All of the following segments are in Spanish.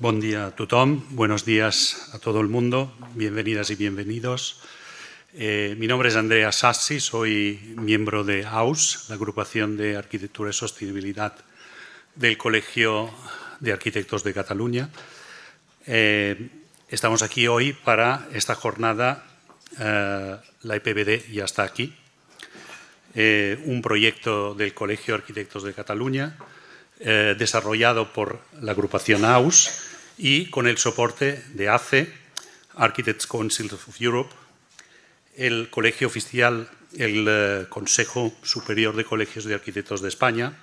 Buen día a buenos días a todo el mundo, bienvenidas y bienvenidos. Eh, mi nombre es Andrea Sassi, soy miembro de AUS, la agrupación de arquitectura y sostenibilidad del Colegio de Arquitectos de Cataluña. Eh, estamos aquí hoy para esta jornada, eh, la IPBD e ya está aquí, un proyecto del Colegio de Arquitectos de Cataluña desarrollado por la agrupación AUS y con el soporte de ACE, Architects Council of Europe, el Colegio Oficial, el eh, Consejo Superior de Colegios de Arquitectos de España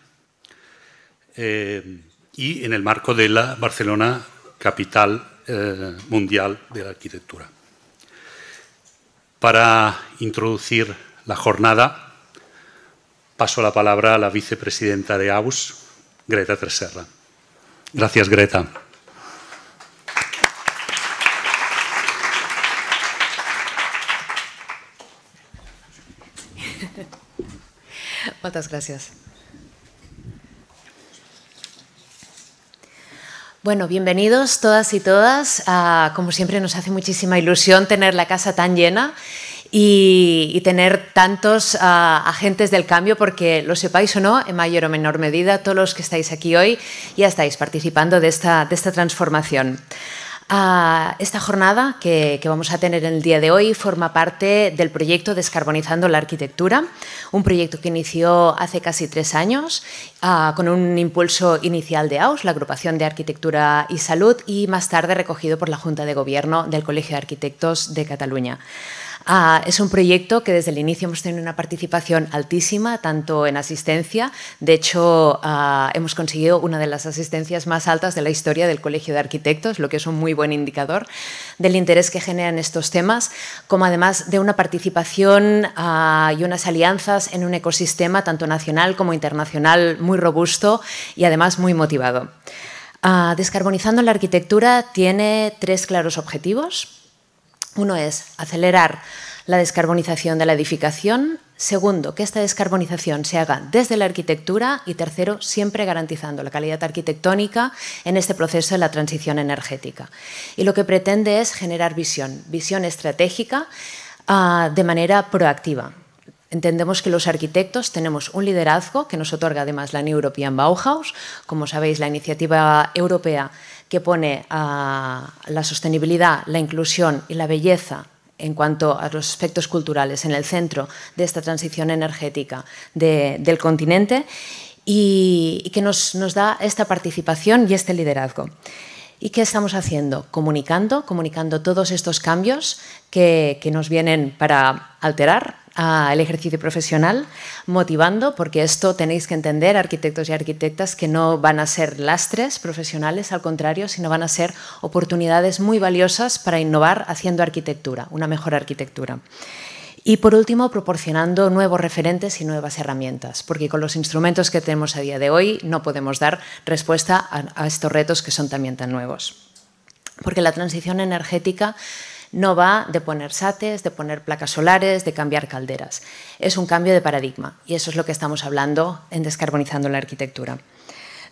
eh, y en el marco de la Barcelona Capital eh, Mundial de la Arquitectura. Para introducir la jornada, paso la palabra a la vicepresidenta de AUS, Greta Treserra. Gracias, Greta. Muchas gracias. Bueno, bienvenidos todas y todas. Ah, como siempre nos hace muchísima ilusión tener la casa tan llena y, tener tantos ah, agentes del cambio, porque lo sepáis o no, en mayor o menor medida, todos los que estáis aquí hoy ya estáis participando de esta transformación esta jornada que, vamos a tener el día de hoy forma parte del proyecto Descarbonizando la Arquitectura, un proyecto que inició hace casi tres años ah, con un impulso inicial de AUS, la Agrupación de Arquitectura y Salud, y más tarde recogido por la Junta de Gobierno del Colegio de Arquitectos de Cataluña. Ah, es un proyecto que desde el inicio hemos tenido una participación altísima, tanto en asistencia, de hecho ah, hemos conseguido una de las asistencias más altas de la historia del Colegio de Arquitectos, lo que es un muy buen indicador del interés que generan estos temas, como además de una participación ah, y unas alianzas en un ecosistema tanto nacional como internacional muy robusto y además muy motivado. Descarbonizando la arquitectura tiene tres claros objetivos. Uno es acelerar la descarbonización de la edificación, segundo, que esta descarbonización se haga desde la arquitectura y tercero, siempre garantizando la calidad arquitectónica en este proceso de la transición energética. Y lo que pretende es generar visión, visión estratégica ah, de manera proactiva. Entendemos que los arquitectos tenemos un liderazgo que nos otorga además la New European Bauhaus, como sabéis, la iniciativa europea que pone a la sostenibilidad, la inclusión y la belleza en cuanto a los aspectos culturales en el centro de esta transición energética del continente y, que nos, da esta participación y este liderazgo. ¿Y qué estamos haciendo? Comunicando, comunicando todos estos cambios que nos vienen para alterar al ejercicio profesional, motivando, porque esto tenéis que entender, arquitectos y arquitectas, que no van a ser lastres profesionales, al contrario, sino van a ser oportunidades muy valiosas para innovar haciendo arquitectura, una mejor arquitectura. Y por último, proporcionando nuevos referentes y nuevas herramientas, porque con los instrumentos que tenemos a día de hoy no podemos dar respuesta a, a estos retos que son también tan nuevos. Porque la transición energética no va de poner sates, de poner placas solares, de cambiar calderas. Es un cambio de paradigma y eso es lo que estamos hablando en Descarbonizando la Arquitectura.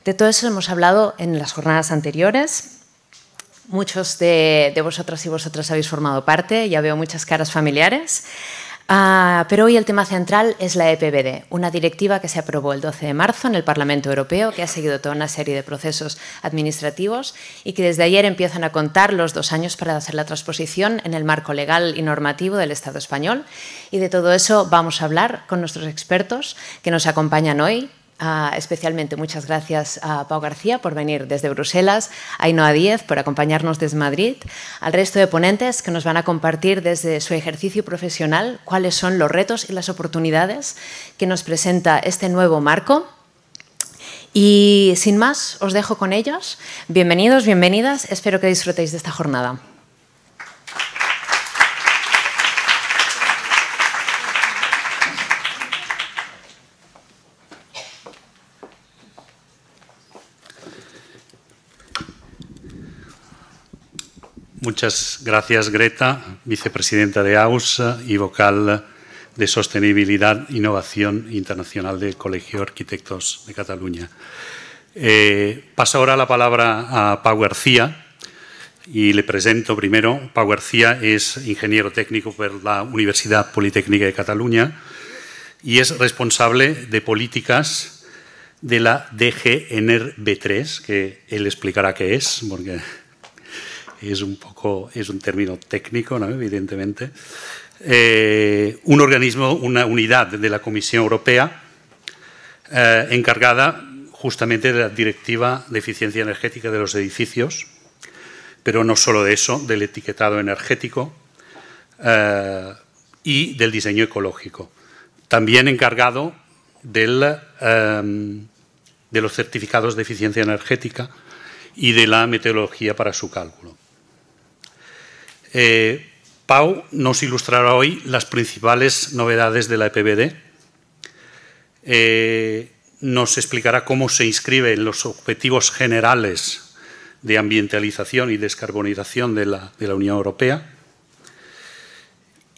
De todo eso hemos hablado en las jornadas anteriores. Muchos de, vosotras y vosotras habéis formado parte, ya veo muchas caras familiares. Ah, pero hoy el tema central es la EPBD, una directiva que se aprobó el 12 de marzo en el Parlamento Europeo, que ha seguido toda una serie de procesos administrativos y que desde ayer empiezan a contar los dos años para hacer la transposición en el marco legal y normativo del Estado español. Y de todo eso vamos a hablar con nuestros expertos que nos acompañan hoy. Ah, especialmente muchas gracias a Pau García por venir desde Bruselas, a Inoa Diez por acompañarnos desde Madrid, al resto de ponentes que nos van a compartir desde su ejercicio profesional cuáles son los retos y las oportunidades que nos presenta este nuevo marco. Y sin más, os dejo con ellos. Bienvenidos, bienvenidas, espero que disfrutéis de esta jornada. Muchas gracias, Greta, vicepresidenta de AUS y vocal de Sostenibilidad e Innovación Internacional del Colegio de Arquitectos de Cataluña. Eh, paso ahora la palabra a Pau García y le presento primero. Pau García es ingeniero técnico por la Universidad Politécnica de Cataluña y es responsable de políticas de la dgnrb 3 que él explicará qué es, porque es un poco, un término técnico, evidentemente, eh, un organismo, una unidad de la Comisión Europea eh, encargada justamente de la Directiva de Eficiencia Energética de los Edificios, pero no solo de eso, del etiquetado energético eh, y del diseño ecológico. También encargado em, de los certificados de eficiencia energética y de la metodología para su cálculo. Eh, Pau nos ilustrará hoy las principales novedades de la EPBD. Eh, nos explicará cómo se inscribe en los objetivos generales de ambientalización y descarbonización de la, Unión Europea.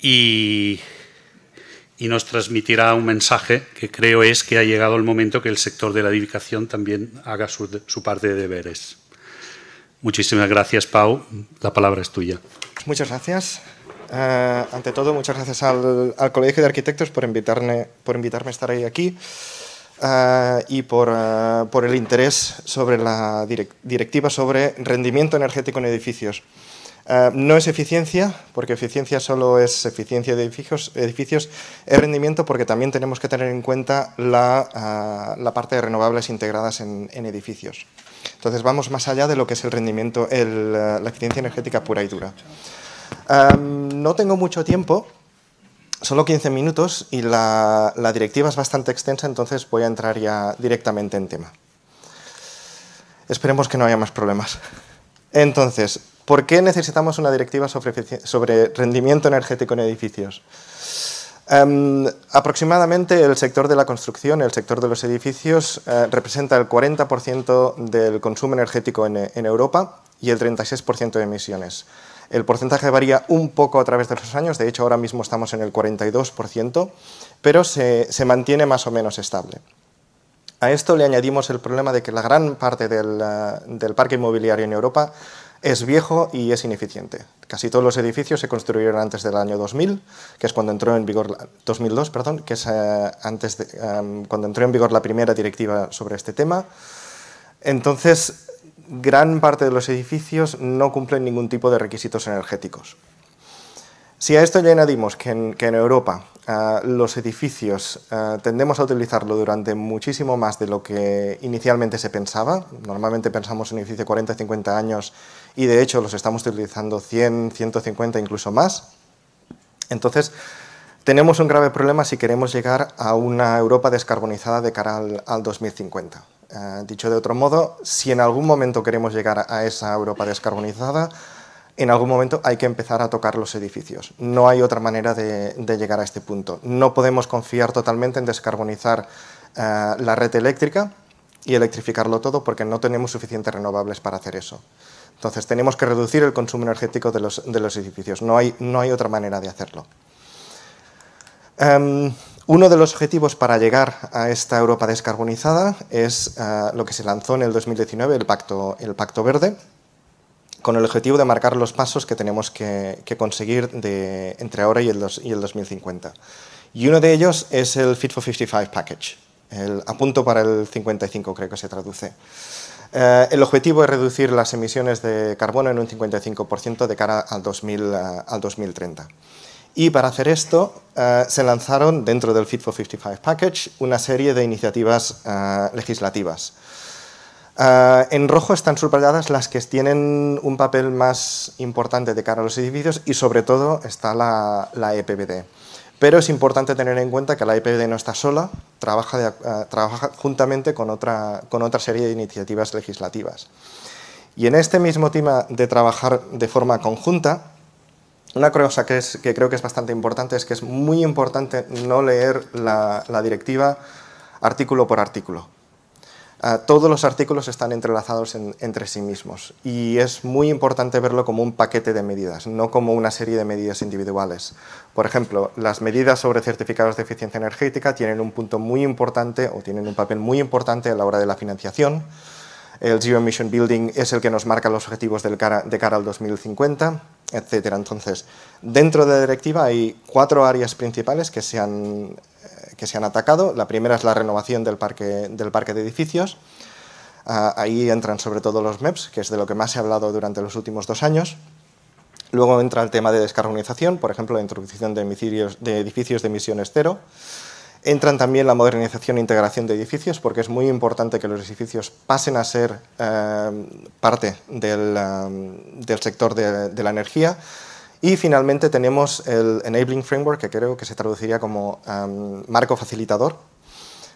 Y, nos transmitirá un mensaje que creo es que ha llegado el momento que el sector de la edificación también haga su parte de deberes. Muchísimas gracias, Pau. La palabra es tuya muchas gracias. Eh, ante todo, muchas gracias al, Colegio de Arquitectos por invitarme, por invitarme a estar ahí aquí eh, y eh, por, el interés sobre la directiva sobre rendimiento energético en edificios. no es eficiencia, porque eficiencia solo es eficiencia de edificios, edificios, es rendimiento porque también tenemos que tener en cuenta la, la parte de renovables integradas en, edificios. Entonces vamos más allá de lo que es el rendimiento, la eficiencia energética pura y dura no tengo mucho tiempo, solo 15 minutos y la, directiva es bastante extensa, entonces voy a entrar ya directamente en tema. Esperemos que no haya más problemas. Entonces, ¿por qué necesitamos una directiva sobre, rendimiento energético en edificios? aproximadamente el sector de la construcción, el sector de los edificios, eh, representa el 40% del consumo energético en Europa y el 36% de emisiones. El porcentaje varía un poco a través de los años, de hecho ahora mismo estamos en el 42%, pero se, se mantiene más o menos estable. A esto le añadimos el problema de que la gran parte del, eh, del, parque inmobiliario en Europa es viejo y es ineficiente. Casi todos los edificios se construyeron antes del año 2000, que es cuando entró en vigor 2002, perdón, que es eh, antes de, eh, cuando entró en vigor la primera directiva sobre este tema. Entonces gran parte de los edificios no cumplen ningún tipo de requisitos energéticos. Si a esto ya añadimos que en, Europa ah, los edificios ah, tendemos a utilizarlo durante muchísimo más de lo que inicialmente se pensaba, normalmente pensamos en un edificio de 40, 50 años y de hecho los estamos utilizando 100, 150, incluso más, entonces tenemos un grave problema si queremos llegar a una Europa descarbonizada de cara al 2050. Eh, dicho de otro modo, si en algún momento queremos llegar a esa Europa descarbonizada, en algún momento hay que empezar a tocar los edificios. No hay otra manera de, llegar a este punto. No podemos confiar totalmente en descarbonizar eh, la red eléctrica y electrificarlo todo porque no tenemos suficientes renovables para hacer eso. Entonces tenemos que reducir el consumo energético de los, edificios. No hay, no hay, otra manera de hacerlo. Em, uno de los objetivos para llegar a esta Europa descarbonizada es eh, lo que se lanzó en el 2019, el Pacto, Verde, con el objetivo de marcar los pasos que tenemos que, conseguir entre ahora y el, 2050. Y uno de ellos es el Fit for 55 Package, el apunto para el 55 creo que se traduce. Eh, el objetivo es reducir las emisiones de carbono en un 55% de cara al 2030. Y para hacer esto, eh, se lanzaron dentro del Fit for 55 Package una serie de iniciativas eh, legislativas. Eh, en rojo están subrayadas las que tienen un papel más importante de cara a los edificios y sobre todo está la, EPBD. Pero es importante tener en cuenta que la EPBD no está sola, trabaja, juntamente con otra serie de iniciativas legislativas. Y en este mismo tema de trabajar de forma conjunta, una cosa que, creo que es bastante importante es que es muy importante no leer la, directiva artículo por artículo. Ah, todos los artículos están entrelazados entre sí mismos y es muy importante verlo como un paquete de medidas, no como una serie de medidas individuales. Por ejemplo, las medidas sobre certificados de eficiencia energética tienen un punto muy importante o tienen un papel muy importante a la hora de la financiación el Zero Emission Building es el que nos marca los objetivos de cara al 2050, etc. Entonces, dentro de la directiva hay cuatro áreas principales que se han, eh, que se han atacado. La primera es la renovación del parque, del parque de edificios. Ah, ahí entran sobre todo los MEPs, que es de lo que más se ha hablado durante los últimos dos años. Luego entra el tema de descarbonización, por ejemplo, la introducción de, de edificios de emisiones cero. Entran también la modernización e integración de edificios, porque es muy importante que los edificios pasen a ser eh, parte del, eh, sector de, la energía. Y finalmente tenemos el Enabling Framework, que creo que se traduciría como eh, marco facilitador.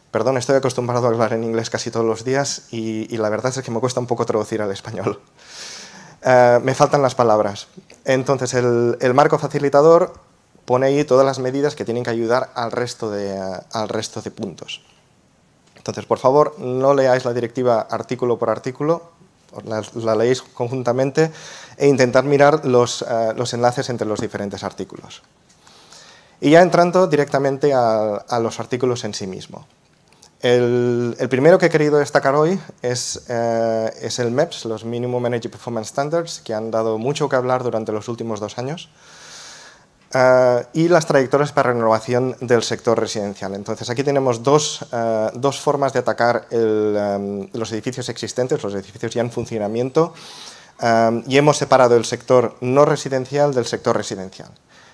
Perdón, estoy acostumbrado a hablar en inglés casi todos los días y, la verdad es que me cuesta un poco traducir al español. me faltan las palabras. Entonces, el, el marco facilitador pone ahí todas las medidas que tienen que ayudar al resto de, al resto de puntos. Entonces, por favor, no leáis la directiva artículo por artículo, la, la leéis conjuntamente e intentad mirar los, eh, enlaces entre los diferentes artículos. Y ya entrando directamente a, los artículos en sí mismo. El, primero que he querido destacar hoy es, eh, es el MEPS, los Minimum Energy Performance Standards, que han dado mucho que hablar durante los últimos dos años. Eh, y las trayectorias para renovación del sector residencial. Entonces, aquí tenemos dos, eh, formas de atacar em, los edificios existentes, los edificios ya en funcionamiento, em, y hemos separado el sector no residencial del sector residencial.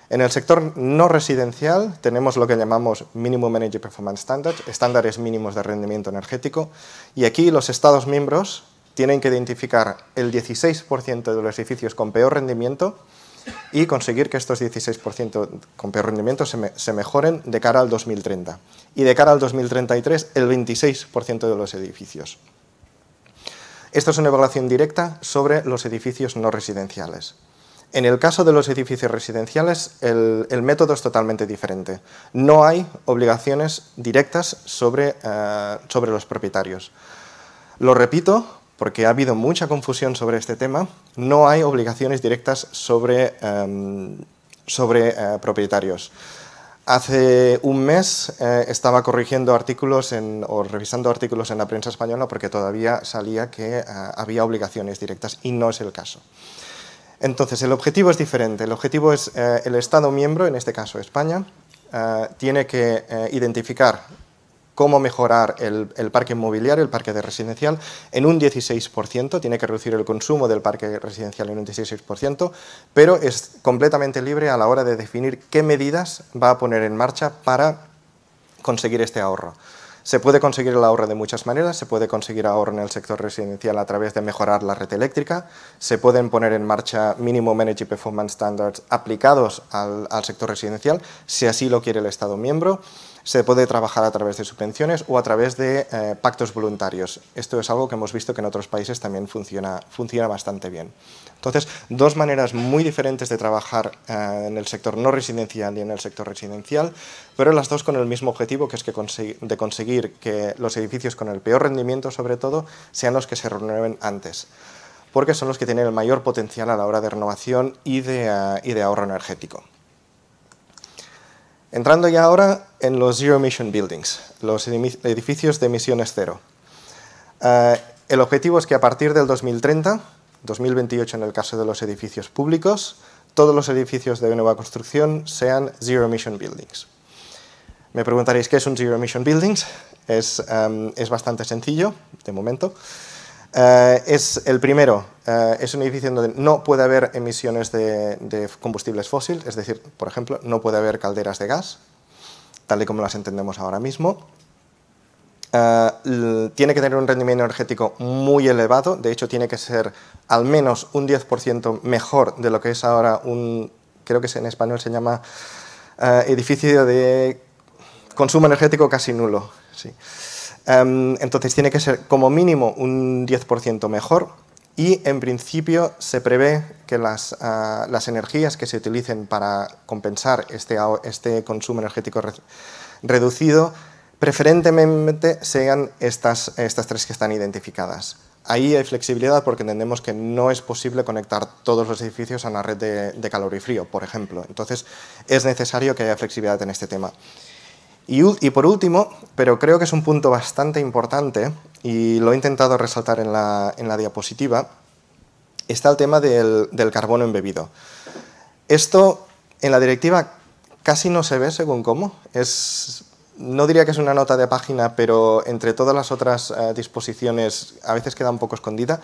En el sector no residencial tenemos lo que llamamos Minimum Energy Performance Standards, estándares mínimos de rendimiento energético, y aquí los Estados miembros tienen que identificar el 16% de los edificios con peor rendimiento, y conseguir que estos 16% con peor rendimiento se, mejoren de cara al 2030. Y de cara al 2033, el 26% de los edificios. Esto es una evaluación directa sobre los edificios no residenciales. En el caso de los edificios residenciales, el, el método es totalmente diferente. No hay obligaciones directas sobre, eh, sobre los propietarios. Lo repito porque ha habido mucha confusión sobre este tema, no hay obligaciones directas sobre, em, sobre eh, propietarios. Hace un mes eh, estaba corrigiendo artículos o revisando artículos en la prensa española porque todavía salía que eh, había obligaciones directas y no es el caso. Entonces, el objetivo es diferente. El objetivo es el Estado miembro, en este caso España, tiene que identificar cómo mejorar el, parque inmobiliario, el parque de residencial, en un 16%, tiene que reducir el consumo del parque residencial en un 16%, pero es completamente libre a la hora de definir qué medidas va a poner en marcha para conseguir este ahorro. Se puede conseguir el ahorro de muchas maneras, se puede conseguir ahorro en el sector residencial a través de mejorar la red eléctrica, se pueden poner en marcha mínimo Energy Performance Standards aplicados al sector residencial, si así lo quiere el Estado miembro, se puede trabajar a través de subvenciones o a través de eh, pactos voluntarios. Esto es algo que hemos visto que en otros países también funciona, funciona bastante bien. Entonces, dos maneras muy diferentes de trabajar eh, en el sector no residencial y en el sector residencial, pero las dos con el mismo objetivo, que es que de conseguir que los edificios con el peor rendimiento, sobre todo, sean los que se renueven antes porque son los que tienen el mayor potencial a la hora de renovación y de eh, ahorro energético. Entrando ya ahora en los Zero Emission Buildings, los edificios de emisiones cero. Eh, el objetivo es que a partir del 2030, 2028 en el caso de los edificios públicos, todos los edificios de nueva construcción sean Zero Emission Buildings. Me preguntaréis qué es un Zero Emission Buildings. es em, bastante sencillo, de momento. Eh, es el primero, eh, es un edificio donde no puede haber emisiones de, combustibles fósiles, es decir, por ejemplo, no puede haber calderas de gas, tal y como las entendemos ahora mismo. Eh, tiene que tener un rendimiento energético muy elevado, de hecho tiene que ser al menos un 10% mejor de lo que es ahora un, creo que en español se llama edificio de consumo energético casi nulo. Sí. Em, entonces tiene que ser como mínimo un 10% mejor y en principio se prevé que las, ah, energías que se utilicen para compensar este, este consumo energético reducido preferentemente sean estas, tres que están identificadas. Ahí hay flexibilidad porque entendemos que no es posible conectar todos los edificios a la red de calor y frío, por ejemplo. Entonces, es necesario que haya flexibilidad en este tema. Y, por último, pero creo que es un punto bastante importante, y lo he intentado resaltar en la, diapositiva, está el tema del, carbono embebido. Esto en la directiva casi no se ve según cómo. no diría que es una nota de página, pero entre todas las otras eh, disposiciones a veces queda un poco escondida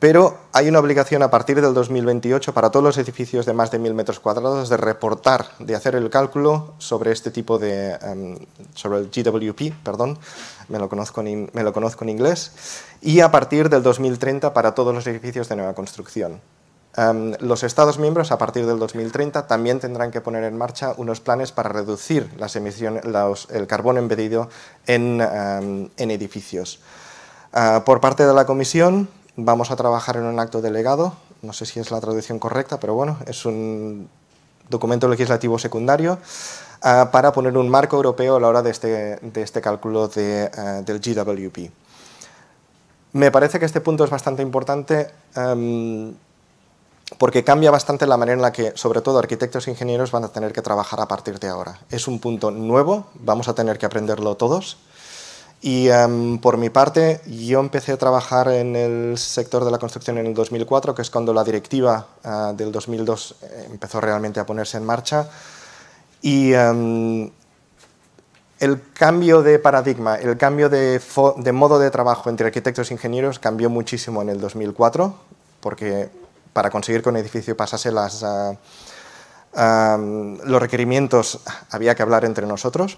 pero hay una obligación a partir del 2028 para todos los edificios de más de 1.000 metros cuadrados de reportar, de hacer el cálculo sobre este tipo de, em, sobre el GWP, perdón, me lo, conozco en, inglés, y a partir del 2030 para todos los edificios de nueva construcción. Em, los Estados miembros a partir del 2030 también tendrán que poner en marcha unos planes para reducir las emisiones, el carbón embedido en, em, edificios. Ah, por parte de la Comisión, Vamos a trabajar en un acto delegado, no sé si es la traducción correcta, pero bueno, es un documento legislativo secundario ah, para poner un marco europeo a la hora de este, este cálculo ah, del GWP. Me parece que este punto es bastante importante em, porque cambia bastante la manera en la que, sobre todo, arquitectos e ingenieros van a tener que trabajar a partir de ahora. Es un punto nuevo, vamos a tener que aprenderlo todos y em, por mi parte, yo empecé a trabajar en el sector de la construcción en el 2004, que es cuando la directiva eh, del 2002 eh, empezó realmente a ponerse en marcha. Y em, el cambio de paradigma, el cambio de, modo de trabajo entre arquitectos e ingenieros cambió muchísimo en el 2004, porque para conseguir que un edificio pasase las, eh, em, los requerimientos había que hablar entre nosotros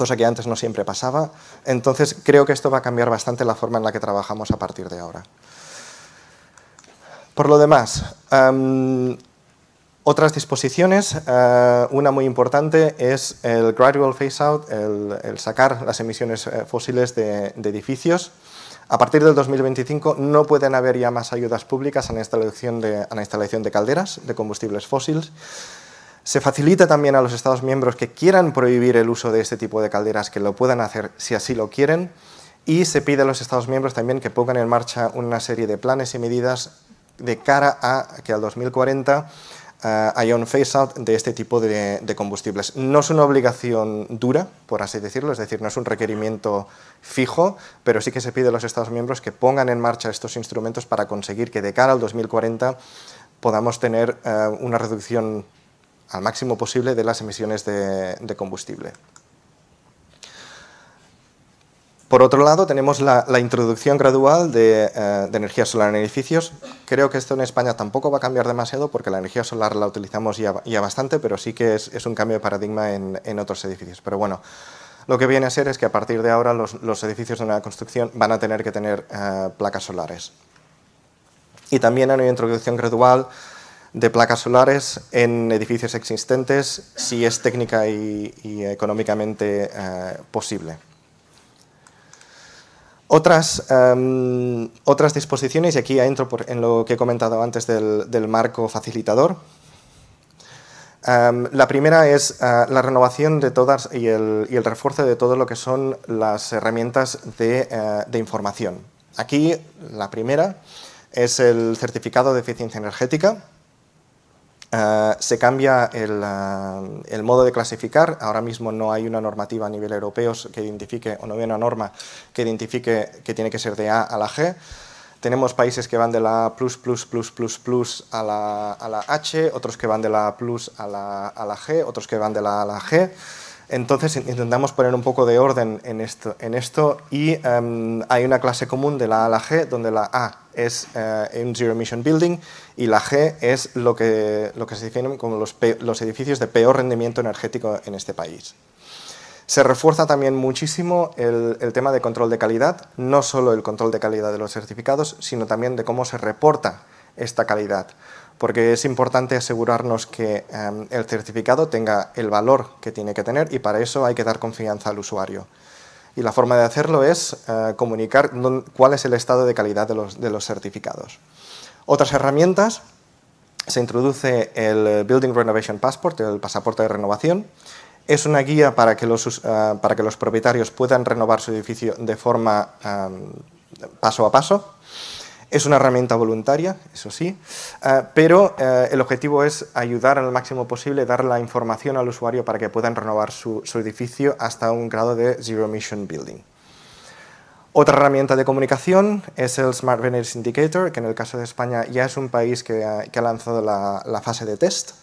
cosa que antes no siempre pasaba. Entonces creo que esto va a cambiar bastante la forma en la que trabajamos a partir de ahora. Por lo demás, em, otras disposiciones, eh, una muy importante es el gradual phase-out, el, sacar las emisiones eh, fósiles de, edificios. A partir del 2025 no pueden haber ya más ayudas públicas a a la instalación de calderas de combustibles fósiles. Se facilita también a los Estados miembros que quieran prohibir el uso de este tipo de calderas, que lo puedan hacer si así lo quieren, y se pide a los Estados miembros también que pongan en marcha una serie de planes y medidas de cara a que al 2040 eh, haya un phase-out de este tipo de, combustibles. No es una obligación dura, por así decirlo, es decir, no es un requerimiento fijo, pero sí que se pide a los Estados miembros que pongan en marcha estos instrumentos para conseguir que de cara al 2040 podamos tener eh, una reducción al máximo posible de las emisiones de, combustible. Por otro lado, tenemos la, introducción gradual eh, de, energía solar en edificios. Creo que esto en España tampoco va a cambiar demasiado porque la energía solar la utilizamos ya, bastante, pero sí que es, un cambio de paradigma en, otros edificios. Pero bueno, lo que viene a ser es que a partir de ahora los, edificios de nueva construcción van a tener que tener eh, placas solares. Y también hay una introducción gradual de placas solares en edificios existentes si es técnica y, económicamente eh, posible. Otras, em, otras disposiciones, y aquí entro en lo que he comentado antes del, marco facilitador. Em, la primera es eh, la renovación de todas y el, refuerzo de todo lo que son las herramientas de, eh, de información. Aquí la primera es el certificado de eficiencia energética, eh, se cambia eh, el, modo de clasificar. Ahora mismo no hay una normativa a nivel europeo que identifique, o no hay una norma que identifique que tiene que ser de A a la G. Tenemos países que van de la plus, a la, a la H, otros que van de la plus a la, a la G, otros que van de la a la G. Entonces intentamos poner un poco de orden en esto, y em, hay una clase común de la A a la G donde la A es en eh, un Zero Emission Building y la G es lo que, se define como los, edificios de peor rendimiento energético en este país. Se refuerza también muchísimo el, el, tema de control de calidad, no solo el control de calidad de los certificados, sino también de cómo se reporta esta calidad porque es importante asegurarnos que em, el certificado tenga el valor que tiene que tener y para eso hay que dar confianza al usuario. Y la forma de hacerlo es eh, comunicar cuál es el estado de calidad de los, de los certificados. Otras herramientas, se introduce el Building Renovation Passport, el pasaporte de renovación, es una guía para que los, eh, para que los propietarios puedan renovar su edificio de forma em, paso a paso. Es una herramienta voluntaria, eso sí, eh, pero eh, el objetivo es ayudar al máximo posible, dar la información al usuario para que puedan renovar su, edificio hasta un grado de Zero Emission Building. Otra herramienta de comunicación es el Smart Venice Indicator, que en el caso de España ya es un país que, ha lanzado la fase de test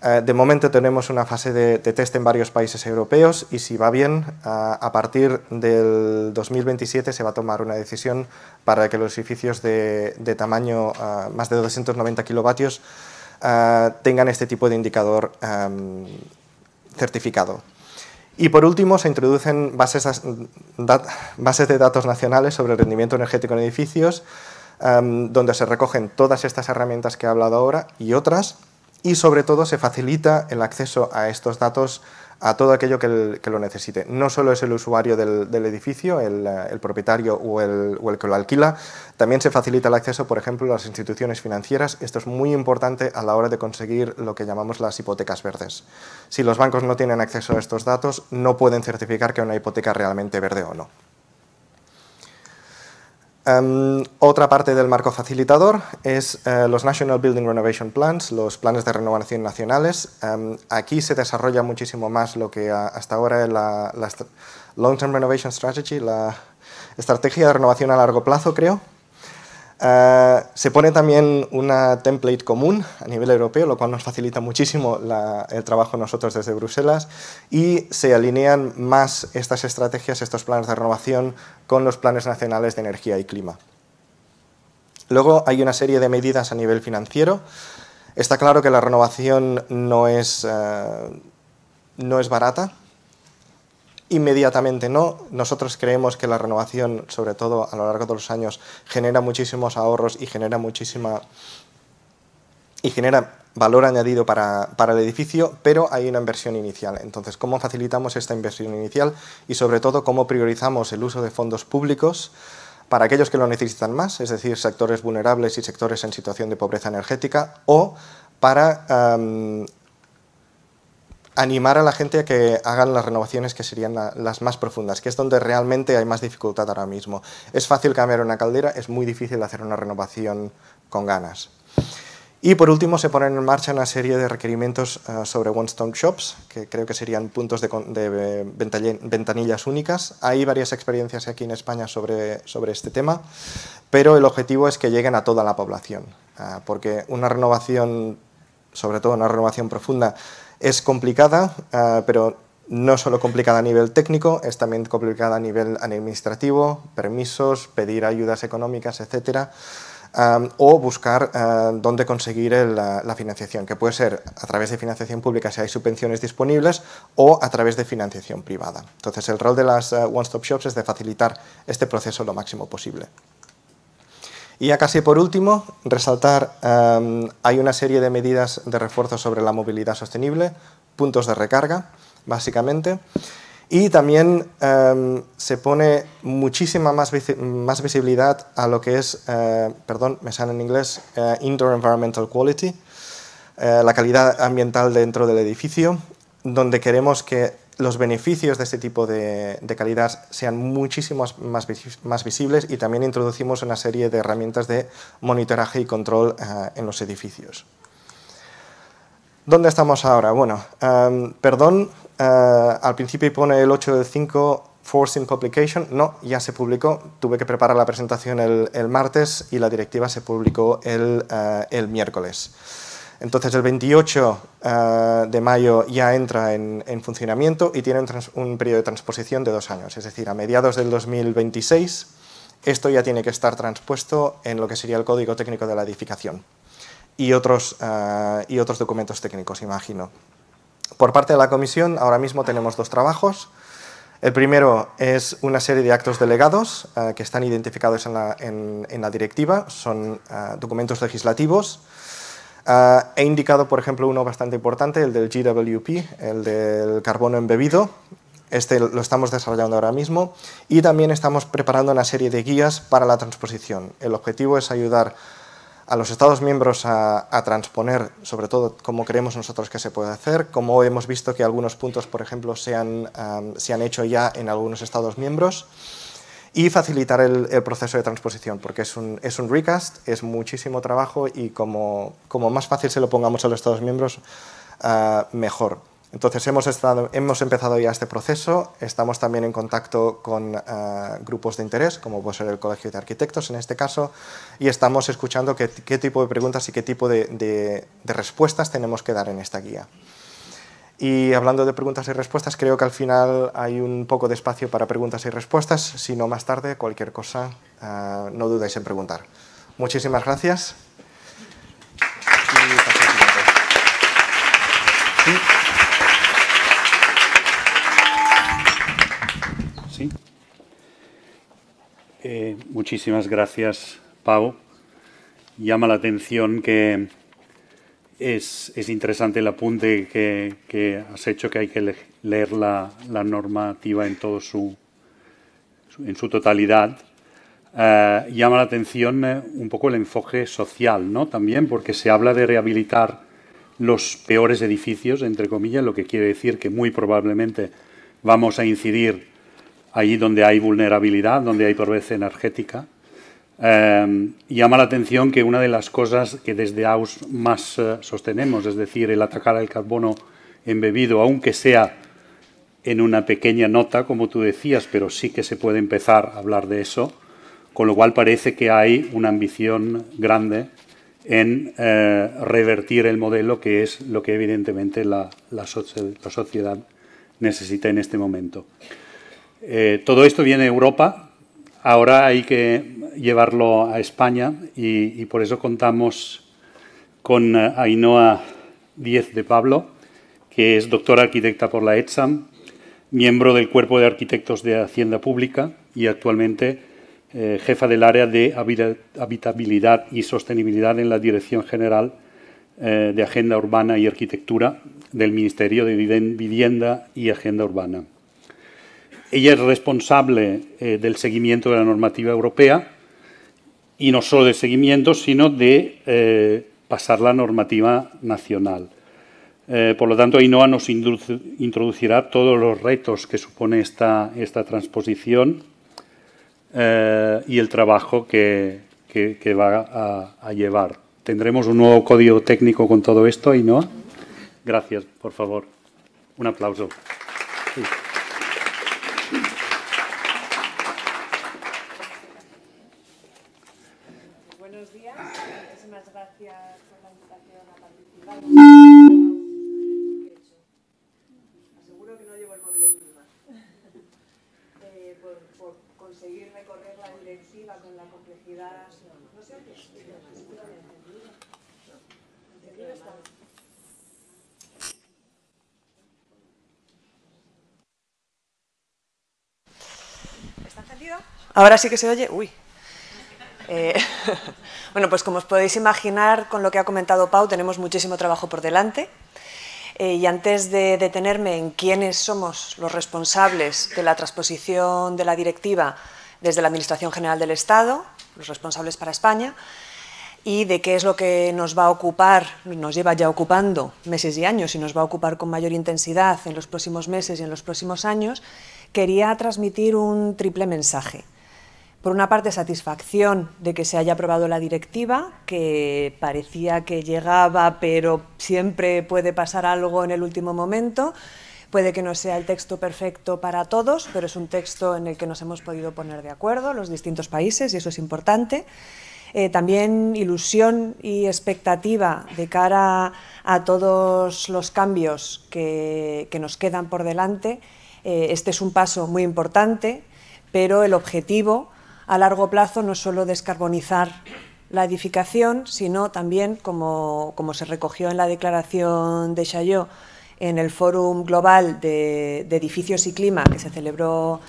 eh, de momento tenemos una fase de, test en varios países europeos y si va bien, eh, a, partir del 2027 se va a tomar una decisión para que los edificios de, tamaño eh, más de 290 kilovatios tengan este tipo de indicador em, certificado. Y por último, se introducen bases, de datos nacionales sobre el rendimiento energético en edificios, em, donde se recogen todas estas herramientas que he hablado ahora y otras, y sobre todo se facilita el acceso a estos datos a todo aquello que, lo necesite. No solo es el usuario del, edificio, el, eh, propietario o el, que lo alquila, también se facilita el acceso, por ejemplo, a las instituciones financieras. Esto es muy importante a la hora de conseguir lo que llamamos las hipotecas verdes. Si los bancos no tienen acceso a estos datos, no pueden certificar que una hipoteca realmente verde o no. Em, otra parte del marco facilitador es eh, los National Building Renovation Plans, los planes de renovación nacionales. Em, aquí se desarrolla muchísimo más lo que ah, hasta ahora la, la Long Term Renovation Strategy, la estrategia de renovación a largo plazo, creo, Ah, se pone también una template común a nivel europeo, lo cual nos facilita muchísimo el trabajo nosotros desde Bruselas y se alinean más estas estrategias, estos planes de renovación con los planes nacionales de energía y clima. Luego hay una serie de medidas a nivel financiero. Está claro que la renovación no es ah, barata, inmediatamente no. Nosotros creemos que la renovación, sobre todo a lo largo de los años, genera muchísimos ahorros y genera muchísima y genera valor añadido para, el edificio, pero hay una inversión inicial. Entonces, ¿cómo facilitamos esta inversión inicial y sobre todo cómo priorizamos el uso de fondos públicos para aquellos que lo necesitan más, es decir, sectores vulnerables y sectores en situación de pobreza energética, o para animar a la gente a que hagan las renovaciones que serían las más profundas, que es donde realmente hay más dificultad ahora mismo. Es fácil cambiar una caldera, es muy difícil hacer una renovación con ganas. Y por último se ponen en marcha una serie de requerimientos eh, sobre one-stop shops, que creo que serían puntos de, eh, ventanillas únicas. Hay varias experiencias aquí en España sobre, sobre este tema, pero el objetivo es que lleguen a toda la población, ah, porque una renovación, sobre todo una renovación profunda, es complicada, eh, pero no solo complicada a nivel técnico, es también complicada a nivel administrativo, permisos, pedir ayudas económicas, etcétera. o buscar eh, dónde conseguir la, financiación, que puede ser a través de financiación pública si hay subvenciones disponibles o a través de financiación privada. Entonces, el rol de las eh, one-stop shops es de facilitar este proceso lo máximo posible. Y ya casi por último, resaltar, em, hay una serie de medidas de refuerzo sobre la movilidad sostenible, puntos de recarga, básicamente, y también em, se pone muchísima más, visibilidad a lo que es, eh, perdón, me sale en inglés, eh, Indoor Environmental Quality, eh, la calidad ambiental dentro del edificio, donde queremos que los beneficios de este tipo de, calidad sean muchísimos más, visibles y también introducimos una serie de herramientas de monitoraje y control eh, en los edificios. ¿Dónde estamos ahora? Bueno, em, perdón, eh, al principio pone el 8 del 5 Forcing Publication. No, ya se publicó. Tuve que preparar la presentación el, martes y la directiva se publicó el, eh, el miércoles. Entonces el 28 eh, de mayo ya entra en, funcionamiento y tiene un, periodo de transposición de dos años, es decir, a mediados del 2026 esto ya tiene que estar transpuesto en lo que sería el código técnico de la edificación y otros, eh, y otros documentos técnicos, imagino. Por parte de la comisión, ahora mismo tenemos dos trabajos. El primero es una serie de actos delegados eh, que están identificados en la directiva, son documentos legislativos Ah, he indicado, por ejemplo, uno bastante importante, el del GWP, el del carbono embebido. Este lo estamos desarrollando ahora mismo y también estamos preparando una serie de guías para la transposición. El objetivo es ayudar a los Estados miembros a, transponer, sobre todo, cómo creemos nosotros que se puede hacer, como hemos visto que algunos puntos, por ejemplo, se han ah, hecho ya en algunos Estados miembros y facilitar el, proceso de transposición, porque es un, es un, recast, es muchísimo trabajo y como, como, más fácil se lo pongamos a los Estados miembros, ah, mejor. Entonces hemos, estado, hemos empezado ya este proceso, estamos también en contacto con ah, grupos de interés, como puede ser el Colegio de Arquitectos en este caso, y estamos escuchando qué, tipo de preguntas y qué tipo de respuestas tenemos que dar en esta guía. Y hablando de preguntas y respuestas, creo que al final hay un poco de espacio para preguntas y respuestas. Si no, más tarde, cualquier cosa, ah, no dudéis en preguntar. Muchísimas gracias. Eh, muchísimas gracias, Pau. Llama la atención que es, interesante el apunte que, has hecho, que hay que leer la, normativa en, todo su, totalidad. Eh, llama la atención eh, un poco el enfoque social, ¿no? También porque se habla de rehabilitar los peores edificios, entre comillas, lo que quiere decir que muy probablemente vamos a incidir allí donde hay vulnerabilidad, donde hay pobreza energética, Em, llama la atención que una de las cosas que desde AUS más eh, sostenemos, es decir, el atacar al carbono embebido, aunque sea en una pequeña nota, como tú decías, pero sí que se puede empezar a hablar de eso, con lo cual parece que hay una ambición grande en eh, revertir el modelo, que es lo que evidentemente la, sociedad necesita en este momento. Eh, todo esto viene de Europa, Ahora hay que llevarlo a España y, por eso contamos con eh, Ainhoa Díez de Pablo, que es doctora arquitecta por la ETSAM, miembro del Cuerpo de Arquitectos de Hacienda Pública y actualmente eh, jefa del área de habitabilidad y sostenibilidad en la Dirección General eh, de Agenda Urbana y Arquitectura del Ministerio de Vivienda y Agenda Urbana. Ella es responsable eh, del seguimiento de la normativa europea y no solo del seguimiento, sino de eh, pasar la normativa nacional. Eh, por lo tanto, AINOA nos introducirá todos los retos que supone esta, esta transposición y el trabajo que, va a, llevar. ¿Tendremos un nuevo código técnico con todo esto, AINOA? Gracias, por favor. Un aplauso. Ahora sí que se oye. Uy. Eh, bueno, pues como os podéis imaginar con lo que ha comentado Pau, tenemos muchísimo trabajo por delante. Eh, y antes de detenerme en quiénes somos los responsables de la transposición de la directiva desde la Administración General del Estado, los responsables para España, y de qué es lo que nos va a ocupar, nos lleva ya ocupando meses y años y nos va a ocupar con mayor intensidad en los próximos meses y en los próximos años, quería transmitir un triple mensaje. Por una parte, satisfacción de que se haya aprobado la directiva, que parecía que llegaba, pero siempre puede pasar algo en el último momento. Puede que no sea el texto perfecto para todos, pero es un texto en el que nos hemos podido poner de acuerdo los distintos países y eso es importante. Eh, también ilusión y expectativa de cara a todos los cambios que nos quedan por delante eh, este es un paso muy importante, pero el objetivo a largo plazo no es solo descarbonizar la edificación, sino también, como, se recogió en la declaración de Chaillot, en el Fórum Global de, Edificios y Clima que se celebró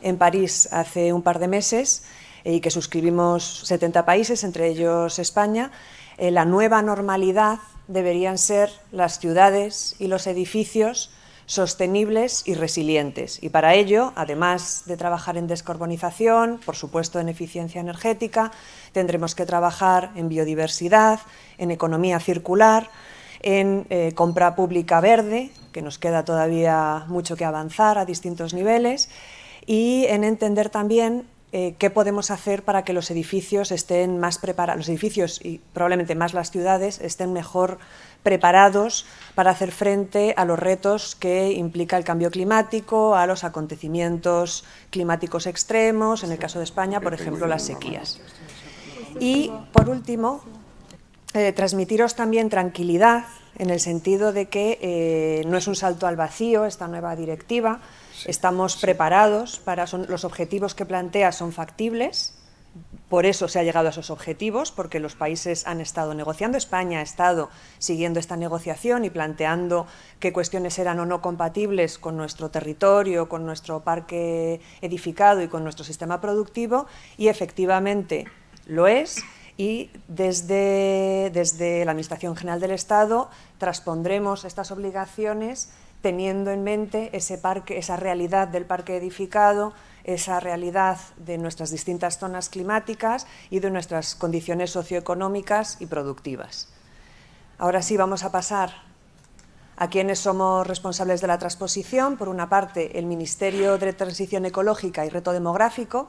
en París hace un par de meses eh, y que suscribimos 70 países, entre ellos España, eh, la nueva normalidad deberían ser las ciudades y los edificios sostenibles y resilientes. Y para ello, además de trabajar en descarbonización, por supuesto en eficiencia energética, tendremos que trabajar en biodiversidad, en economía circular, en eh, compra pública verde, que nos queda todavía mucho que avanzar a distintos niveles, y en entender también eh, qué podemos hacer para que los edificios estén más preparados, los edificios y probablemente más las ciudades estén mejor preparados preparados para hacer frente a los retos que implica el cambio climático, a los acontecimientos climáticos extremos, en el caso de España, por ejemplo, las sequías. Y, por último, eh, transmitiros también tranquilidad en el sentido de que eh, no es un salto al vacío esta nueva directiva, estamos preparados para, los objetivos que plantea son factibles por eso se ha llegado a esos objetivos, porque los países han estado negociando, España ha estado siguiendo esta negociación y planteando qué cuestiones eran o no compatibles con nuestro territorio, con nuestro parque edificado y con nuestro sistema productivo, y efectivamente lo es. Y desde, la Administración General del Estado transpondremos estas obligaciones teniendo en mente ese parque, esa realidad del parque edificado, esa realidad de nuestras distintas zonas climáticas y de nuestras condiciones socioeconómicas y productivas. Ahora sí vamos a pasar a quienes somos responsables de la transposición. Por una parte, el Ministerio de Transición Ecológica y Reto Demográfico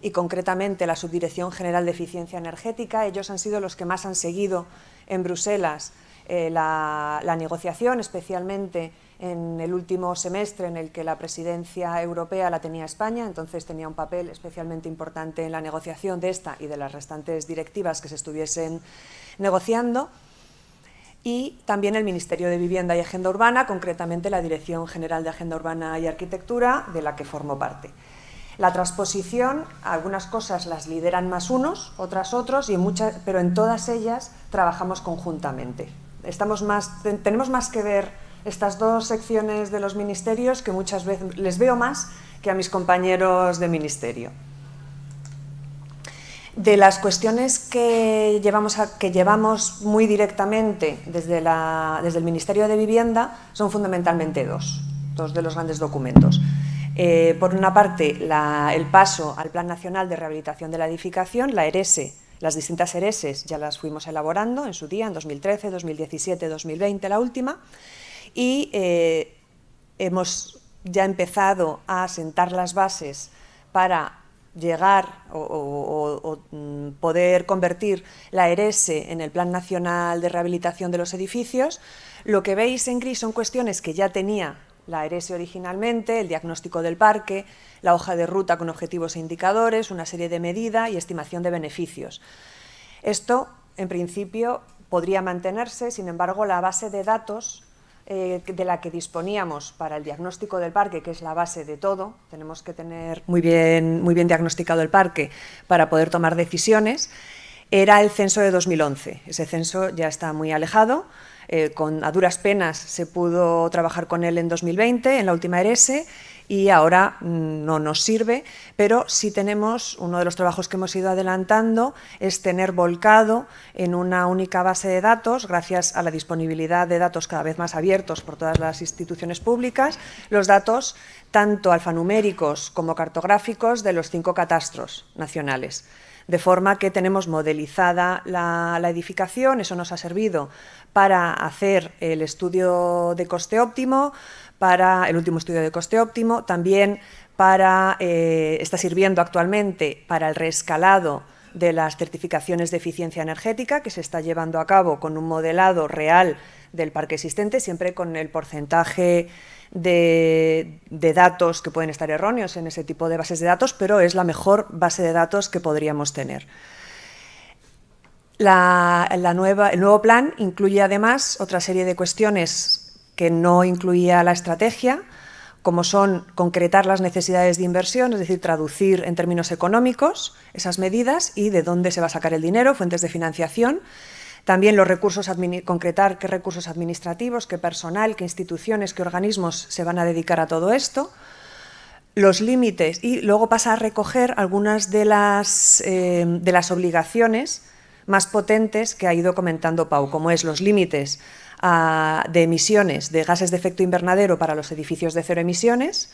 y concretamente la Subdirección General de Eficiencia Energética. Ellos han sido los que más han seguido en Bruselas eh, la, la negociación, especialmente en el último semestre en el que la presidencia europea la tenía España, entonces tenía un papel especialmente importante en la negociación de esta y de las restantes directivas que se estuviesen negociando. Y también el Ministerio de Vivienda y Agenda Urbana, concretamente la Dirección General de Agenda Urbana y Arquitectura, de la que formo parte. La transposición, algunas cosas las lideran más unos, otras otros, y muchas, pero en todas ellas trabajamos conjuntamente. Estamos más, tenemos más que ver estas dos secciones de los ministerios que muchas veces les veo más que a mis compañeros de ministerio. De las cuestiones que llevamos, que llevamos muy directamente desde, la, desde, el Ministerio de Vivienda son fundamentalmente dos, dos de los grandes documentos. Eh, por una parte, el paso al Plan Nacional de Rehabilitación de la Edificación, la ERESE, e e. las distintas hereses ya las fuimos elaborando en su día, en 2013, 2017, 2020, la última, y eh, hemos ya empezado a sentar las bases para llegar o, mm, poder convertir la ERS e en el Plan Nacional de Rehabilitación de los Edificios. Lo que veis en gris son cuestiones que ya tenía la ERS e originalmente, el diagnóstico del parque, la hoja de ruta con objetivos e indicadores, una serie de medidas y estimación de beneficios. Esto, en principio, podría mantenerse, sin embargo, la base de datos eh, de la que disponíamos para el diagnóstico del parque, que es la base de todo, tenemos que tener muy bien, muy bien diagnosticado el parque para poder tomar decisiones, era el censo de 2011. Ese censo ya está muy alejado. Eh, con, a duras penas se pudo trabajar con él en 2020, en la última ERESE, y ahora mm, no nos sirve, pero sí tenemos, uno de los trabajos que hemos ido adelantando es tener volcado en una única base de datos, gracias a la disponibilidad de datos cada vez más abiertos por todas las instituciones públicas, los datos tanto alfanuméricos como cartográficos de los cinco catastros nacionales de forma que tenemos modelizada la, la, edificación, eso nos ha servido para hacer el estudio de coste óptimo, para el último estudio de coste óptimo, también para, eh, está sirviendo actualmente para el reescalado de las certificaciones de eficiencia energética que se está llevando a cabo con un modelado real del parque existente, siempre con el porcentaje de, datos que pueden estar erróneos en ese tipo de bases de datos, pero es la mejor base de datos que podríamos tener. nueva, el nuevo plan incluye además otra serie de cuestiones que no incluía la estrategia, como son concretar las necesidades de inversión, es decir, traducir en términos económicos esas medidas y de dónde se va a sacar el dinero, fuentes de financiación. También los recursos, concretar qué recursos administrativos, qué personal, qué instituciones, qué organismos se van a dedicar a todo esto, los límites y luego pasa a recoger algunas de las, eh, de las obligaciones más potentes que ha ido comentando Pau, como es los límites de emisiones de gases de efecto invernadero para los edificios de cero emisiones,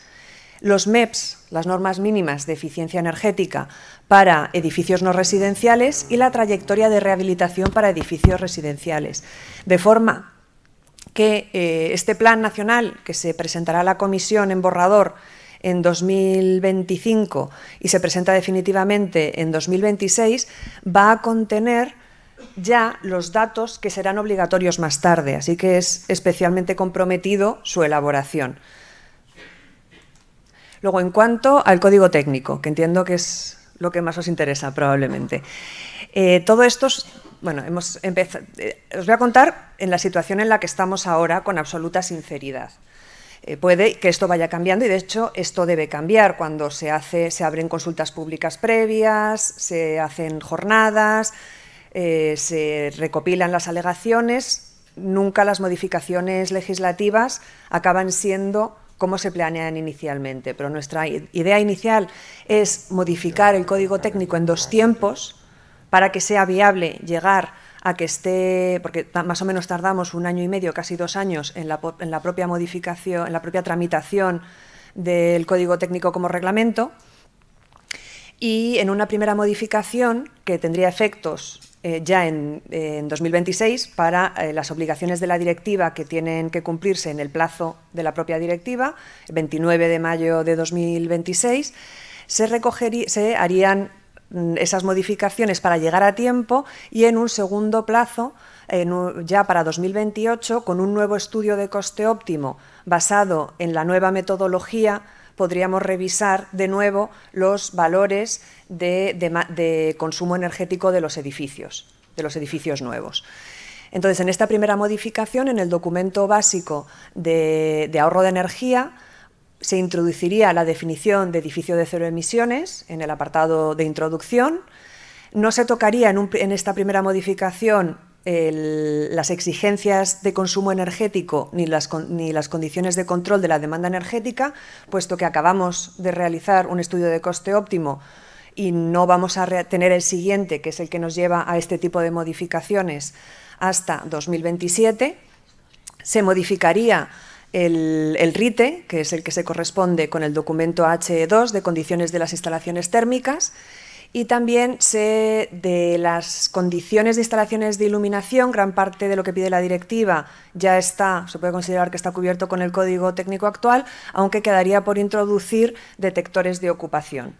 los MEPs, las normas mínimas de eficiencia energética para edificios no residenciales y la trayectoria de rehabilitación para edificios residenciales. De forma que eh, este plan nacional que se presentará a la comisión en borrador en 2025 y se presenta definitivamente en 2026 va a contener ya los datos que serán obligatorios más tarde, así que es especialmente comprometido su elaboración. Luego, en cuanto al código técnico, que entiendo que es lo que más os interesa probablemente. Eh, todo esto, bueno, hemos empezado, eh, os voy a contar en la situación en la que estamos ahora con absoluta sinceridad. Eh, puede que esto vaya cambiando y de hecho esto debe cambiar cuando se hace, se abren consultas públicas previas, se hacen jornadas, eh, se recopilan las alegaciones, nunca las modificaciones legislativas acaban siendo como se planean inicialmente, pero nuestra idea inicial es modificar el código técnico en dos tiempos para que sea viable llegar a que esté, porque más o menos tardamos un año y medio, casi dos años, en la, en la propia modificación, en la propia tramitación del código técnico como reglamento, y en una primera modificación que tendría efectos eh, ya en, 2026 para eh, las obligaciones de la directiva que tienen que cumplirse en el plazo de la propia directiva, 29 de mayo de 2026, se, se harían mm, esas modificaciones para llegar a tiempo y en un segundo plazo, ya para 2028, con un nuevo estudio de coste óptimo basado en la nueva metodología, podríamos revisar de nuevo los valores de, consumo energético de los edificios, de los edificios nuevos. Entonces, en esta primera modificación, en el documento básico de, ahorro de energía, se introduciría la definición de edificio de cero emisiones en el apartado de introducción. No se tocaría en, esta primera modificación las exigencias de consumo energético ni las condiciones de control de la demanda energética, puesto que acabamos de realizar un estudio de coste óptimo y no vamos a tener el siguiente, que es el que nos lleva a este tipo de modificaciones, hasta 2027. Se modificaría el, RITE, que es el que se corresponde con el documento HE2 de condiciones de las instalaciones térmicas, y también se, de las condiciones de instalaciones de iluminación, gran parte de lo que pide la directiva ya está, se puede considerar que está cubierto con el código técnico actual, aunque quedaría por introducir detectores de ocupación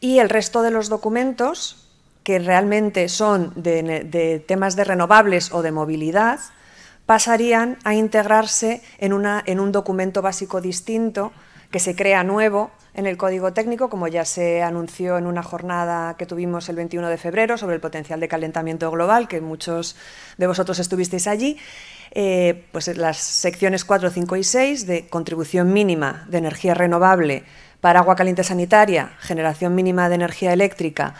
y el resto de los documentos, que realmente son de, temas de renovables o de movilidad, pasarían a integrarse en, un documento básico distinto que se crea nuevo en el Código Técnico, como ya se anunció en una jornada que tuvimos el 21 de febrero sobre el potencial de calentamiento global, que muchos de vosotros estuvisteis allí, eh, pues las secciones 4, 5 y 6 de contribución mínima de energía renovable para agua caliente sanitaria, generación mínima de energía eléctrica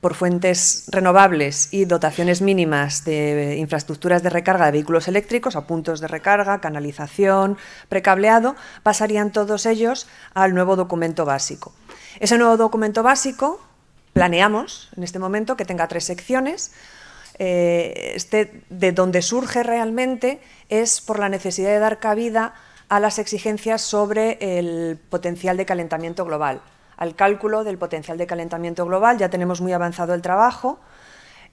por fuentes renovables y dotaciones mínimas de infraestructuras de recarga de vehículos eléctricos, a puntos de recarga, canalización, precableado, pasarían todos ellos al nuevo documento básico. Ese nuevo documento básico planeamos en este momento que tenga tres secciones. Eh, este, de donde surge realmente es por la necesidad de dar cabida a las exigencias sobre el potencial de calentamiento global. Al cálculo del potencial de calentamiento global ya tenemos muy avanzado el trabajo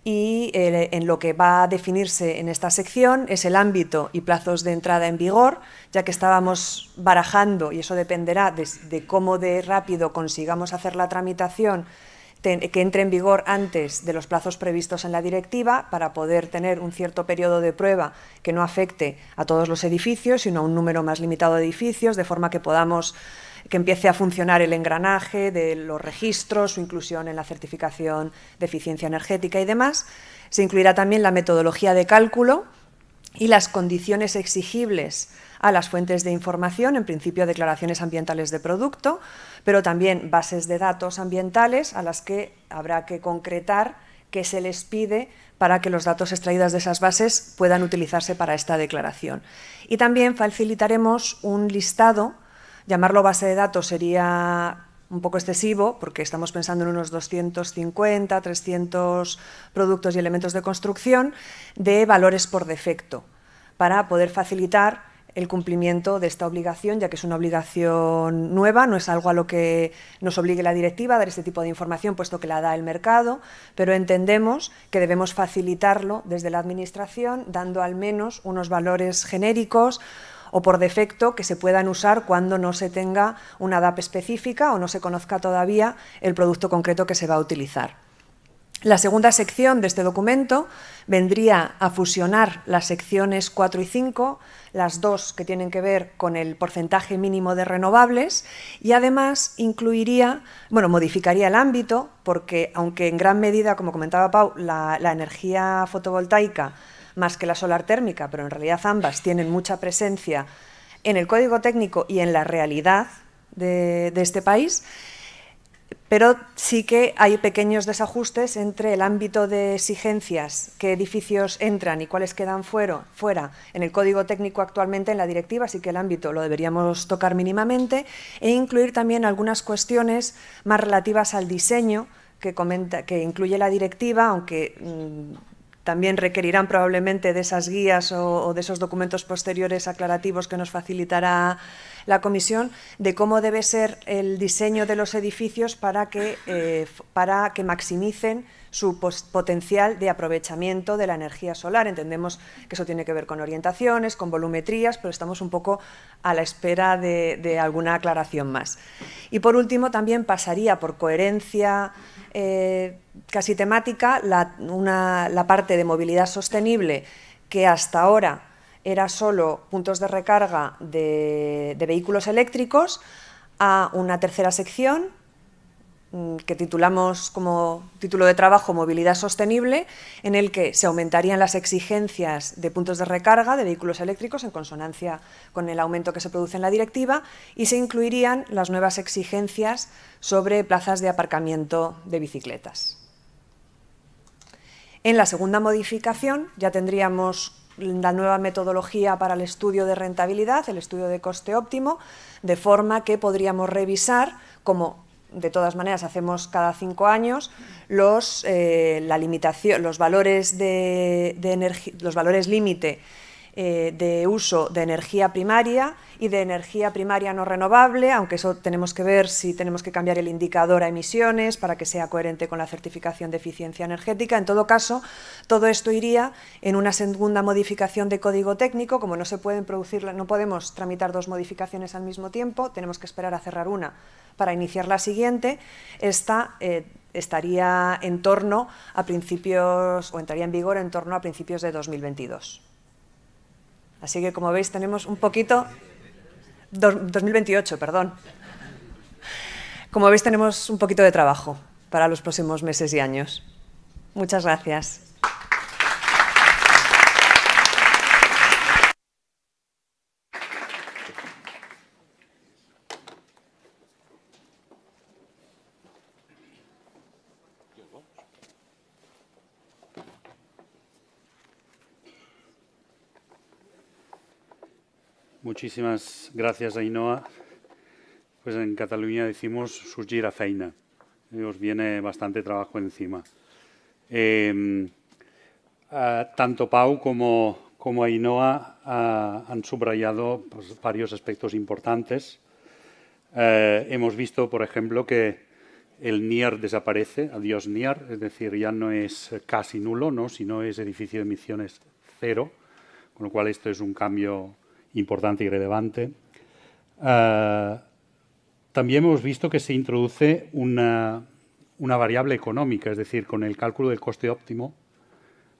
y eh, en lo que va a definirse en esta sección es el ámbito y plazos de entrada en vigor, ya que estábamos barajando, y eso dependerá de cómo de rápido consigamos hacer la tramitación que entre en vigor antes de los plazos previstos en la directiva para poder tener un cierto periodo de prueba que no afecte a todos los edificios, sino a un número más limitado de edificios, de forma que podamos que empiece a funcionar el engranaje de los registros, su inclusión en la certificación de eficiencia energética y demás. Se incluirá también la metodología de cálculo y las condiciones exigibles a las fuentes de información, en principio declaraciones ambientales de producto, pero también bases de datos ambientales a las que habrá que concretar qué se les pide para que los datos extraídos de esas bases puedan utilizarse para esta declaración. Y también facilitaremos un listado, llamarlo base de datos sería un poco excesivo, porque estamos pensando en unos 250, 300 productos y elementos de construcción, de valores por defecto, para poder facilitar el cumplimiento de esta obligación, ya que es una obligación nueva, no es algo a lo que nos obligue la directiva a dar este tipo de información, puesto que la da el mercado, pero entendemos que debemos facilitarlo desde la Administración, dando al menos unos valores genéricos o por defecto que se puedan usar cuando no se tenga una DAP específica o no se conozca todavía el producto concreto que se va a utilizar. La segunda sección de este documento vendría a fusionar las secciones 4 y 5, las dos que tienen que ver con el porcentaje mínimo de renovables y además incluiría, bueno, modificaría el ámbito porque aunque en gran medida, como comentaba Pau, la, energía fotovoltaica más que la solar térmica, pero en realidad ambas tienen mucha presencia en el código técnico y en la realidad de este país, pero sí que hay pequeños desajustes entre el ámbito de exigencias, qué edificios entran y cuáles quedan fuera en el código técnico actualmente en la directiva, así que el ámbito lo deberíamos tocar mínimamente, e incluir también algunas cuestiones más relativas al diseño que, incluye la directiva, aunque mm, también requerirán probablemente de esas guías o de esos documentos posteriores aclarativos que nos facilitará la comisión de cómo debe ser el diseño de los edificios para que, eh, para que maximicen su potencial de aprovechamiento de la energía solar. Entendemos que eso tiene que ver con orientaciones, con volumetrías, pero estamos un poco a la espera de, alguna aclaración más. Y por último, también pasaría por coherencia eh, casi temática la parte de movilidad sostenible que hasta ahora era solo puntos de recarga de, vehículos eléctricos a una tercera sección mm, que titulamos como título de trabajo Movilidad Sostenible, en el que se aumentarían las exigencias de puntos de recarga de vehículos eléctricos en consonancia con el aumento que se produce en la directiva y se incluirían las nuevas exigencias sobre plazas de aparcamiento de bicicletas. En la segunda modificación ya tendríamos la nueva metodología para el estudio de rentabilidad, el estudio de coste óptimo, de forma que podríamos revisar, como de todas maneras hacemos cada cinco años, los, eh, la limitación, los valores, de, los valores límite eh, de uso de energía primaria y de energía primaria no renovable, aunque eso tenemos que ver si tenemos que cambiar el indicador a emisiones para que sea coherente con la certificación de eficiencia energética. En todo caso, todo esto iría en una segunda modificación de código técnico, como no se pueden producir, no podemos tramitar dos modificaciones al mismo tiempo, tenemos que esperar a cerrar una para iniciar la siguiente. Esta eh, estaría en torno a principios o entraría en vigor en torno a principios de 2022. Así que como veis tenemos un poquito... 2028, perdón. Como veis tenemos un poquito de trabajo para los próximos meses y años. Muchas gracias. Muchísimas gracias, Ainhoa. Pues en Cataluña decimos surgir a feina. Eh, os viene bastante trabajo encima. Em, tanto Pau como, como Ainhoa han subrayado pues, varios aspectos importantes. Eh, hemos visto, por ejemplo, que el NIR desaparece, adiós niar es decir, ya no es casi nulo, sino es edificio de emisiones cero, con lo cual esto es un cambio importante y relevante. Ah, también hemos visto que se introduce una, una variable económica, es decir, con el cálculo del coste óptimo,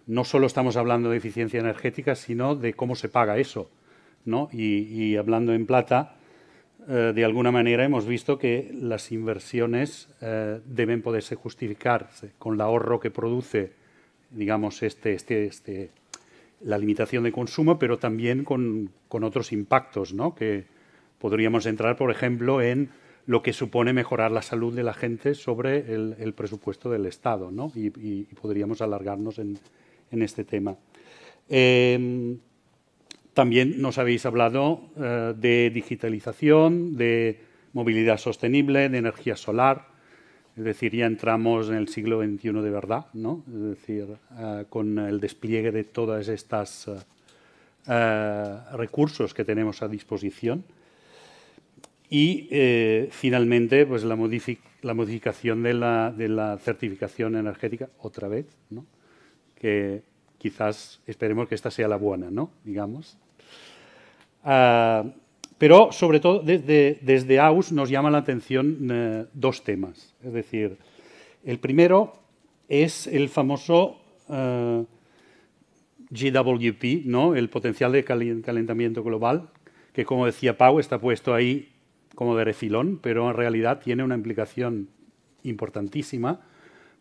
no solo estamos hablando de eficiencia energética, sino de cómo se paga eso. ¿no? Y, hablando en plata, eh, de alguna manera hemos visto que las inversiones eh, deben poderse justificar con el ahorro que produce digamos, este, este, este la limitación de consumo, pero también con, otros impactos, ¿no? que podríamos entrar, por ejemplo, en lo que supone mejorar la salud de la gente sobre el, presupuesto del Estado, ¿no? y, podríamos alargarnos en, este tema. Em, también nos habéis hablado eh, de digitalización, de movilidad sostenible, de energía solar, es decir, ya entramos en el siglo XXI de verdad, ¿no? Es decir, eh, con el despliegue de todas estas eh, eh, recursos que tenemos a disposición. Y finalmente, pues la, modificación de la, certificación energética otra vez, ¿no? Que quizás esperemos que esta sea la buena, ¿no? Digamos. Ah, pero, sobre todo, desde, AUS nos llama la atención eh, dos temas. Es decir, el primero es el famoso eh, GWP, ¿no? el potencial de calentamiento global, que, como decía Pau, está puesto ahí como de refilón, pero en realidad tiene una implicación importantísima,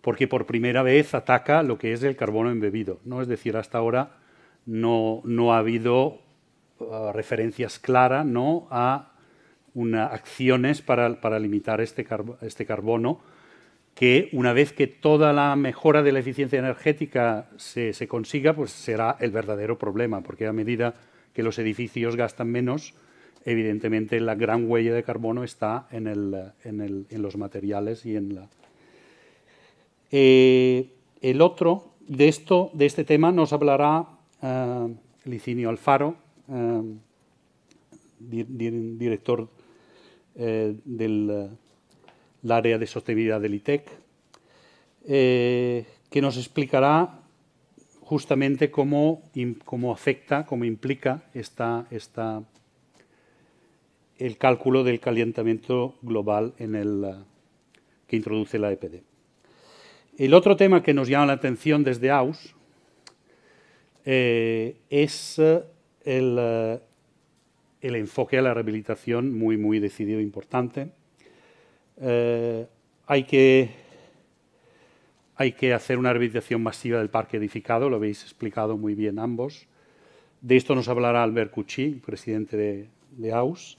porque por primera vez ataca lo que es el carbono embebido. ¿no? Es decir, hasta ahora no, no ha habido referencias claras ¿no? a unas acciones para, para limitar este, este, carbono, que una vez que toda la mejora de la eficiencia energética se, se, consiga, pues será el verdadero problema, porque a medida que los edificios gastan menos, evidentemente la gran huella de carbono está en, el, en, el, en los materiales y en la... Eh, el otro, de, esto, de este tema nos hablará eh, Licinio Alfaro, Em, director eh, del área eh, de sostenibilidad del ITEC, eh, que nos explicará justamente cómo, cómo afecta, cómo implica esta, esta, el cálculo del calentamiento global en el, que introduce la EPD. El otro tema que nos llama la atención desde AUS es eh, el, enfoque a la rehabilitación muy, muy decidido e importante. Eh, hay, que, hay que hacer una rehabilitación masiva del parque edificado, lo habéis explicado muy bien ambos. De esto nos hablará Albert Cucci, presidente de, de AUS,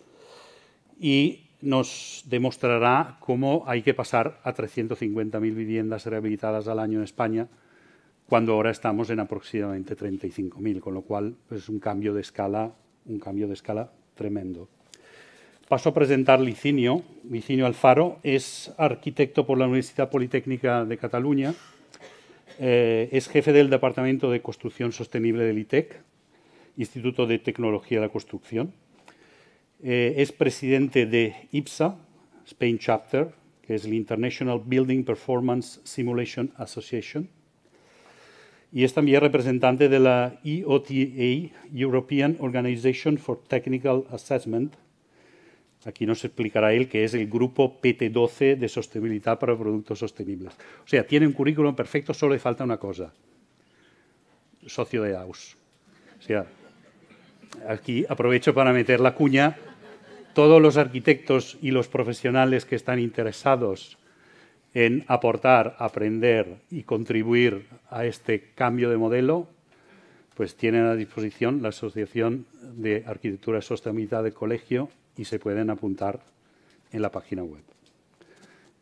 y nos demostrará cómo hay que pasar a 350.000 viviendas rehabilitadas al año en España cuando ahora estamos en aproximadamente 35.000, con lo cual pues, es un cambio de escala, un cambio de escala tremendo. Paso a presentar Licinio. Licinio Alfaro es arquitecto por la Universidad Politécnica de Cataluña, eh, es jefe del Departamento de Construcción Sostenible del ITEC, Instituto de Tecnología de la Construcción. Eh, es presidente de IPSA, Spain Chapter, que es el International Building Performance Simulation Association y es también representante de la EOTA, European Organization for Technical Assessment. Aquí nos explicará él que es el grupo PT12 de sostenibilidad para productos sostenibles. O sea, tiene un currículum perfecto, solo le falta una cosa. Socio de AUS. O sea, aquí aprovecho para meter la cuña. Todos los arquitectos y los profesionales que están interesados en aportar, aprender y contribuir a este cambio de modelo, pues tienen a disposición la Asociación de Arquitectura y Sostenibilidad del Colegio y se pueden apuntar en la página web.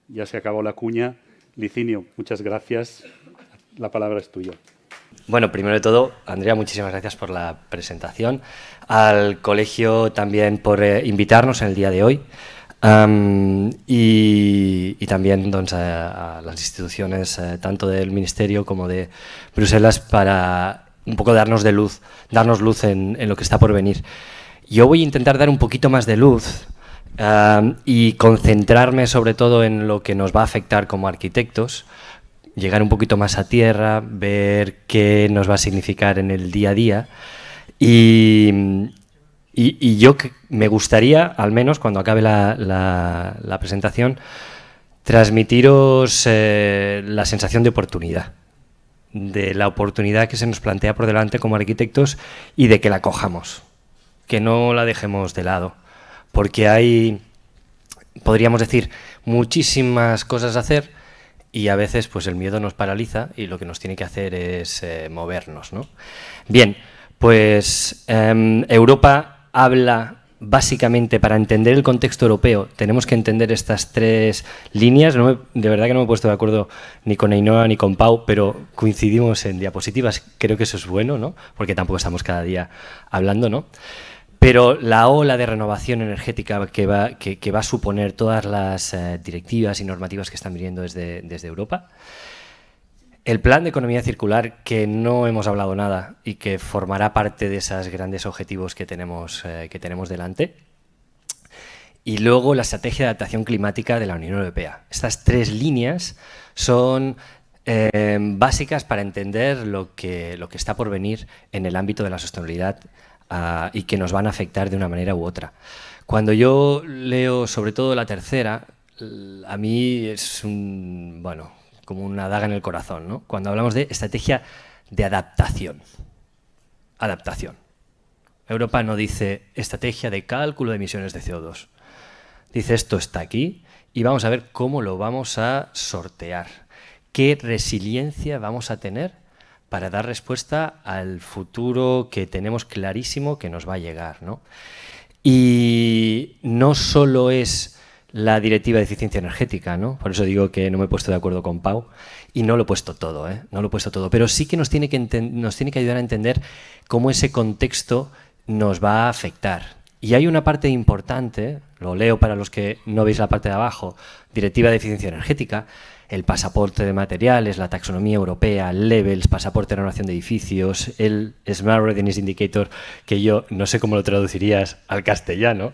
Ya se acabó la cuña. Licinio, muchas gracias. La palabra es tuya. Bueno, primero de todo, Andrea, muchísimas gracias por la presentación. Al colegio también por eh, invitarnos en el día de hoy y, también entonces a, las instituciones, eh, tanto del Ministerio como de Bruselas, para un poco darnos de luz, darnos luz en, en lo que está por venir. Yo voy a intentar dar un poquito más de luz y concentrarme sobre todo en lo que nos va a afectar como arquitectos, llegar un poquito más a tierra, ver qué nos va a significar en el día a día. Y, y, yo que me gustaría, al menos cuando acabe la, presentación, transmitiros eh, la sensación de oportunidad, de la oportunidad que se nos plantea por delante como arquitectos y de que la cojamos, que no la dejemos de lado, porque hay, podríamos decir, muchísimas cosas a hacer y a veces pues el miedo nos paraliza y lo que nos tiene que hacer es eh, movernos. Bien, pues em, Europa habla básicamente para entender el contexto europeo tenemos que entender estas tres líneas. de verdad que no me he puesto de acuerdo ni con Einoa ni con Pau, pero coincidimos en diapositivas. Creo que eso es bueno, ¿no? Porque tampoco estamos cada día hablando, ¿no? Pero la ola de renovación energética que va, que, va a suponer todas las eh, directivas y normativas que están viniendo desde, desde Europa. El plan de economía circular, que no hemos hablado nada y que formará parte de esos grandes objetivos que tenemos, eh, que tenemos delante. Y luego la estrategia de adaptación climática de la Unión Europea. Estas tres líneas son eh, básicas para entender lo que, lo que está por venir en el ámbito de la sostenibilidad ah, y que nos van a afectar de una manera u otra. Cuando yo leo sobre todo la tercera, a mí es un, bueno, como una daga en el corazón, ¿no? Cuando hablamos de estrategia de adaptación. Adaptación. Europa no dice estrategia de cálculo de emisiones de CO2. Dice esto está aquí y vamos a ver cómo lo vamos a sortear. ¿Qué resiliencia vamos a tener para dar respuesta al futuro que tenemos clarísimo que nos va a llegar? ¿no? Y no solo es la directiva de eficiencia energética, ¿no? Por eso digo que no me he puesto de acuerdo con Pau y no lo he puesto todo, ¿eh? No lo he puesto todo, pero sí que nos tiene que, nos tiene que ayudar a entender cómo ese contexto nos va a afectar. Y hay una parte importante, lo leo para los que no veis la parte de abajo, directiva de eficiencia energética, el pasaporte de materiales, la taxonomía europea, levels, pasaporte de renovación de edificios, el Smart Readiness Indicator, que yo no sé cómo lo traducirías al castellano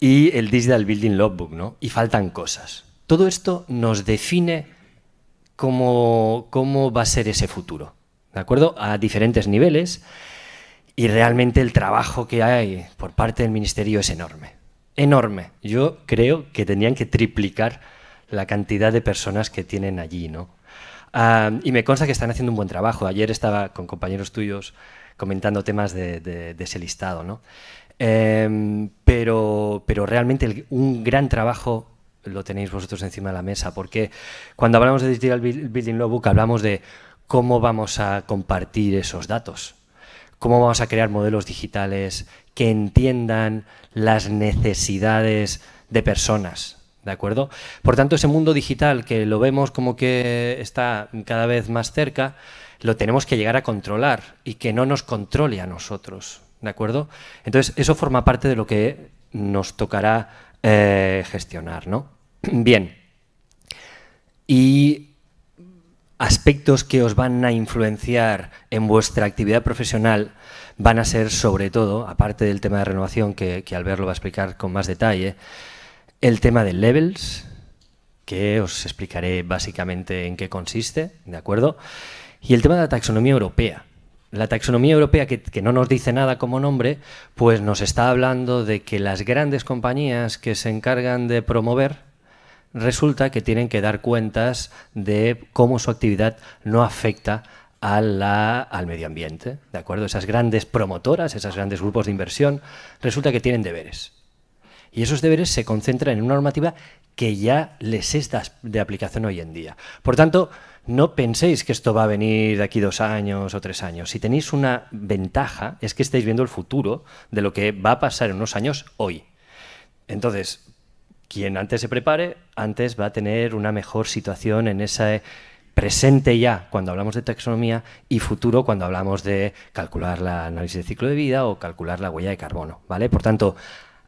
y el Digital Building Logbook, ¿no? Y faltan cosas. Todo esto nos define cómo, cómo va a ser ese futuro, ¿de acuerdo? A diferentes niveles y realmente el trabajo que hay por parte del Ministerio es enorme. Enorme. Yo creo que tenían que triplicar la cantidad de personas que tienen allí, ¿no? Ah, y me consta que están haciendo un buen trabajo. Ayer estaba con compañeros tuyos comentando temas de, de ese listado, ¿no? Em, pero, pero realmente un gran trabajo lo tenéis vosotros encima de la mesa, porque cuando hablamos de Digital Building Logbook hablamos de cómo vamos a compartir esos datos, cómo vamos a crear modelos digitales que entiendan las necesidades de personas, ¿de acuerdo? Por tanto, ese mundo digital que lo vemos como que está cada vez más cerca, lo tenemos que llegar a controlar y que no nos controle a nosotros, ¿De acuerdo? Entonces, eso forma parte de lo que nos tocará eh, gestionar, ¿no? Bien. Y aspectos que os van a influenciar en vuestra actividad profesional van a ser, sobre todo, aparte del tema de renovación, que, que Albert lo va a explicar con más detalle, el tema de levels, que os explicaré básicamente en qué consiste, ¿de acuerdo? Y el tema de la taxonomía europea, la taxonomía europea, que, no nos dice nada como nombre, pues nos está hablando de que las grandes compañías que se encargan de promover, resulta que tienen que dar cuentas de cómo su actividad no afecta al medio ambiente. ¿De acuerdo? Esas grandes promotoras, esos grandes grupos de inversión, resulta que tienen deberes. Y esos deberes se concentran en una normativa que ya les es de aplicación hoy en día. Por tanto, no penséis que esto va a venir de aquí dos años o tres años. Si tenéis una ventaja, es que estáis viendo el futuro de lo que va a pasar en unos años hoy. Entonces, quien antes se prepare, antes va a tener una mejor situación en ese presente ya cuando hablamos de taxonomía y futuro cuando hablamos de calcular la análisis de ciclo de vida o calcular la huella de carbono, ¿vale? Por tanto,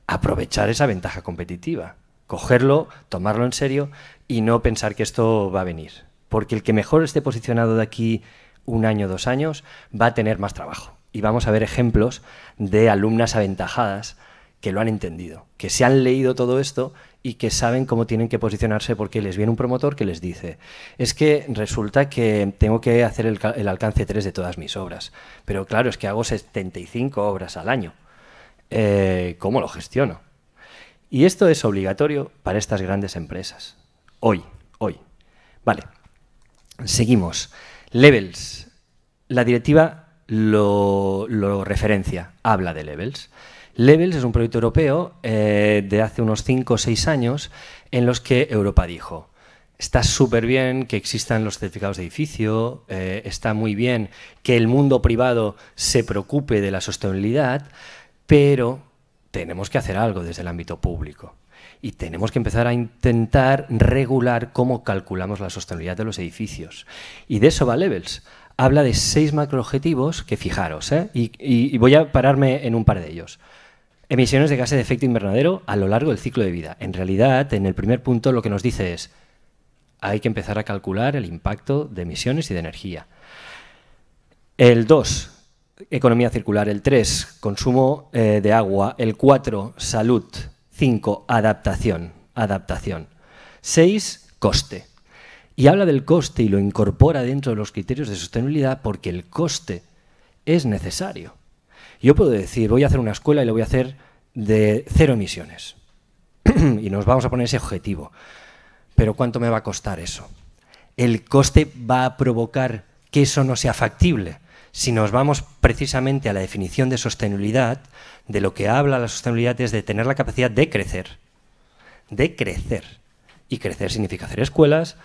aprovechar esa ventaja competitiva, cogerlo, tomarlo en serio y no pensar que esto va a venir porque el que mejor esté posicionado de aquí un año, dos años, va a tener más trabajo. Y vamos a ver ejemplos de alumnas aventajadas que lo han entendido, que se han leído todo esto y que saben cómo tienen que posicionarse porque les viene un promotor que les dice, es que resulta que tengo que hacer el, alcance 3 de todas mis obras, pero claro, es que hago 75 obras al año. Eh, ¿Cómo lo gestiono? Y esto es obligatorio para estas grandes empresas. Hoy, hoy. Vale, Seguimos. Levels. La directiva lo, referencia, habla de levels. Levels es un proyecto europeo eh, de hace unos 5 o 6 años en los que Europa dijo, está súper bien que existan los certificados de edificio, eh, está muy bien que el mundo privado se preocupe de la sostenibilidad, pero tenemos que hacer algo desde el ámbito público y tenemos que empezar a intentar regular cómo calculamos la sostenibilidad de los edificios. Y de eso va Levels. Habla de seis macroobjetivos que fijaros, ¿eh? y, voy a pararme en un par de ellos. Emisiones de gases de efecto invernadero a lo largo del ciclo de vida. En realidad, en el primer punto lo que nos dice es, hay que empezar a calcular el impacto de emisiones y de energía. El 2, economía circular. El 3, consumo eh, de agua. El 4, salud. Cinco, Adaptación. Adaptación. 6. Coste. Y habla del coste y lo incorpora dentro de los criterios de sostenibilidad porque el coste es necesario. Yo puedo decir, voy a hacer una escuela y la voy a hacer de cero emisiones. y nos vamos a poner ese objetivo. Pero ¿cuánto me va a costar eso? El coste va a provocar que eso no sea factible. Si nos vamos precisamente a la definición de sostenibilidad, de lo que habla la sostenibilidad es de tener la capacidad de crecer. De crecer. Y crecer significa hacer escuelas,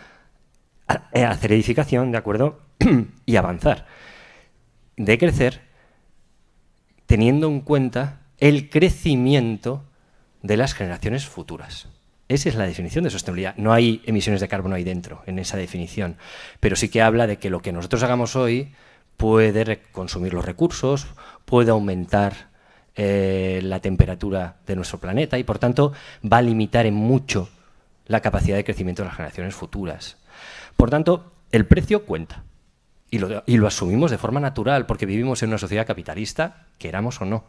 eh, hacer edificación, ¿de acuerdo? y avanzar. De crecer teniendo en cuenta el crecimiento de las generaciones futuras. Esa es la definición de sostenibilidad. No hay emisiones de carbono ahí dentro, en esa definición. Pero sí que habla de que lo que nosotros hagamos hoy puede consumir los recursos, puede aumentar eh, la temperatura de nuestro planeta y por tanto va a limitar en mucho la capacidad de crecimiento de las generaciones futuras. Por tanto, el precio cuenta y lo, y lo asumimos de forma natural porque vivimos en una sociedad capitalista, queramos o no.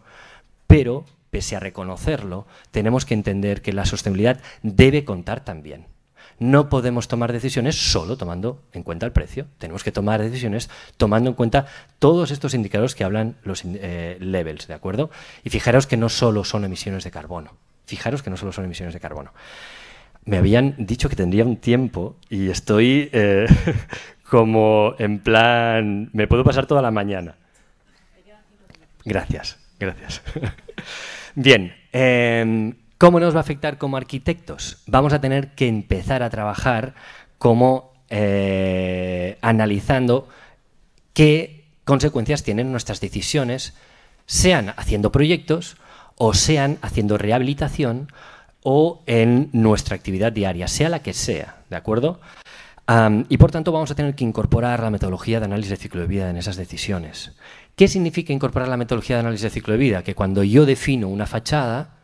Pero, pese a reconocerlo, tenemos que entender que la sostenibilidad debe contar también. No podemos tomar decisiones solo tomando en cuenta el precio. Tenemos que tomar decisiones tomando en cuenta todos estos indicadores que hablan los eh, levels, ¿de acuerdo? Y fijaros que no solo son emisiones de carbono. Fijaros que no solo son emisiones de carbono. Me habían dicho que tendría un tiempo y estoy eh, como en plan, me puedo pasar toda la mañana. Gracias, gracias. Bien, em, ¿Cómo nos va a afectar como arquitectos? Vamos a tener que empezar a trabajar como eh, analizando qué consecuencias tienen nuestras decisiones, sean haciendo proyectos o sean haciendo rehabilitación o en nuestra actividad diaria, sea la que sea, ¿de acuerdo? y por tanto vamos a tener que incorporar la metodología de análisis de ciclo de vida en esas decisiones. ¿Qué significa incorporar la metodología de análisis de ciclo de vida? Que cuando yo defino una fachada,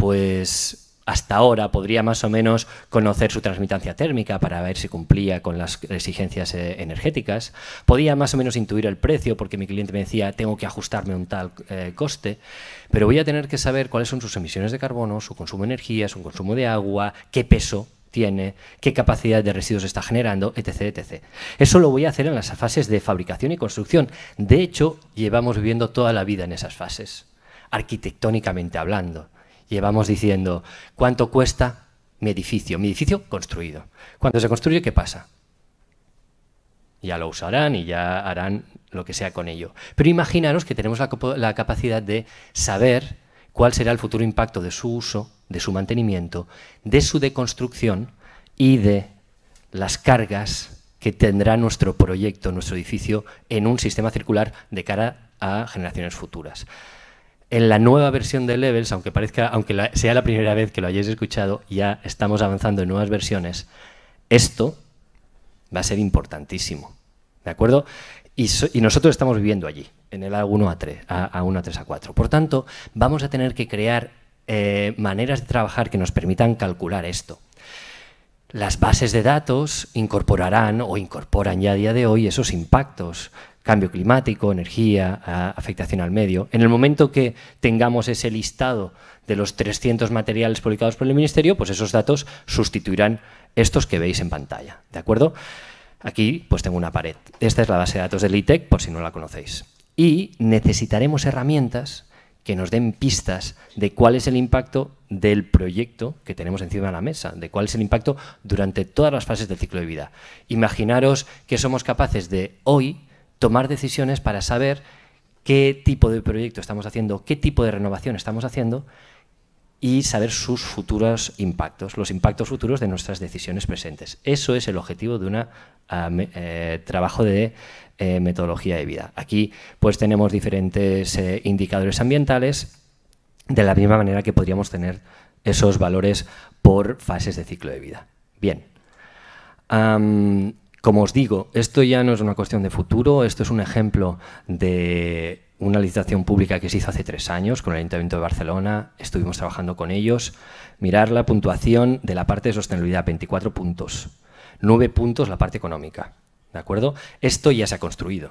pues hasta ahora podría más o menos conocer su transmitancia térmica para ver si cumplía con las exigencias eh, energéticas. Podía más o menos intuir el precio porque mi cliente me decía tengo que ajustarme a un tal eh, coste, pero voy a tener que saber cuáles son sus emisiones de carbono, su consumo de energía, su consumo de agua, qué peso tiene, qué capacidad de residuos está generando, etc, etc. Eso lo voy a hacer en las fases de fabricación y construcción. De hecho, llevamos viviendo toda la vida en esas fases, arquitectónicamente hablando llevamos diciendo, ¿cuánto cuesta mi edificio? Mi edificio construido. Cuando se construye, ¿qué pasa? Ya lo usarán y ya harán lo que sea con ello. Pero imaginaros que tenemos la capacidad de saber cuál será el futuro impacto de su uso, de su mantenimiento, de su deconstrucción y de las cargas que tendrá nuestro proyecto, nuestro edificio, en un sistema circular de cara a generaciones futuras en la nueva versión de Levels, aunque parezca, aunque sea la primera vez que lo hayáis escuchado, ya estamos avanzando en nuevas versiones. Esto va a ser importantísimo, ¿de acuerdo? Y, nosotros estamos viviendo allí, en el A1 a 3, a, 1 a 3 a 4. Por tanto, vamos a tener que crear eh, maneras de trabajar que nos permitan calcular esto. Las bases de datos incorporarán o incorporan ya a día de hoy esos impactos, cambio climático, energía, afectación al medio. En el momento que tengamos ese listado de los 300 materiales publicados por el Ministerio, pues esos datos sustituirán estos que veis en pantalla, ¿de acuerdo? Aquí pues tengo una pared. Esta es la base de datos del ITEC, por si no la conocéis. Y necesitaremos herramientas que nos den pistas de cuál es el impacto del proyecto que tenemos encima de la mesa, de cuál es el impacto durante todas las fases del ciclo de vida. Imaginaros que somos capaces de hoy tomar decisiones para saber qué tipo de proyecto estamos haciendo, qué tipo de renovación estamos haciendo y saber sus futuros impactos, los impactos futuros de nuestras decisiones presentes. Eso es el objetivo de un eh, eh, trabajo de eh, metodología de vida. Aquí pues tenemos diferentes indicadores ambientales, de la misma manera que podríamos tener esos valores por fases de ciclo de vida. Bien. Como os digo, esto ya no es una cuestión de futuro, esto es un ejemplo de una licitación pública que se hizo hace tres años con el Ayuntamiento de Barcelona, estuvimos trabajando con ellos. Mirar la puntuación de la parte de sostenibilidad, 24 puntos, 9 puntos la parte económica. ¿De acuerdo? Esto ya se ha construido.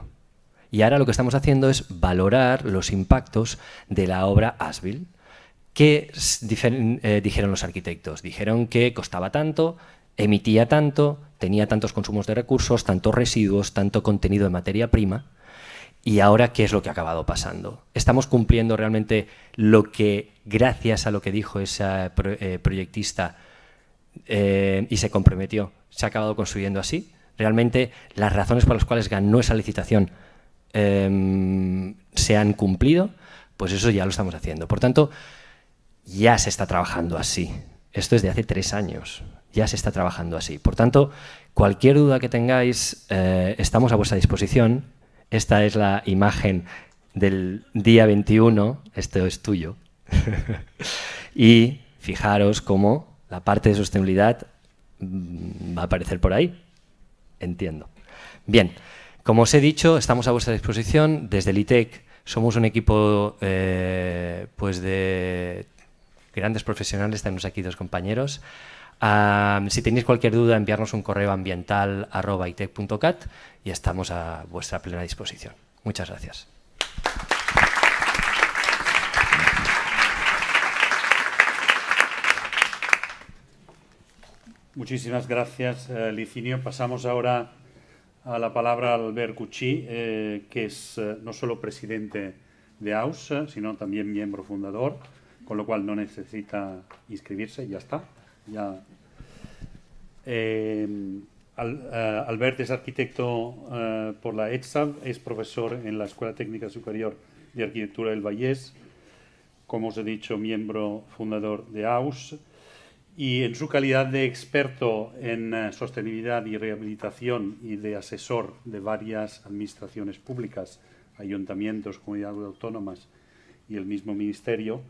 Y ahora lo que estamos haciendo es valorar los impactos de la obra Asbil, ¿Qué eh, dijeron los arquitectos? Dijeron que costaba tanto, emitía tanto, tenía tantos consumos de recursos, tantos residuos, tanto contenido de materia prima. Y ahora, ¿qué es lo que ha acabado pasando? ¿Estamos cumpliendo realmente lo que, gracias a lo que dijo esa eh, proyectista eh, y se comprometió, se ha acabado construyendo así? ¿Realmente las razones por las cuales ganó esa licitación em, se han cumplido? Pues eso ya lo estamos haciendo. Por tanto, ya se está trabajando así. Esto es de hace tres años ya se está trabajando así. Por tanto, cualquier duda que tengáis, eh, estamos a vuestra disposición. Esta es la imagen del día 21, esto es tuyo. y fijaros cómo la parte de sostenibilidad mm, va a aparecer por ahí. Entiendo. Bien, como os he dicho, estamos a vuestra disposición desde el ITEC. Somos un equipo eh, pues de grandes profesionales, tenemos aquí dos compañeros si tenéis cualquier duda, enviarnos un correo ambiental y estamos a vuestra plena disposición. Muchas gracias. Muchísimas gracias, eh, Licinio. Pasamos ahora a la palabra a Albert Cuchí eh, que es eh, no solo presidente de AUS, sino también miembro fundador, con lo cual no necesita inscribirse, ya está, ya Em, eh, Albert es arquitecto eh, por la ETSAB, es profesor en la Escuela Técnica Superior de Arquitectura del Vallés, como os he dicho, miembro fundador de AUS, y en su calidad de experto en eh, sostenibilidad y rehabilitación y de asesor de varias administraciones públicas, ayuntamientos, comunidades autónomas y el mismo ministerio,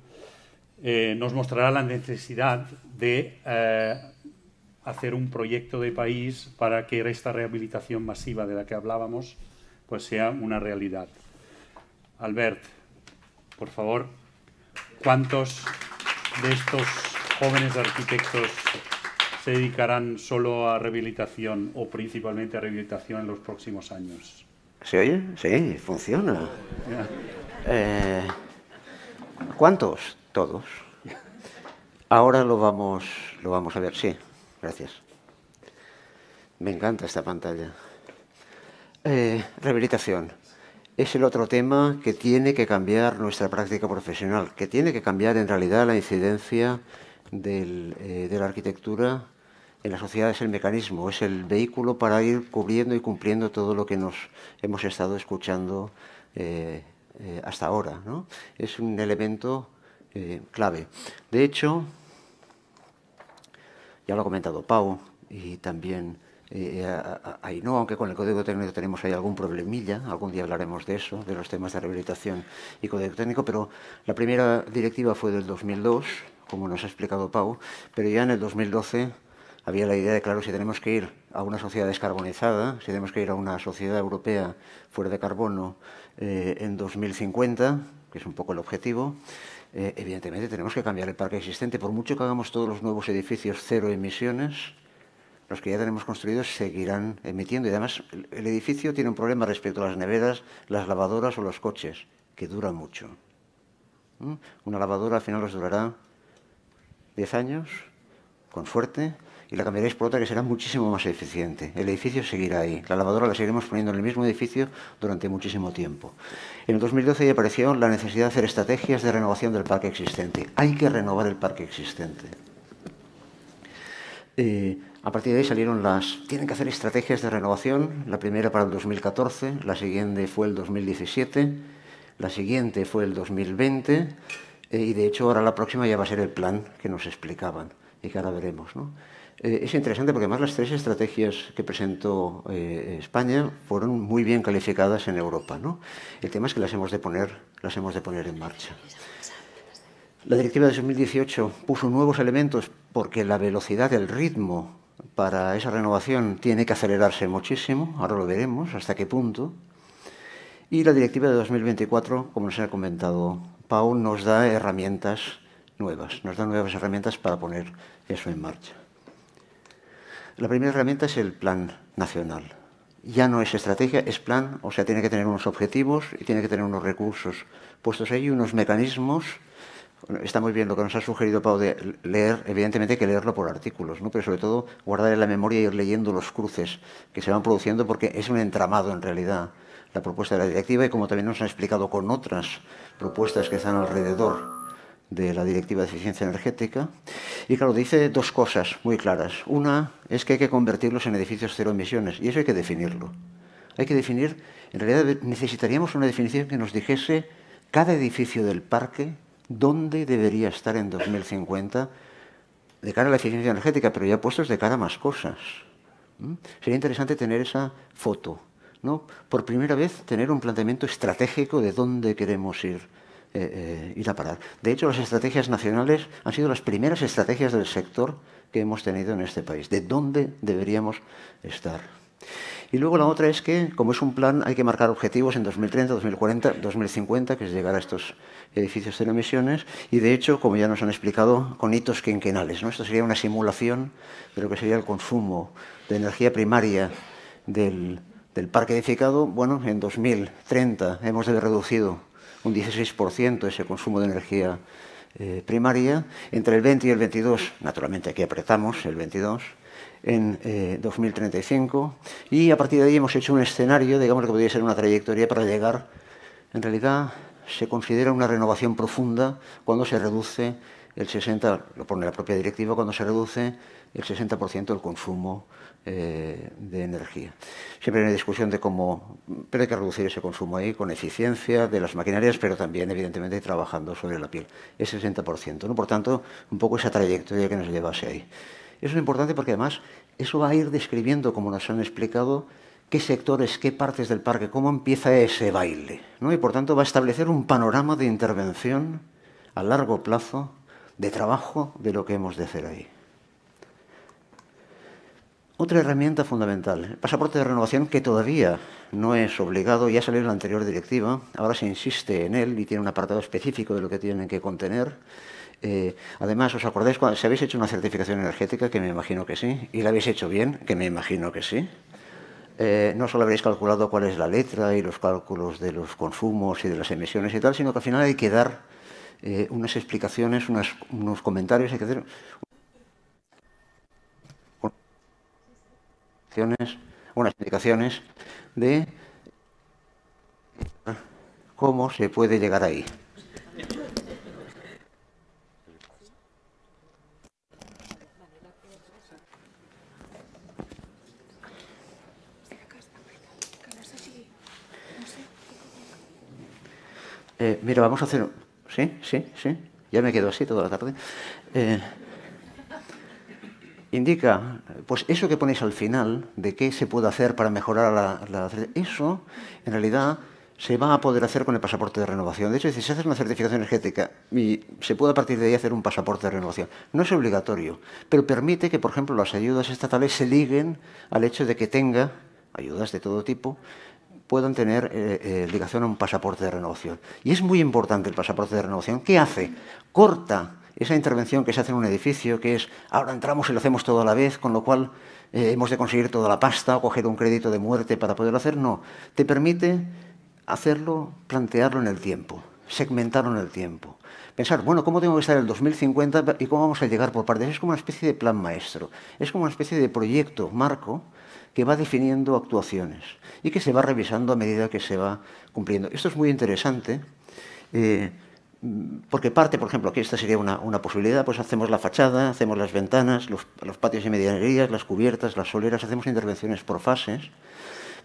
eh, nos mostrará la necesidad de hacer un proyecto de país para que esta rehabilitación masiva de la que hablábamos pues sea una realidad. Albert, por favor, ¿cuántos de estos jóvenes arquitectos se dedicarán solo a rehabilitación o principalmente a rehabilitación en los próximos años? ¿Se oye? Sí, funciona. Eh, ¿Cuántos? Todos. Ahora lo vamos, lo vamos a ver, sí. Gracias. Me encanta esta pantalla. Eh, rehabilitación. Es el otro tema que tiene que cambiar nuestra práctica profesional, que tiene que cambiar en realidad la incidencia eh, de la arquitectura en la sociedad es el mecanismo, es el vehículo para ir cubriendo y cumpliendo todo lo que nos hemos estado escuchando eh, hasta ahora. Es un elemento clave. De hecho, ya lo ha comentado Pau y también eh, ahí no, aunque con el código técnico tenemos ahí algún problemilla, algún día hablaremos de eso, de los temas de rehabilitación y código técnico, pero la primera directiva fue del 2002, como nos ha explicado Pau, pero ya en el 2012 había la idea de, claro, si tenemos que ir a una sociedad descarbonizada, si tenemos que ir a una sociedad europea fuera de carbono eh, en 2050, que es un poco el objetivo, eh, evidentemente tenemos que cambiar el parque existente. Por mucho que hagamos todos los nuevos edificios cero emisiones, los que ya tenemos construidos seguirán emitiendo. Y además el edificio tiene un problema respecto a las neveras, las lavadoras o los coches, que dura mucho. ¿Mm? Una lavadora al final los durará 10 años, con fuerte y la cambiaréis por otra que será muchísimo más eficiente. El edificio seguirá ahí. La lavadora la seguiremos poniendo en el mismo edificio durante muchísimo tiempo. En el 2012 ya apareció la necesidad de hacer estrategias de renovación del parque existente. Hay que renovar el parque existente. Eh, a partir de ahí salieron las... Tienen que hacer estrategias de renovación. La primera para el 2014, la siguiente fue el 2017, la siguiente fue el 2020 eh, y de hecho ahora la próxima ya va a ser el plan que nos explicaban y que ahora veremos. ¿no? Eh, es interesante porque además las tres estrategias que presentó eh, España fueron muy bien calificadas en Europa. El tema es que las hemos de poner, las hemos de poner en marcha. La directiva de 2018 puso nuevos elementos porque la velocidad, el ritmo para esa renovación tiene que acelerarse muchísimo. Ahora lo veremos hasta qué punto. Y la directiva de 2024, como nos ha comentado Pau, nos da herramientas nuevas, nos da nuevas herramientas para poner eso en marcha. La primera herramienta es el plan nacional. Ya no es estrategia, es plan, o sea, tiene que tener unos objetivos y tiene que tener unos recursos puestos ahí, unos mecanismos. Está muy bien lo que nos ha sugerido Pau de leer, evidentemente hay que leerlo por artículos, ¿no? pero sobre todo guardar en la memoria y ir leyendo los cruces que se van produciendo porque es un entramado en realidad la propuesta de la directiva y como también nos ha explicado con otras propuestas que están alrededor de la Directiva de Eficiencia Energética. Y claro, dice dos cosas muy claras. Una es que hay que convertirlos en edificios cero emisiones, y eso hay que definirlo. Hay que definir, en realidad necesitaríamos una definición que nos dijese cada edificio del parque dónde debería estar en 2050 de cara a la eficiencia energética, pero ya puestos de cara a más cosas. ¿Mm? Sería interesante tener esa foto, ¿no? Por primera vez tener un planteamiento estratégico de dónde queremos ir eh, eh, ir a parar. De hecho, las estrategias nacionales han sido las primeras estrategias del sector que hemos tenido en este país, de dónde deberíamos estar. Y luego la otra es que, como es un plan, hay que marcar objetivos en 2030, 2040, 2050, que es llegar a estos edificios en emisiones, y de hecho, como ya nos han explicado, con hitos quinquenales. ¿no? Esto sería una simulación de lo que sería el consumo de energía primaria del, parque edificado. Bueno, en 2030 hemos de reducido un 16% ese consumo de energía eh, primaria, entre el 20 y el 22, naturalmente aquí apretamos el 22, en 2035, eh, y a partir de ahí hemos hecho un escenario, digamos que podría ser una trayectoria para llegar, en realidad se considera una renovación profunda cuando se reduce el 60, lo pone la propia directiva, cuando se reduce el 60% del consumo eh, de energía. Siempre hay una discusión de cómo, pero hay que reducir ese consumo ahí con eficiencia de las maquinarias, pero también, evidentemente, trabajando sobre la piel, Es 60%. ¿no? Por tanto, un poco esa trayectoria que nos llevase ahí. Eso es importante porque además eso va a ir describiendo, como nos han explicado, qué sectores, qué partes del parque, cómo empieza ese baile. ¿no? Y por tanto va a establecer un panorama de intervención a largo plazo de trabajo de lo que hemos de hacer ahí. Otra herramienta fundamental, el ¿eh? pasaporte de renovación que todavía no es obligado, ya salió en la anterior directiva, ahora se insiste en él y tiene un apartado específico de lo que tienen que contener. Eh, además, ¿os acordáis cuando, si habéis hecho una certificación energética? Que me imagino que sí. ¿Y la habéis hecho bien? Que me imagino que sí. Eh, no solo habréis calculado cuál es la letra y los cálculos de los consumos y de las emisiones y tal, sino que al final hay que dar unas explicaciones, unos comentarios, hay que hacer unas indicaciones de cómo se puede llegar ahí. Eh, mira, vamos a hacer... Sí, sí, sí. Ya me quedo así toda la tarde. Eh, indica, pues eso que ponéis al final, de qué se puede hacer para mejorar la, eso en realidad se va a poder hacer con el pasaporte de renovación. De hecho, si se hace una certificación energética y se puede a partir de ahí hacer un pasaporte de renovación, no es obligatorio, pero permite que, por ejemplo, las ayudas estatales se liguen al hecho de que tenga ayudas de todo tipo, puedan tener eh, eh, ligación a un pasaporte de renovación. Y es muy importante el pasaporte de renovación. ¿Qué hace? Corta esa intervención que se hace en un edificio, que es ahora entramos y lo hacemos todo a la vez, con lo cual eh, hemos de conseguir toda la pasta o coger un crédito de muerte para poderlo hacer, no. Te permite hacerlo, plantearlo en el tiempo, segmentarlo en el tiempo. Pensar, bueno, ¿cómo tengo que estar en el 2050 y cómo vamos a llegar por partes? Es como una especie de plan maestro, es como una especie de proyecto marco que va definiendo actuaciones y que se va revisando a medida que se va cumpliendo. Esto es muy interesante. Eh, porque parte, por ejemplo, aquí esta sería una, posibilidad, pues hacemos la fachada, hacemos las ventanas, los, los, patios y medianerías, las cubiertas, las soleras, hacemos intervenciones por fases,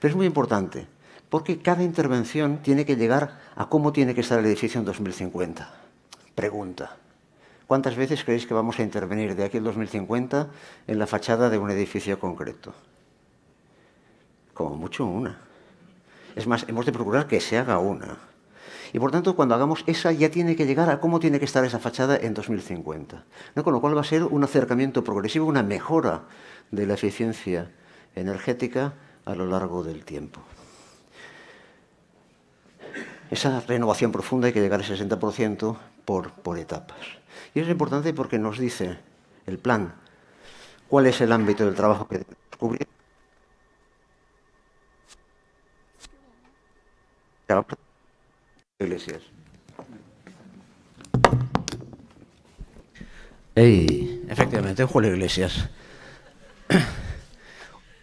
pero es muy importante, porque cada intervención tiene que llegar a cómo tiene que estar el edificio en 2050. Pregunta, ¿cuántas veces creéis que vamos a intervenir de aquí al 2050 en la fachada de un edificio concreto? Como mucho una. Es más, hemos de procurar que se haga una y por tanto, cuando hagamos esa, ya tiene que llegar a cómo tiene que estar esa fachada en 2050. ¿no? Con lo cual va a ser un acercamiento progresivo, una mejora de la eficiencia energética a lo largo del tiempo. Esa renovación profunda hay que llegar al 60% por, etapas. Y es importante porque nos dice el plan cuál es el ámbito del trabajo que debemos cubrir. Iglesias. efectivamente, Julio Iglesias.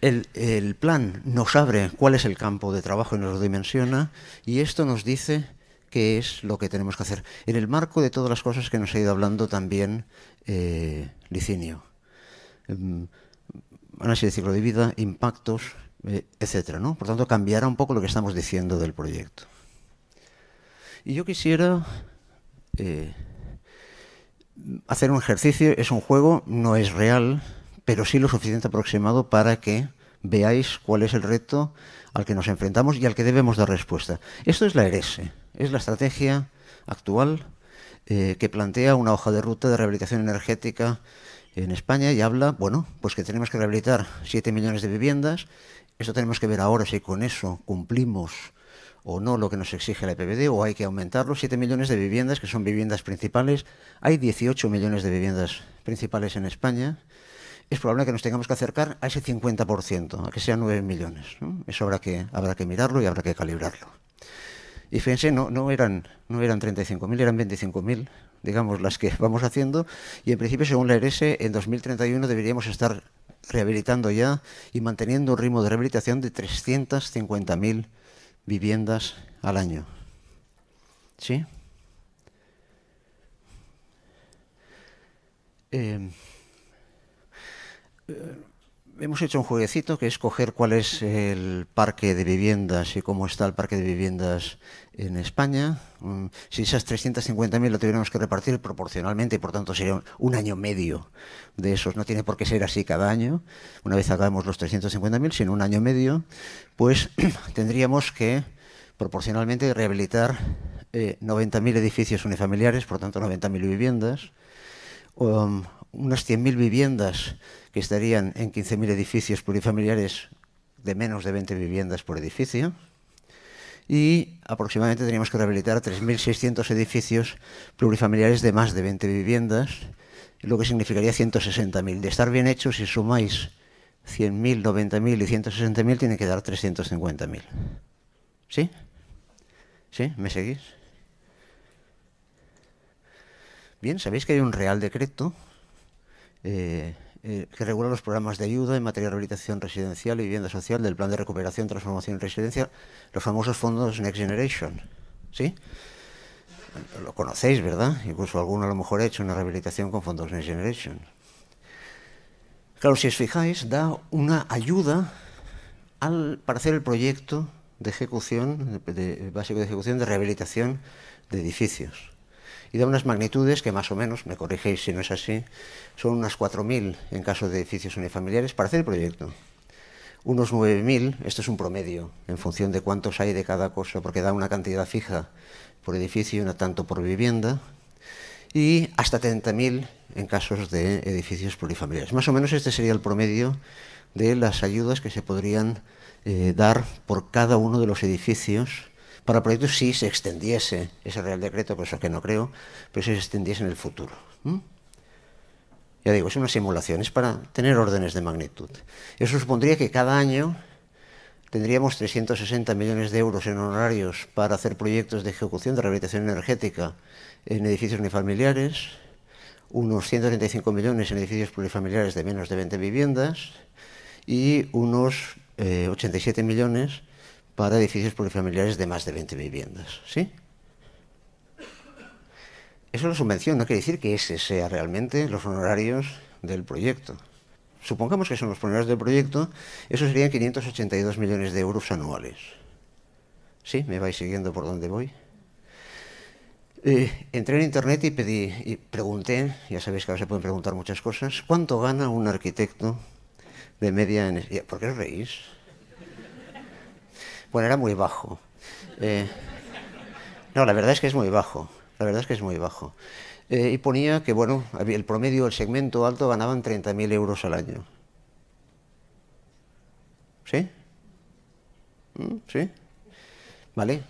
El, plan nos abre cuál es el campo de trabajo y nos lo dimensiona y esto nos dice qué es lo que tenemos que hacer. En el marco de todas las cosas que nos ha ido hablando también eh, Licinio. Em, análisis de ciclo de vida, impactos, eh, etcétera, Por tanto, cambiará un poco lo que estamos diciendo del proyecto. Y yo quisiera eh, hacer un ejercicio, es un juego, no es real, pero sí lo suficiente aproximado para que veáis cuál es el reto al que nos enfrentamos y al que debemos dar respuesta. Esto es la ERES, e, es la estrategia actual eh, que plantea una hoja de ruta de rehabilitación energética en España y habla, bueno, pues que tenemos que rehabilitar 7 millones de viviendas. esto tenemos que ver ahora si con eso cumplimos o no lo que nos exige la EPBD o hay que aumentarlo. 7 millones de viviendas, que son viviendas principales. Hay 18 millones de viviendas principales en España. Es probable que nos tengamos que acercar a ese 50%, a que sean 9 millones. Eso habrá que, habrá que mirarlo y habrá que calibrarlo. Y fíjense, no, no eran, no eran 35.000, eran 25.000, digamos, las que vamos haciendo. Y en principio, según la ERS, en 2031 deberíamos estar rehabilitando ya y manteniendo un ritmo de rehabilitación de 350.000 viviendas al año. ¿Sí? Eh, hemos hecho un jueguecito que es coger cuál es el parque de viviendas y cómo está el parque de viviendas en España. Mm, si esas 350.000 lo tuviéramos que repartir proporcionalmente, por tanto sería un año medio de esos, no tiene por qué ser así cada año, una vez acabemos los 350.000, sino un año medio, pues tendríamos que proporcionalmente rehabilitar 90.000 eh, edificios unifamiliares, por tanto 90.000 viviendas. Um, unas 100.000 viviendas que estarían en 15.000 edificios plurifamiliares de menos de 20 viviendas por edificio. Y aproximadamente teníamos que rehabilitar 3.600 edificios plurifamiliares de más de 20 viviendas, lo que significaría 160.000. De estar bien hecho, si sumáis 100.000, 90.000 y 160.000, tiene que dar 350.000. ¿Sí? ¿Sí? ¿Me seguís? Bien, sabéis que hay un Real Decreto eh, eh, que regula los programas de ayuda en materia de rehabilitación residencial y vivienda social del Plan de Recuperación, Transformación y Residencia, los famosos fondos Next Generation. ¿Sí? Lo conocéis, ¿verdad? Incluso alguno a lo mejor ha hecho una rehabilitación con fondos Next Generation. Claro, si os fijáis, da una ayuda al, para hacer el proyecto de ejecución, básico de ejecución de rehabilitación de edificios y da unas magnitudes que más o menos, me corrigéis si no es así, son unas 4.000 en caso de edificios unifamiliares para hacer el proyecto. Unos 9.000, esto es un promedio, en función de cuántos hay de cada cosa, porque da una cantidad fija por edificio y una tanto por vivienda, y hasta 30.000 en casos de edificios plurifamiliares. Más o menos este sería el promedio de las ayudas que se podrían eh, dar por cada uno de los edificios para proyectos si se extendiese ese Real Decreto, cosa que no creo, pero si se extendiese en el futuro. Ya digo, es una simulación, es para tener órdenes de magnitud. Eso supondría que cada año tendríamos 360 millones de euros en honorarios para hacer proyectos de ejecución de rehabilitación energética en edificios unifamiliares, unos 135 millones en edificios plurifamiliares de menos de 20 viviendas y unos 87 eh, millones para edificios plurifamiliares de más de 20 viviendas. ¿Sí? Eso una subvención, no quiere decir que ese sea realmente los honorarios del proyecto. Supongamos que son los honorarios del proyecto, eso serían 582 millones de euros anuales. ¿Sí? ¿Me vais siguiendo por dónde voy? Eh, entré en internet y pedí y pregunté, ya sabéis que ahora se pueden preguntar muchas cosas, ¿cuánto gana un arquitecto de media energía? ¿Por qué os reís? Bueno, era muy bajo. Eh, no, la verdad es que es muy bajo. La verdad es que es muy bajo. Eh, y ponía que, bueno, el promedio el segmento alto ganaban 30.000 euros al año. ¿Sí? Mm, ¿Sí? ¿Vale?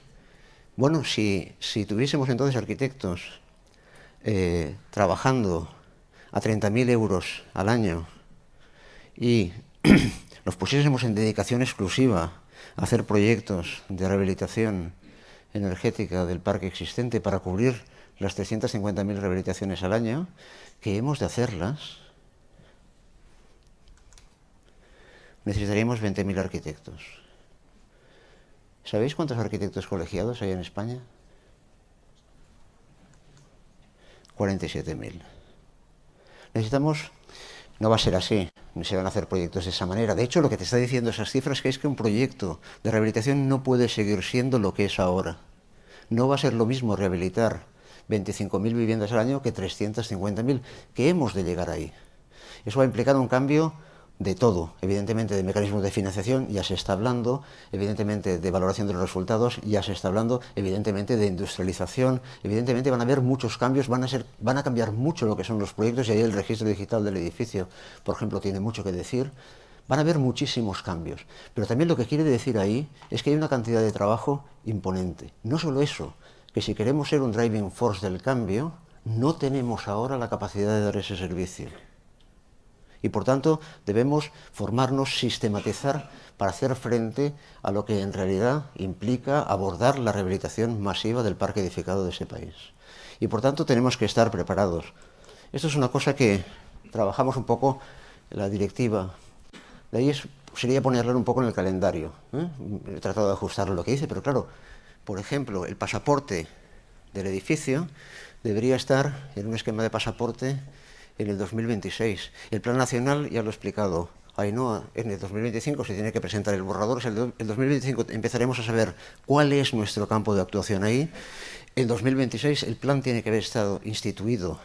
Bueno, si, tuviésemos entonces arquitectos eh, trabajando a 30.000 euros al año y nos pusiésemos en dedicación exclusiva hacer proyectos de rehabilitación energética del parque existente para cubrir las 350.000 rehabilitaciones al año, que hemos de hacerlas, necesitaríamos 20.000 arquitectos. ¿Sabéis cuántos arquitectos colegiados hay en España? 47.000. Necesitamos no va a ser así, ni se van a hacer proyectos de esa manera. De hecho, lo que te está diciendo esas cifras que es que un proyecto de rehabilitación no puede seguir siendo lo que es ahora. No va a ser lo mismo rehabilitar 25.000 viviendas al año que 350.000, que hemos de llegar ahí. Eso va a implicar un cambio de todo, evidentemente de mecanismos de financiación ya se está hablando, evidentemente de valoración de los resultados ya se está hablando, evidentemente de industrialización, evidentemente van a haber muchos cambios, van a ser van a cambiar mucho lo que son los proyectos y ahí el registro digital del edificio, por ejemplo, tiene mucho que decir. Van a haber muchísimos cambios, pero también lo que quiere decir ahí es que hay una cantidad de trabajo imponente. No solo eso, que si queremos ser un driving force del cambio, no tenemos ahora la capacidad de dar ese servicio y por tanto debemos formarnos, sistematizar para hacer frente a lo que en realidad implica abordar la rehabilitación masiva del parque edificado de ese país. Y por tanto tenemos que estar preparados. Esto es una cosa que trabajamos un poco en la directiva. De ahí sería ponerlo un poco en el calendario. ¿eh? He tratado de ajustar lo que hice, pero claro, por ejemplo, el pasaporte del edificio debería estar en un esquema de pasaporte en el 2026. El Plan Nacional, ya lo he explicado, Ainhoa, en el 2025 se tiene que presentar el borrador. En el 2025 empezaremos a saber cuál es nuestro campo de actuación ahí. En 2026 el plan tiene que haber estado instituido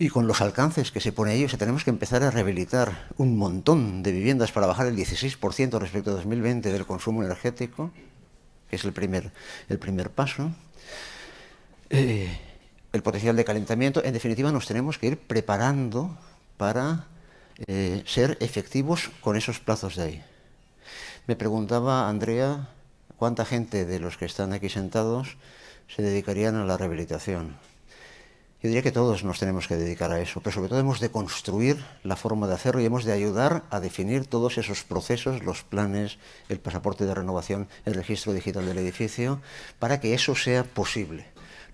y con los alcances que se pone ahí, o tenemos que empezar a rehabilitar un montón de viviendas para bajar el 16% respecto a 2020 del consumo energético, que es el primer, el primer paso. Eh, el potencial de calentamiento. En definitiva, nos tenemos que ir preparando para eh, ser efectivos con esos plazos de ahí. Me preguntaba Andrea cuánta gente de los que están aquí sentados se dedicarían a la rehabilitación. Yo diría que todos nos tenemos que dedicar a eso, pero sobre todo hemos de construir la forma de hacerlo y hemos de ayudar a definir todos esos procesos, los planes, el pasaporte de renovación, el registro digital del edificio, para que eso sea posible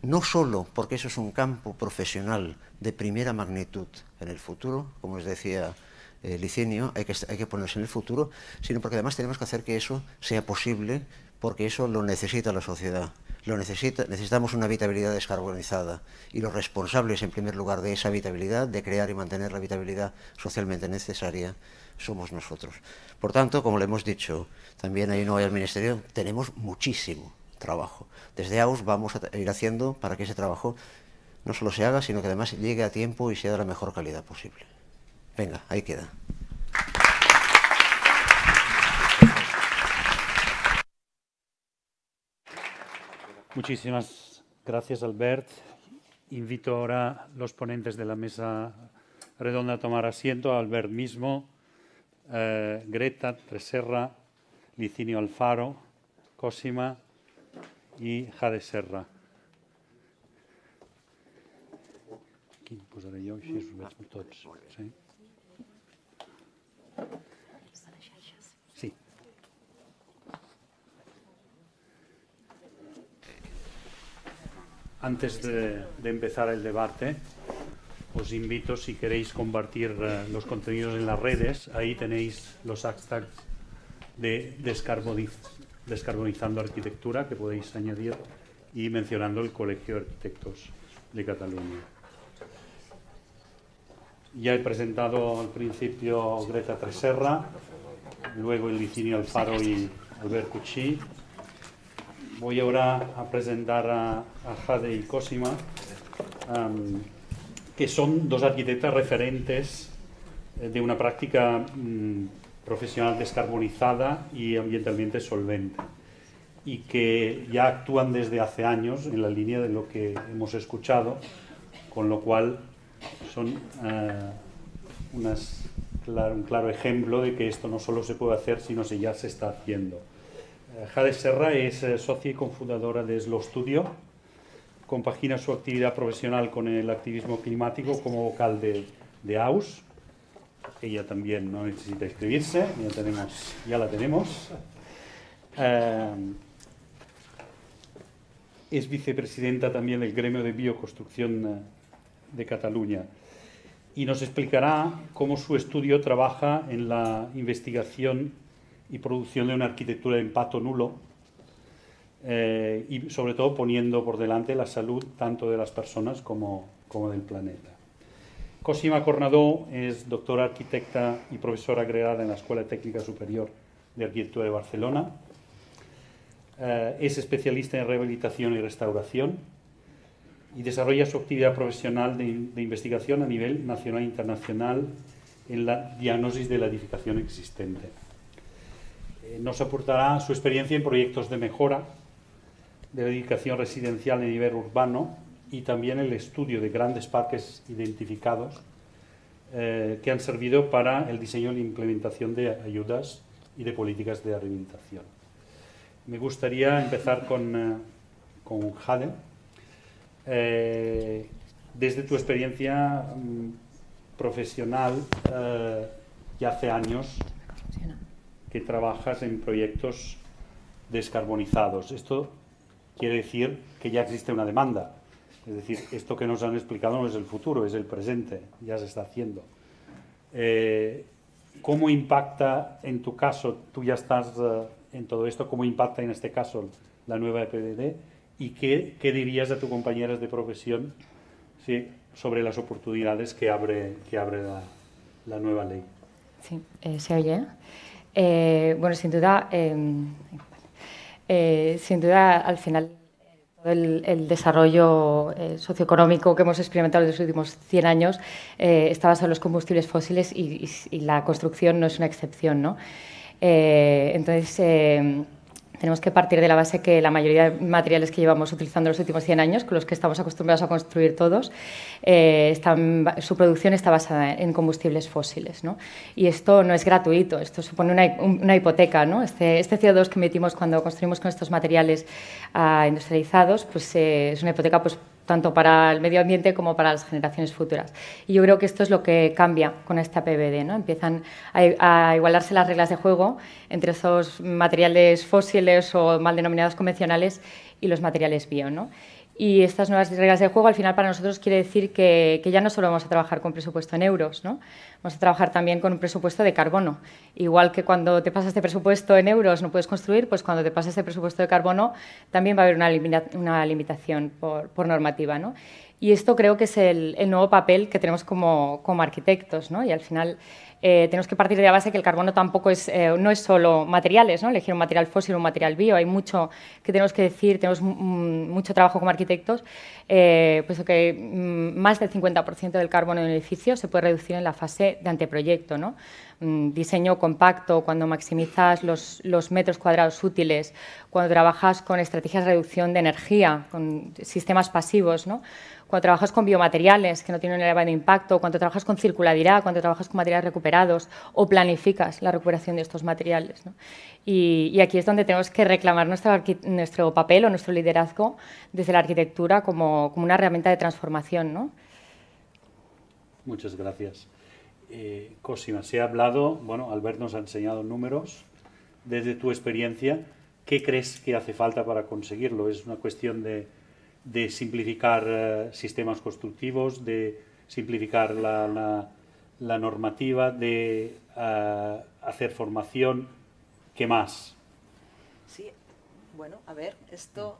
no solo porque eso es un campo profesional de primera magnitud en el futuro, como os decía el eh, Licinio, hay que, ponerse en el futuro, sino porque además tenemos que hacer que eso sea posible, porque eso lo necesita la sociedad. Lo necesita, necesitamos una habitabilidad descarbonizada y los responsables, en primer lugar, de esa habitabilidad, de crear y mantener la habitabilidad socialmente necesaria, somos nosotros. Por tanto, como le hemos dicho, también ahí no hay al Ministerio, tenemos muchísimo, trabajo. Desde AUS vamos a ir haciendo para que ese trabajo no solo se haga, sino que además llegue a tiempo y sea de la mejor calidad posible. Venga, ahí queda. Muchísimas gracias, Albert. Invito ahora a los ponentes de la mesa redonda a tomar asiento, Albert mismo, eh, Greta Treserra, Licinio Alfaro, Cosima, y Jade Serra. Em sí. Antes de, empezar el debate, os invito si queréis compartir eh, los contenidos en las redes, ahí tenéis los hashtags de descarbonización Descarbonizando Arquitectura, que podéis añadir, y mencionando el Colegio de Arquitectos de Cataluña. Ya he presentado al principio Greta Treserra, luego Licinio Alfaro y Albert Cuchí. Voy ahora a presentar a, Jade y Cosima, que son dos arquitectas referentes eh, de una práctica mm, profesional descarbonizada y ambientalmente solvente y que ya actúan desde hace años en la línea de lo que hemos escuchado, con lo cual son eh, un claro ejemplo de que esto no solo se puede hacer, sino que ya se está haciendo. Eh, Jade Serra es socio eh, socia y confundadora de Slow Studio, compagina su actividad profesional con el activismo climático como vocal de, de AUS ella también no necesita escribirse ya, tenemos, ya la tenemos. Eh, es vicepresidenta también del Gremio de Bioconstrucción eh, de Cataluña y nos explicará cómo su estudio trabaja en la investigación y producción de una arquitectura de impacto nulo eh, y sobre todo poniendo por delante la salud tanto de las personas como del planeta. Cosima Cornado es doctora arquitecta y profesora agregada en la Escuela Técnica Superior de Arquitectura de Barcelona. Eh, es especialista en rehabilitación y restauración y desarrolla su actividad profesional de, investigación a nivel nacional e internacional en la diagnosis de la edificación existente. Eh, nos aportará su experiencia en proyectos de mejora de la edificación residencial a nivel urbano y también el estudio de grandes parques identificados eh, que han servido para el diseño y la implementación de ayudas y de políticas de alimentación. Me gustaría empezar con, eh, Jade. Eh, desde tu experiencia mm, profesional, ya hace años que trabajas en proyectos descarbonizados. Esto quiere decir que ya existe una demanda es decir, esto que nos han explicado no es el futuro, es el presente, ya se está haciendo. Eh, ¿Cómo impacta en tu caso, tú ya estás eh, en todo esto, cómo impacta en este caso la nueva EPDD y qué, dirías a tus compañeras de profesión sobre las oportunidades que abre, la, nueva ley? Sí, eh, se oye. bueno, sin duda, sin duda, al final... El, desarrollo eh, socioeconómico que hemos experimentado en los últimos 100 años eh, está basado en los combustibles fósiles y, la construcción no es una excepción. ¿no? Eh, entonces, tenemos que partir de la base que la mayoría de materiales que llevamos utilizando los últimos 100 años, con los que estamos acostumbrados a construir todos, eh, su producción está basada en combustibles fósiles. Y esto no es gratuito, esto supone una, hipoteca. ¿no? Este, este, CO2 que emitimos cuando construimos con estos materiales ah, industrializados pues, eh, es una hipoteca pues, tanto para el medio ambiente como para las generaciones futuras. Y yo creo que esto es lo que cambia con esta PBD. ¿no? Empiezan a, igualarse las reglas de juego entre esos materiales fósiles o mal denominados convencionales y los materiales bio. ¿no? Y estas nuevas reglas de juego, al final, para nosotros quiere decir que, que, ya no solo vamos a trabajar con presupuesto en euros, ¿no? Vamos a trabajar también con un presupuesto de carbono. Igual que cuando te pasas este presupuesto en euros no puedes construir, pues cuando te pasas este presupuesto de carbono también va a haber una, una limitación por, normativa. ¿no? Y esto creo que es el, nuevo papel que tenemos como, como arquitectos. ¿no? Y al final eh, tenemos que partir de la base que el carbono tampoco es, eh, no es solo materiales, ¿no? elegir un material fósil, o un material bio, hay mucho que tenemos que decir, tenemos mucho trabajo como arquitectos, eh, puesto que mm, más del 50% del carbono en el edificio se puede reducir en la fase de anteproyecto. ¿no? Mm, diseño compacto, cuando maximizas los, los, metros cuadrados útiles, cuando trabajas con estrategias de reducción de energía, con sistemas pasivos, ¿no? cuando trabajas con biomateriales que no tienen un elevado impacto, cuando trabajas con circularidad, cuando trabajas con materiales recuperados o planificas la recuperación de estos materiales. Y, aquí es donde tenemos que reclamar nuestro, nuestro papel o nuestro liderazgo desde la arquitectura como, como una herramienta de transformación. Muchas gracias. Eh, Cosima, se ha hablado, bueno, Albert nos ha enseñado números. Desde tu experiencia, ¿qué crees que hace falta para conseguirlo? ¿Es una cuestión de de simplificar eh, sistemas constructivos, de simplificar la, normativa, de eh, hacer formación. ¿Qué más? Sí, bueno, a ver, esto...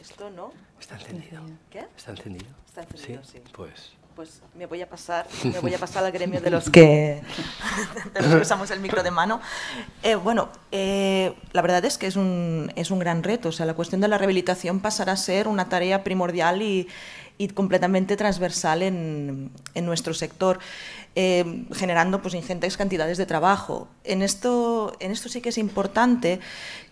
Esto no. Está encendido. ¿Qué? Está encendido. Está encendido, sí. Pues pues me voy a pasar, me voy a pasar al gremio de los que, usamos el micro de mano. Eh, bueno, eh, la verdad es que es un, es un gran reto. O sea, la cuestión de la rehabilitación pasará a ser una tarea primordial y, completamente transversal en, nuestro sector, eh, generando pues, ingentes cantidades de trabajo. En esto, en esto sí que es importante,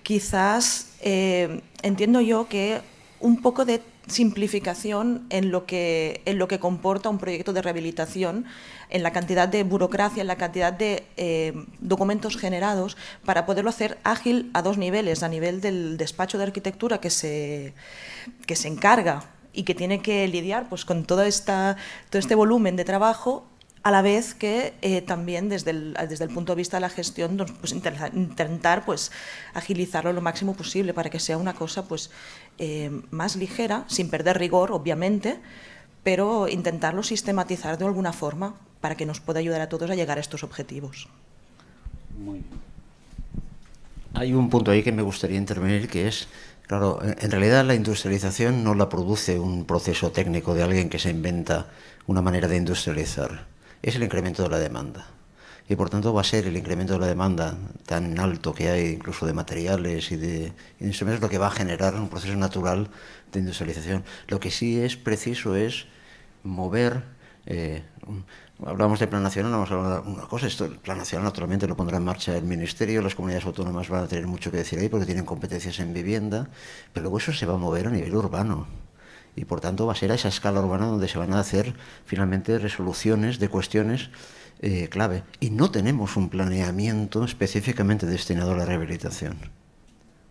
quizás entiendo yo que un poco de simplificación en lo, que, en lo que comporta un proyecto de rehabilitación, en la cantidad de burocracia, en la cantidad de eh, documentos generados, para poderlo hacer ágil a dos niveles, a nivel del despacho de arquitectura que se, que se encarga y que tiene que lidiar pues, con toda esta, todo este volumen de trabajo a la vez que eh, también desde el, punto de vista de la gestión pues, intentar pues, agilizarlo lo máximo posible para que sea una cosa pues, eh, más ligera, sin perder rigor, obviamente, pero intentarlo sistematizar de alguna forma para que nos pueda ayudar a todos a llegar a estos objetivos. Hay un punto ahí que me gustaría intervenir que es... Claro, en realidad la industrialización no la produce un proceso técnico de alguien que se inventa una manera de industrializar es el incremento de la demanda. Y por tanto va a ser el incremento de la demanda tan alto que hay, incluso de materiales y de instrumentos, lo que va a generar un proceso natural de industrialización. Lo que sí es preciso es mover eh, hablamos de plan nacional, vamos a hablar de una cosa, esto, el plan nacional naturalmente lo pondrá en marcha el Ministerio, las comunidades autónomas van a tener mucho que decir ahí porque tienen competencias en vivienda, pero luego eso se va a mover a nivel urbano y por tanto va a ser a esa escala urbana donde se van a hacer finalmente resoluciones de cuestiones eh, clave. Y no tenemos un planeamiento específicamente destinado a la rehabilitación.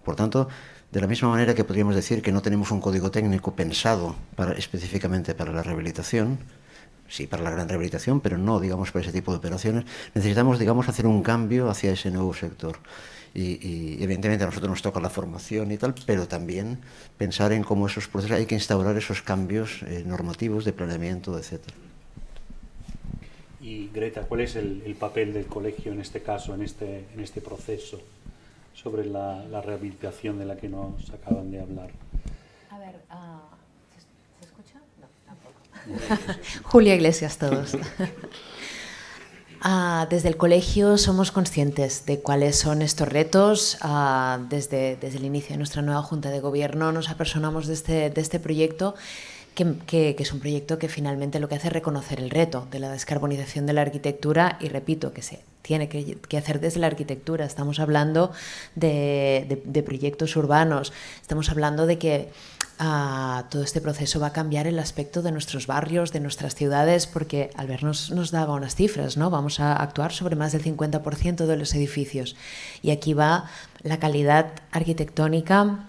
Por tanto, de la misma manera que podríamos decir que no tenemos un código técnico pensado específicamente para la rehabilitación, sí para la gran rehabilitación, pero no, digamos, para ese tipo de operaciones, necesitamos, digamos, hacer un cambio hacia ese nuevo sector y, evidentemente a nosotros nos toca la formación y tal, pero también pensar en cómo esos procesos, hay que instaurar esos cambios eh, normativos de planeamiento, etc. Y Greta, ¿cuál es el, papel del colegio en este caso, en este, en este proceso sobre la, rehabilitación de la que nos acaban de hablar? A ver, ah, ¿se escucha? No, tampoco. Julia Iglesias, todos. Ah, desde el colegio somos conscientes de cuáles son estos retos. Ah, desde, desde, el inicio de nuestra nueva Junta de Gobierno nos apersonamos de este, este proyecto. Que, es un proyecto que finalmente lo que hace es reconocer el reto de la descarbonización de la arquitectura y repito que se tiene que, hacer desde la arquitectura. Estamos hablando de proyectos urbanos, estamos hablando de que Ah, todo este proceso va a cambiar el aspecto de nuestros barrios, de nuestras ciudades, porque al vernos nos daba unas cifras, ¿no? Vamos a actuar sobre más del 50% de los edificios. Y aquí va la calidad arquitectónica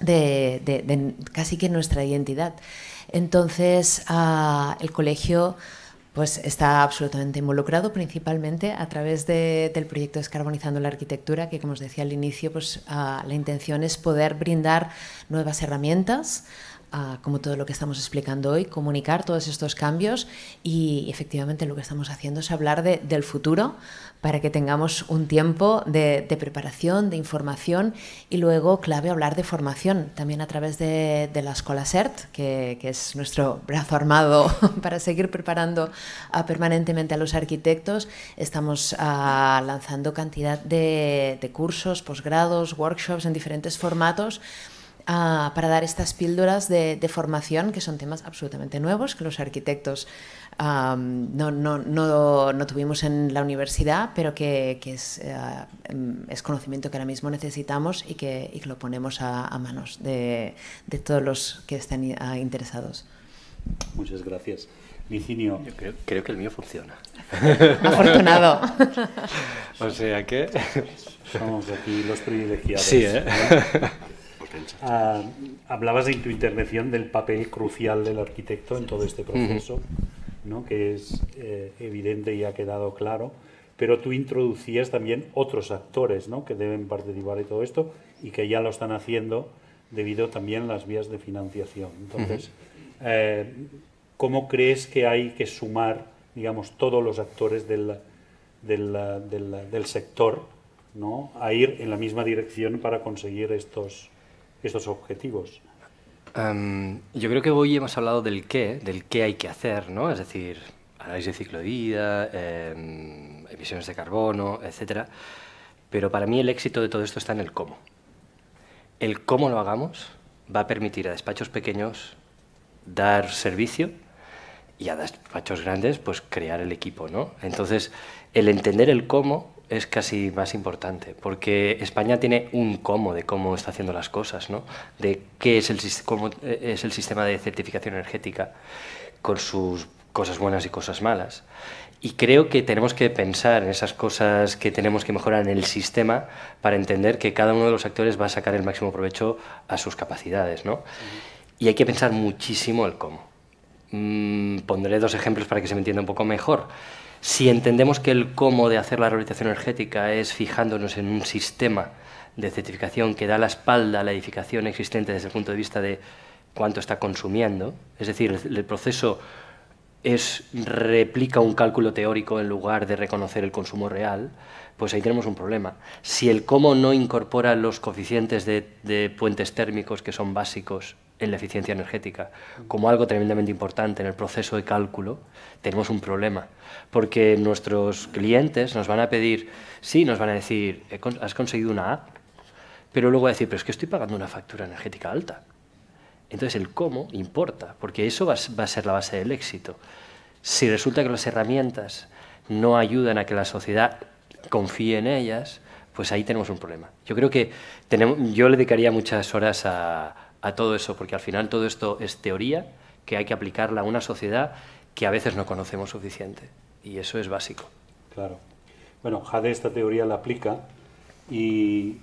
de, casi que nuestra identidad. Entonces, ah, el colegio pues está absolutamente involucrado, principalmente a través del proyecto Descarbonizando la Arquitectura, que como os decía al inicio, pues ah, la intención es poder brindar nuevas herramientas como todo lo que estamos explicando hoy, comunicar todos estos cambios y efectivamente lo que estamos haciendo es hablar del futuro para que tengamos un tiempo de, preparación, de información y luego, clave, hablar de formación también a través de, la Escuela CERT, que, es nuestro brazo armado para seguir preparando ah, permanentemente a los arquitectos. Estamos ah, lanzando cantidad de, de cursos, posgrados, workshops en diferentes formatos para dar estas píldoras de, formación, que son temas absolutamente nuevos, que los arquitectos no, no, no, no, tuvimos en la universidad, pero que, es, eh, em, es, conocimiento que ahora mismo necesitamos y que, y lo ponemos a, manos de, todos los que están interesados. Muchas gracias. Licinio. creo, creo, que el mío funciona. Afortunado. o sea que. Somos aquí los privilegiados. Sí, ¿eh? ¿Eh? Ah, hablabas en tu intervención del papel crucial del arquitecto en todo este proceso, que es eh, evidente y ha quedado claro, pero tú introducías también otros actores que deben participar en todo esto y que ya lo están haciendo debido también a las vías de financiación. Entonces, eh, ¿cómo crees que hay que sumar, digamos, todos los actores del, del, del sector? ¿no? a ir en la misma dirección para conseguir estos, estos objetivos? Em, yo creo que hoy hemos hablado del qué, del qué hay que hacer, ¿no? Es decir, análisis de ciclo de vida, em, emisiones de carbono, etc. Pero para mí el éxito de todo esto está en el cómo. El cómo lo hagamos va a permitir a despachos pequeños dar servicio y a despachos grandes pues crear el equipo, ¿no? Entonces, el entender el cómo es casi más importante, porque España tiene un cómo de cómo está haciendo las cosas, ¿no? de qué es el, eh, es el sistema de certificación energética con sus cosas buenas y cosas malas. Y creo que tenemos que pensar en esas cosas que tenemos que mejorar en el sistema para entender que cada uno de los actores va a sacar el máximo provecho a sus capacidades. Y hay que pensar muchísimo el cómo. Mm, pondré dos ejemplos para que se me entienda un poco mejor. Si entendemos que el cómo de hacer la rehabilitación energética es fijándonos en un sistema de certificación que da la espalda a la edificación existente desde el punto de vista de cuánto está consumiendo, es decir, el proceso es, replica un cálculo teórico en lugar de reconocer el consumo real, pues ahí tenemos un problema. Si el cómo no incorpora los coeficientes de puentes térmicos que son básicos en la eficiencia energética como algo tremendamente importante en el proceso de cálculo, tenemos un problema, porque nuestros clientes nos van a pedir, sí, nos van a decir, has conseguido una A, pero luego a decir, pero es que estoy pagando una factura energética alta. Entonces el cómo importa, porque eso va, a ser la base del éxito. Si resulta que las herramientas no ayudan a que la sociedad confíe en ellas, pues ahí tenemos un problema. Yo creo que tenemos, yo le dedicaría muchas horas a, a todo eso, porque al final todo esto es teoría que hay que aplicarla a una sociedad que a veces no conocemos suficiente. Y eso es básico. Claro. Bueno, Jade esta teoría la aplica y,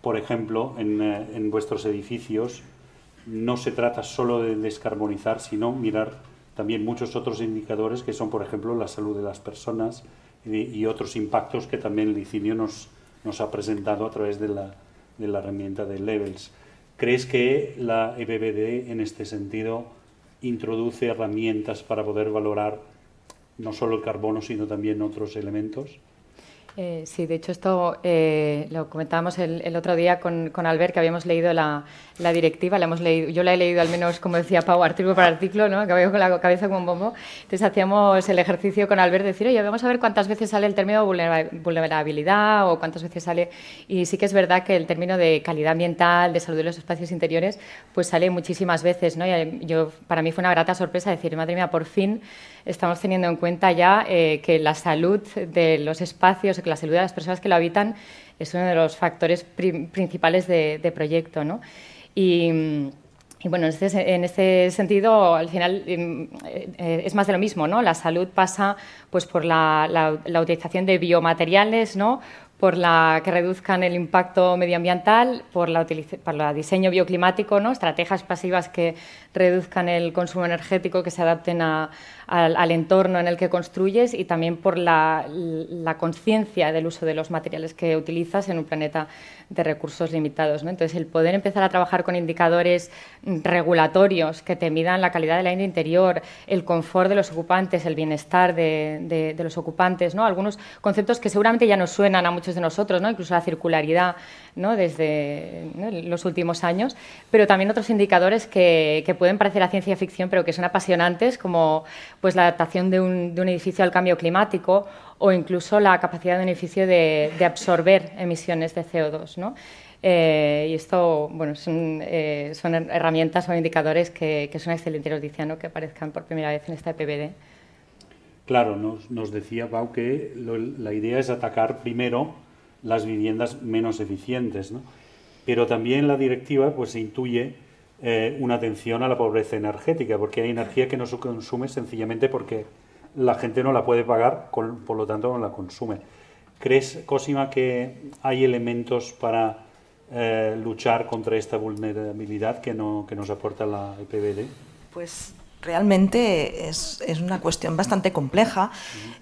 por ejemplo, en, eh, vuestros edificios no se trata solo de descarbonizar, sino mirar también muchos otros indicadores que son, por ejemplo, la salud de las personas y, otros impactos que también Licinio nos, ha presentado a través de la herramienta de Levels. ¿Crees que la EBBD en este sentido introduce herramientas para poder valorar no solo el carbono, sino también otros elementos? Eh, sí, de hecho esto eh, lo comentábamos el, otro día con, Albert, que habíamos leído la, directiva, la hemos leído, yo la he leído al menos, como decía Pau, artículo para artículo, ¿no? que con la cabeza como un bombo. Entonces hacíamos el ejercicio con Albert de decir, oye, vamos a ver cuántas veces sale el término vulnerabilidad o cuántas veces sale... Y sí que es verdad que el término de calidad ambiental, de salud de los espacios interiores, pues sale muchísimas veces. ¿no? Y eh, yo, para mí fue una grata sorpresa decir, madre mía, por fin estamos teniendo en cuenta ya que la salud de los espacios que la salud de las personas que lo habitan es uno de los factores principales de, proyecto. ¿no? Y, bueno, este en este, sentido, al final em, eh, es más de lo mismo, ¿no? La salud pasa pues, por la, utilización de biomateriales, ¿no? por la que reduzcan el impacto medioambiental, por la, por diseño bioclimático, ¿no? estrategias pasivas que reduzcan el consumo energético, que se adapten a, al, entorno en el que construyes y también por la, conciencia del uso de los materiales que utilizas en un planeta de recursos limitados. Entonces, el poder empezar a trabajar con indicadores regulatorios que te midan la calidad del aire interior, el confort de los ocupantes, el bienestar de, los ocupantes, algunos conceptos que seguramente ya nos suenan a muchos de nosotros, incluso la circularidad desde los últimos años, pero también otros indicadores que, que pueden parecer a ciencia ficción, pero que son apasionantes, como pues la adaptación de un, de un edificio al cambio climático o incluso la capacidad de un edificio de, absorber emisiones de CO2. Eh, y esto, bueno, son, eh, son herramientas o indicadores que, que, son excelentes noticia, ¿no? que aparezcan por primera vez en esta EPBD. Claro, nos, decía Pau que la idea es atacar primero las viviendas menos eficientes, pero también la directiva pues, se intuye eh, una atención a la pobreza energética, porque hay energía que no se consume sencillamente porque la gente no la puede pagar, por lo tanto no la consume. ¿Crees, Cosima, que hay elementos para eh, luchar contra esta vulnerabilidad que, no, que nos aporta la EPBD? Pues realmente es, es, una cuestión bastante compleja.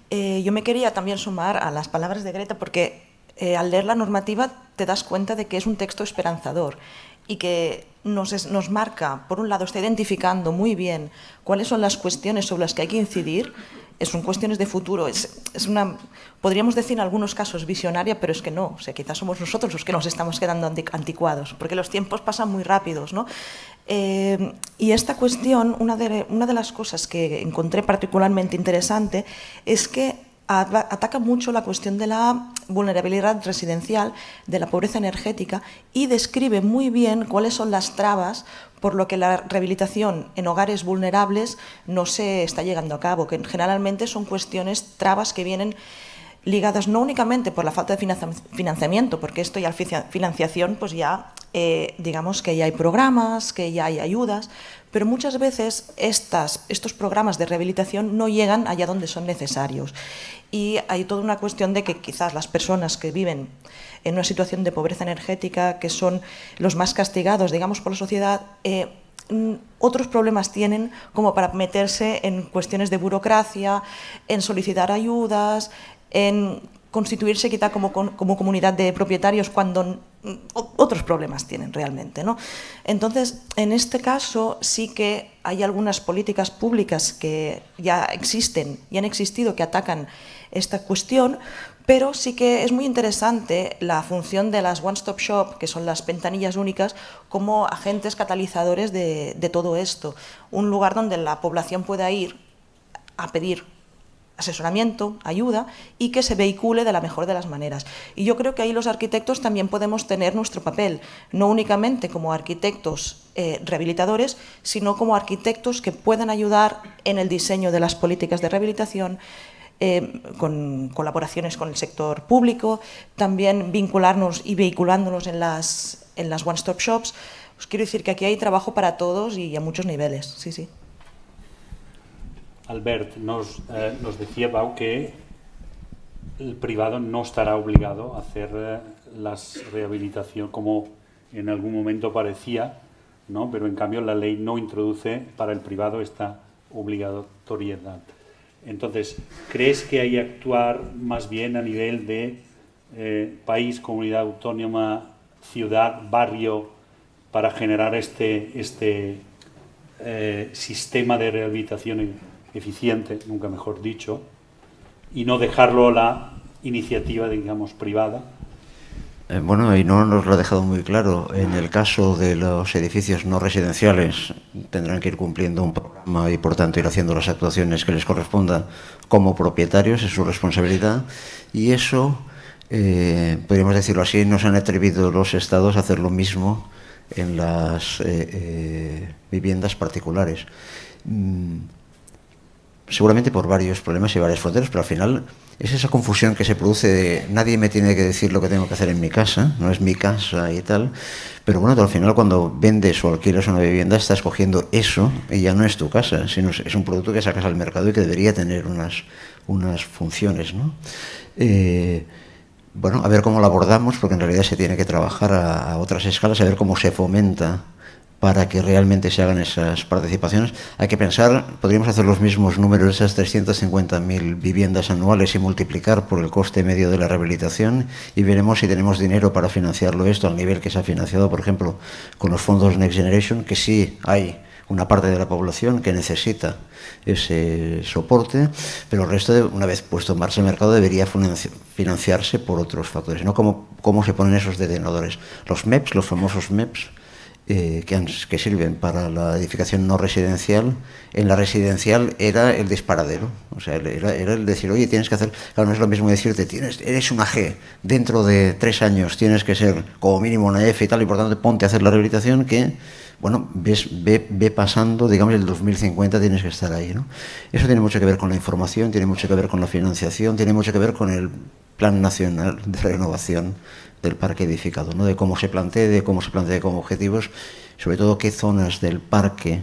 Eh, yo me quería también sumar a las palabras de Greta porque al leer la normativa te das cuenta de que es un texto esperanzador y que nos, nos marca, por un lado, está identificando muy bien cuáles son las cuestiones sobre las que hay que incidir son cuestiones de futuro. Es, una, podríamos decir en algunos casos visionaria, pero es que no. O sea, quizás somos nosotros los que nos estamos quedando anticuados, porque los tiempos pasan muy rápidos. ¿no? Eh, y esta cuestión, una de, una de las cosas que encontré particularmente interesante es que ataca mucho la cuestión de la vulnerabilidad residencial, de la pobreza energética y describe muy bien cuáles son las trabas por lo que la rehabilitación en hogares vulnerables no se está llegando a cabo, que generalmente son cuestiones, trabas que vienen ligadas no únicamente por la falta de financiamiento, porque esto ya financiación, pues ya eh, digamos que ya hay programas, que ya hay ayudas, pero muchas veces estos programas de rehabilitación no llegan allá donde son necesarios. Y hay toda una cuestión de que quizás las personas que viven en una situación de pobreza energética, que son los más castigados, digamos, por la sociedad, eh, mm, otros problemas tienen como para meterse en cuestiones de burocracia, en solicitar ayudas, en constituirse quizá como, comunidad de propietarios cuando otros problemas tienen realmente. ¿no? Entonces, en este caso sí que hay algunas políticas públicas que ya existen y han existido que atacan esta cuestión, pero sí que es muy interesante la función de las one-stop shop, que son las ventanillas únicas, como agentes catalizadores de, de todo esto. Un lugar donde la población pueda ir a pedir asesoramiento, ayuda y que se vehicule de la mejor de las maneras. Y yo creo que ahí los arquitectos también podemos tener nuestro papel, no únicamente como arquitectos eh, rehabilitadores, sino como arquitectos que puedan ayudar en el diseño de las políticas de rehabilitación, eh, con colaboraciones con el sector público, también vincularnos y vehiculándonos en las, en las one-stop shops. Os pues quiero decir que aquí hay trabajo para todos y a muchos niveles. Sí, sí. Albert, nos, eh, decía Bau que el privado no estará obligado a hacer eh, las rehabilitación como en algún momento parecía, ¿no? pero en cambio la ley no introduce para el privado esta obligatoriedad. Entonces, ¿crees que hay que actuar más bien a nivel de eh, país, comunidad autónoma, ciudad, barrio, para generar este, este sistema de rehabilitación eficiente, nunca mejor dicho, y no dejarlo a la iniciativa, digamos, privada. Eh, bueno, y no nos lo ha dejado muy claro. En el caso de los edificios no residenciales, tendrán que ir cumpliendo un programa y, por tanto, ir haciendo las actuaciones que les corresponda como propietarios, es su responsabilidad. Y eso, eh, podríamos decirlo así, nos han atrevido los estados a hacer lo mismo en las eh, viviendas particulares. Mm, seguramente por varios problemas y varias fronteras, pero al final es esa confusión que se produce de nadie me tiene que decir lo que tengo que hacer en mi casa, no es mi casa y tal. Pero bueno, al final cuando vendes o alquilas una vivienda estás cogiendo eso y ya no es tu casa, sino es un producto que sacas al mercado y que debería tener unas, unas funciones, ¿no? Eh, bueno, a ver cómo lo abordamos, porque en realidad se tiene que trabajar a otras escalas, a ver cómo se fomenta para que realmente se hagan esas participaciones. Hay que pensar, podríamos hacer los mismos números, esas 350.000 viviendas anuales y multiplicar por el coste medio de la rehabilitación y veremos si tenemos dinero para financiarlo esto al nivel que se ha financiado, por ejemplo, con los fondos Next Generation, que sí hay una parte de la población que necesita ese soporte, pero el resto, una vez puesto en marcha el mercado, debería financiarse por otros factores, ¿no? como cómo se ponen esos detenedores? Los MEPs, los famosos MEPs, eh, que, sirven para la edificación no residencial, en la residencial era el disparadero. O sea, era, era, el decir, oye, tienes que hacer. Claro, no es lo mismo decirte, tienes, eres una G, dentro de tres años tienes que ser como mínimo una F y tal, y por tanto ponte a hacer la rehabilitación, que, bueno, ves, ve, ve pasando, digamos, el 2050 tienes que estar ahí. ¿no? Eso tiene mucho que ver con la información, tiene mucho que ver con la financiación, tiene mucho que ver con el Plan Nacional de Renovación del parque edificado, ¿no? de cómo se plantee, de cómo se plantee con objetivos, sobre todo qué zonas del parque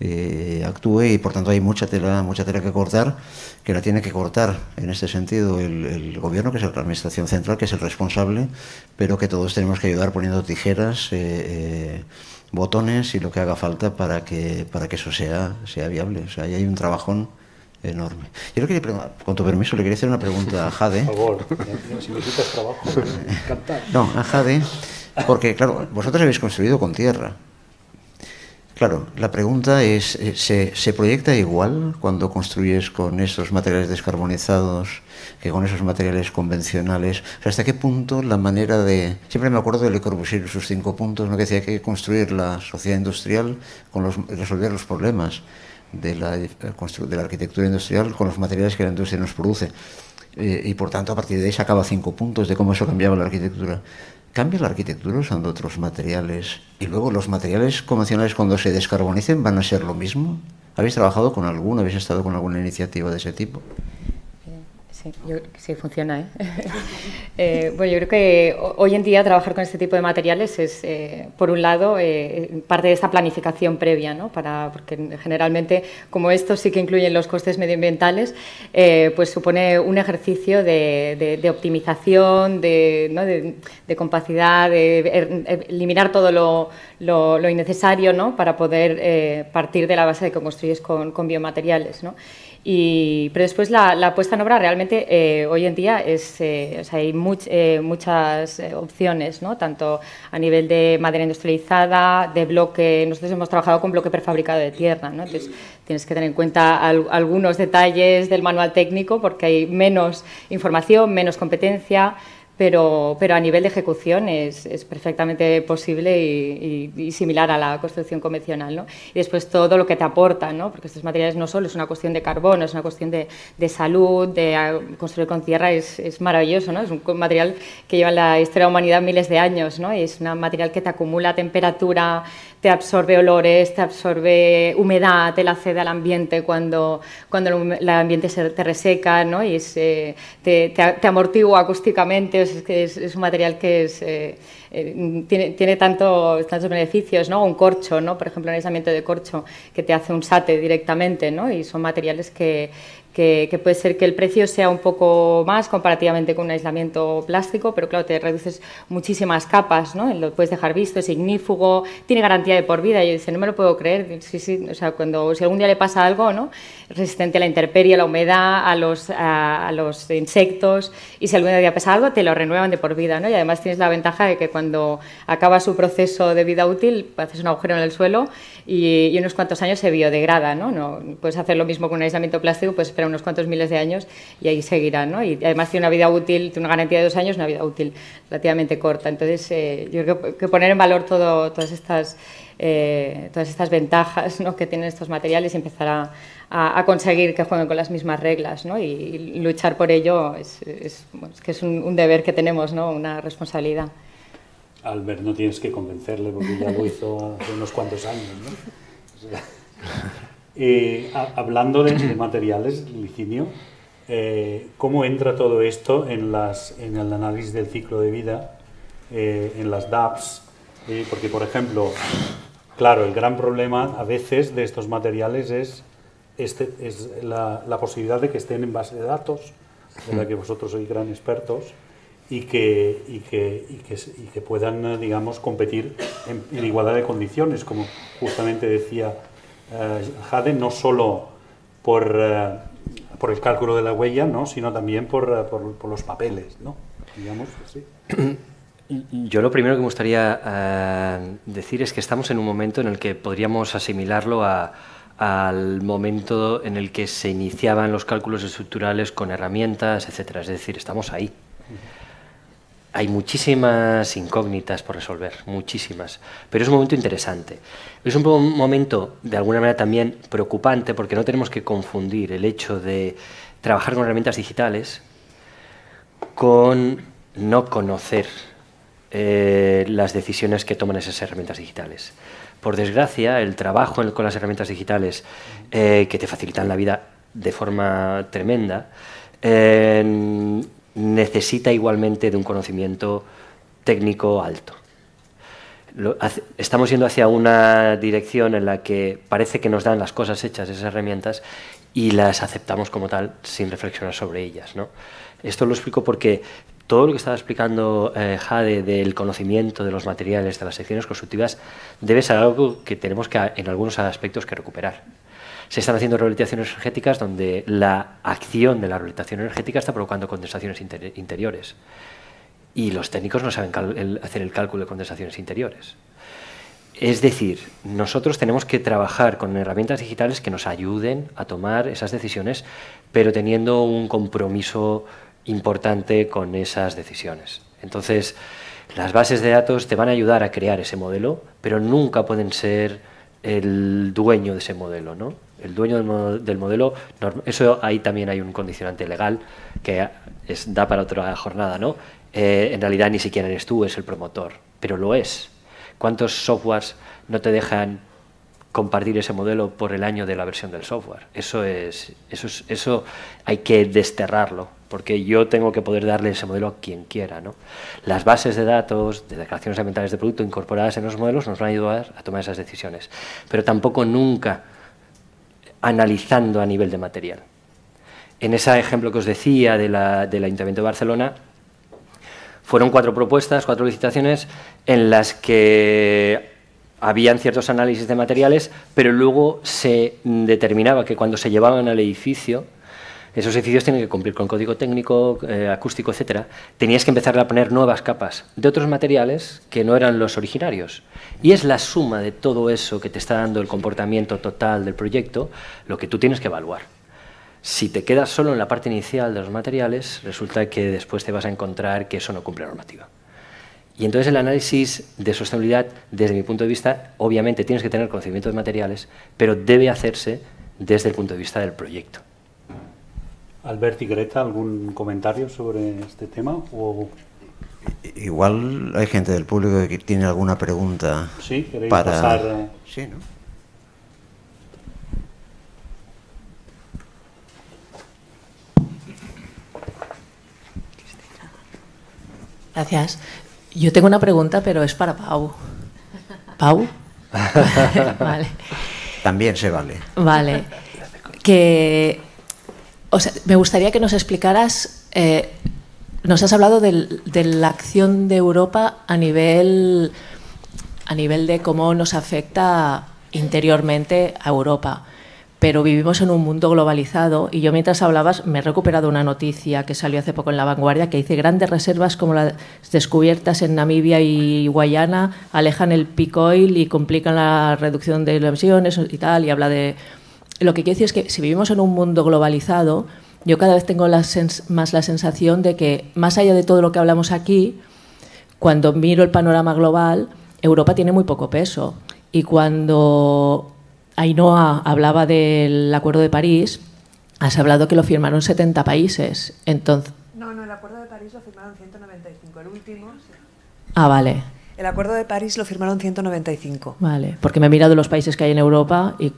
eh, actúe y por tanto hay mucha tela, mucha tela que cortar, que la tiene que cortar en este sentido el, gobierno, que es la administración central, que es el responsable, pero que todos tenemos que ayudar poniendo tijeras, eh, eh, botones y lo que haga falta para que, para que eso sea, sea viable. O sea, ahí hay un trabajón enorme. Yo le con tu permiso, le quería hacer una pregunta a Jade. Por favor, si necesitas trabajo, No, a Jade, porque claro, vosotros habéis construido con tierra. Claro, la pregunta es, eh, ¿se, proyecta igual cuando construyes con esos materiales descarbonizados que con esos materiales convencionales? ¿hasta qué punto la manera de... Siempre me acuerdo de Le Corbusier sus cinco puntos, ¿no? que decía que hay que construir la sociedad industrial con los, resolver los problemas de la, eh, de la arquitectura industrial con los materiales que la industria nos produce. Eh, y por tanto, a partir de ahí sacaba cinco puntos de cómo eso cambiaba la arquitectura. Cambia la arquitectura usando otros materiales. Y luego, los materiales convencionales, cuando se descarbonicen, van a ser lo mismo. ¿Habéis trabajado con alguno? ¿Habéis estado con alguna iniciativa de ese tipo? Sí, funciona. ¿eh? ¿eh? bueno, yo creo que hoy en día trabajar con este tipo de materiales es, eh, por un lado, eh, parte de esta planificación previa, ¿no? Para, porque generalmente, como esto sí que incluyen los costes medioambientales, pues supone un ejercicio de, optimización, de, ¿no? de, compacidad, de er-, eliminar todo lo, innecesario ¿no? para poder partir de la base de que construyes con, con biomateriales. ¿no? pero después la, puesta en obra realmente eh, hoy en día es, eh, o sea, hay eh, muchas opciones, ¿no? tanto a nivel de madera industrializada, de bloque, nosotros hemos trabajado con bloque prefabricado de tierra, ¿no? entonces tienes que tener en cuenta algunos detalles del manual técnico porque hay menos información, menos competencia, pero, pero a nivel de ejecución es, es perfectamente posible y, similar a la construcción convencional. ¿no? Y después todo lo que te aporta, ¿no? porque estos materiales no solo es una cuestión de carbono, es una cuestión de, de salud, de ah, construir con tierra es, es, maravilloso, ¿no? es un material que lleva en la historia de la humanidad miles de años ¿no? es un material que te acumula temperatura, te absorbe olores, te absorbe humedad, te la cede al ambiente cuando, cuando el, ambiente se te reseca y eh, te, amortigua acústicamente. Es, es, un material que es, eh, eh, tiene, tiene tantos, beneficios. ¿no? Un corcho, ¿no? por ejemplo, un aislamiento de corcho que te hace un sate directamente y son materiales que, que, puede ser que el precio sea un poco más comparativamente con un aislamiento plástico, pero claro, te reduces muchísimas capas, ¿no? Lo puedes dejar visto, es ignífugo, tiene garantía de por vida. Y yo dice, no me lo puedo creer, sí, sí, o sea, cuando, si algún día le pasa algo, ¿no? Resistente a la intemperie, a la humedad, a los, a, los insectos, y si algún día pasa algo, te lo renuevan de por vida, ¿no? Y además tienes la ventaja de que cuando acaba su proceso de vida útil, haces un agujero en el suelo y, y unos cuantos años se biodegrada, ¿no? ¿no? Puedes hacer lo mismo con un aislamiento plástico, pues unos cuantos miles de años y ahí seguirá ¿no? Y además tiene una vida útil, tiene una garantía de dos años, una vida útil relativamente corta. Entonces, eh, yo creo que, poner en valor todo, todas estas... Eh, todas estas ventajas ¿no? que tienen estos materiales y empezar a, a, conseguir que jueguen con las mismas reglas ¿no? y, luchar por ello es, es, que es un, deber que tenemos, ¿no? una responsabilidad. Albert, no tienes que convencerle porque ya lo hizo hace unos cuantos años, O sea... Eh, hablando de, materiales, licinio, eh, ¿cómo entra todo esto en, las, en el análisis del ciclo de vida, eh, en las DAPs? porque, por ejemplo, claro, el gran problema a veces de estos materiales es, este, es la, posibilidad de que estén en base de datos, en la que vosotros sois gran expertos, y que, y que, y que, y que puedan, digamos, competir en, en igualdad de condiciones, como justamente decía eh, Jade no solo por, eh, por, el cálculo de la huella, ¿no? sino también por, eh, los papeles, ¿no? Yo lo primero que me gustaría decir es que estamos en un momento en el que podríamos asimilarlo al momento en el que se iniciaban los cálculos estructurales con herramientas, etcétera. Es decir, estamos ahí hay muchísimas incógnitas por resolver, muchísimas, pero es un momento interesante. Es un momento, de alguna manera, también preocupante porque no tenemos que confundir el hecho de trabajar con herramientas digitales con no conocer eh, las decisiones que toman esas herramientas digitales. Por desgracia, el trabajo con las herramientas digitales eh, que te facilitan la vida de forma tremenda, eh, necesita igualmente de un conocimiento técnico alto. estamos yendo hacia una dirección en la que parece que nos dan las cosas hechas, esas herramientas, y las aceptamos como tal sin reflexionar sobre ellas. Esto lo explico porque todo lo que estaba explicando eh, Jade del conocimiento de los materiales, de las secciones constructivas, debe ser algo que tenemos que, en algunos aspectos que recuperar se están haciendo rehabilitaciones energéticas donde la acción de la rehabilitación energética está provocando condensaciones interiores. Y los técnicos no saben hacer el cálculo de condensaciones interiores. Es decir, nosotros tenemos que trabajar con herramientas digitales que nos ayuden a tomar esas decisiones, pero teniendo un compromiso importante con esas decisiones. Entonces, las bases de datos te van a ayudar a crear ese modelo, pero nunca pueden ser el dueño de ese modelo, ¿no? el dueño del, modelo, eso ahí también hay un condicionante legal que es, da para otra jornada, ¿no? Eh, en realidad ni siquiera eres tú, es el promotor, pero lo es. ¿Cuántos softwares no te dejan compartir ese modelo por el año de la versión del software? Eso es, eso es, eso hay que desterrarlo, porque yo tengo que poder darle ese modelo a quien quiera, ¿no? Las bases de datos, de declaraciones ambientales de producto incorporadas en los modelos nos van a ayudar a tomar esas decisiones, pero tampoco nunca analizando a nivel de material. En ese ejemplo que os decía del Ayuntamiento de Barcelona, fueron cuatro propuestas, cuatro licitaciones, en las que habían ciertos análisis de materiales, pero luego se determinaba que cuando se llevaban al edificio, esos edificios tienen que cumplir con código técnico, eh, acústico, etcétera, tenías que empezar a poner nuevas capas de otros materiales que no eran los originarios. Y es la suma de todo eso que te está dando el comportamiento total del proyecto lo que tú tienes que evaluar. Si te quedas solo en la parte inicial de los materiales, resulta que después te vas a encontrar que eso no cumple la normativa. Y entonces el análisis de sostenibilidad, desde mi punto de vista, obviamente tienes que tener conocimiento de materiales, pero debe hacerse desde el punto de vista del proyecto. Albert y Greta, ¿algún comentario sobre este tema? Igual hay gente del público que tiene alguna pregunta. Sí, queréis para... pasar. Eh. Sí, ¿no? Gracias. Yo tengo una pregunta, pero es para Pau. ¿Pau? vale. También se vale. Vale. Que me gustaría que nos explicaras, eh, nos has hablado de la acción de Europa a nivel, a nivel de cómo nos afecta interiormente a Europa pero vivimos en un mundo globalizado y yo mientras hablabas me he recuperado una noticia que salió hace poco en La Vanguardia que dice grandes reservas como las descubiertas en Namibia y Guayana alejan el picoil y complican la reducción de las emisiones y tal, y habla de lo que quiero decir es que si vivimos en un mundo globalizado, yo cada vez tengo más la sensación de que, más allá de todo lo que hablamos aquí, cuando miro el panorama global, Europa tiene muy poco peso. Y cuando Ainhoa hablaba del Acuerdo de París, has hablado que lo firmaron 70 países. Entonces, no, no, el Acuerdo de París lo firmaron 195, el último. Ah, vale. El Acuerdo de París lo firmaron 195. Vale, porque me he mirado los países que hay en Europa y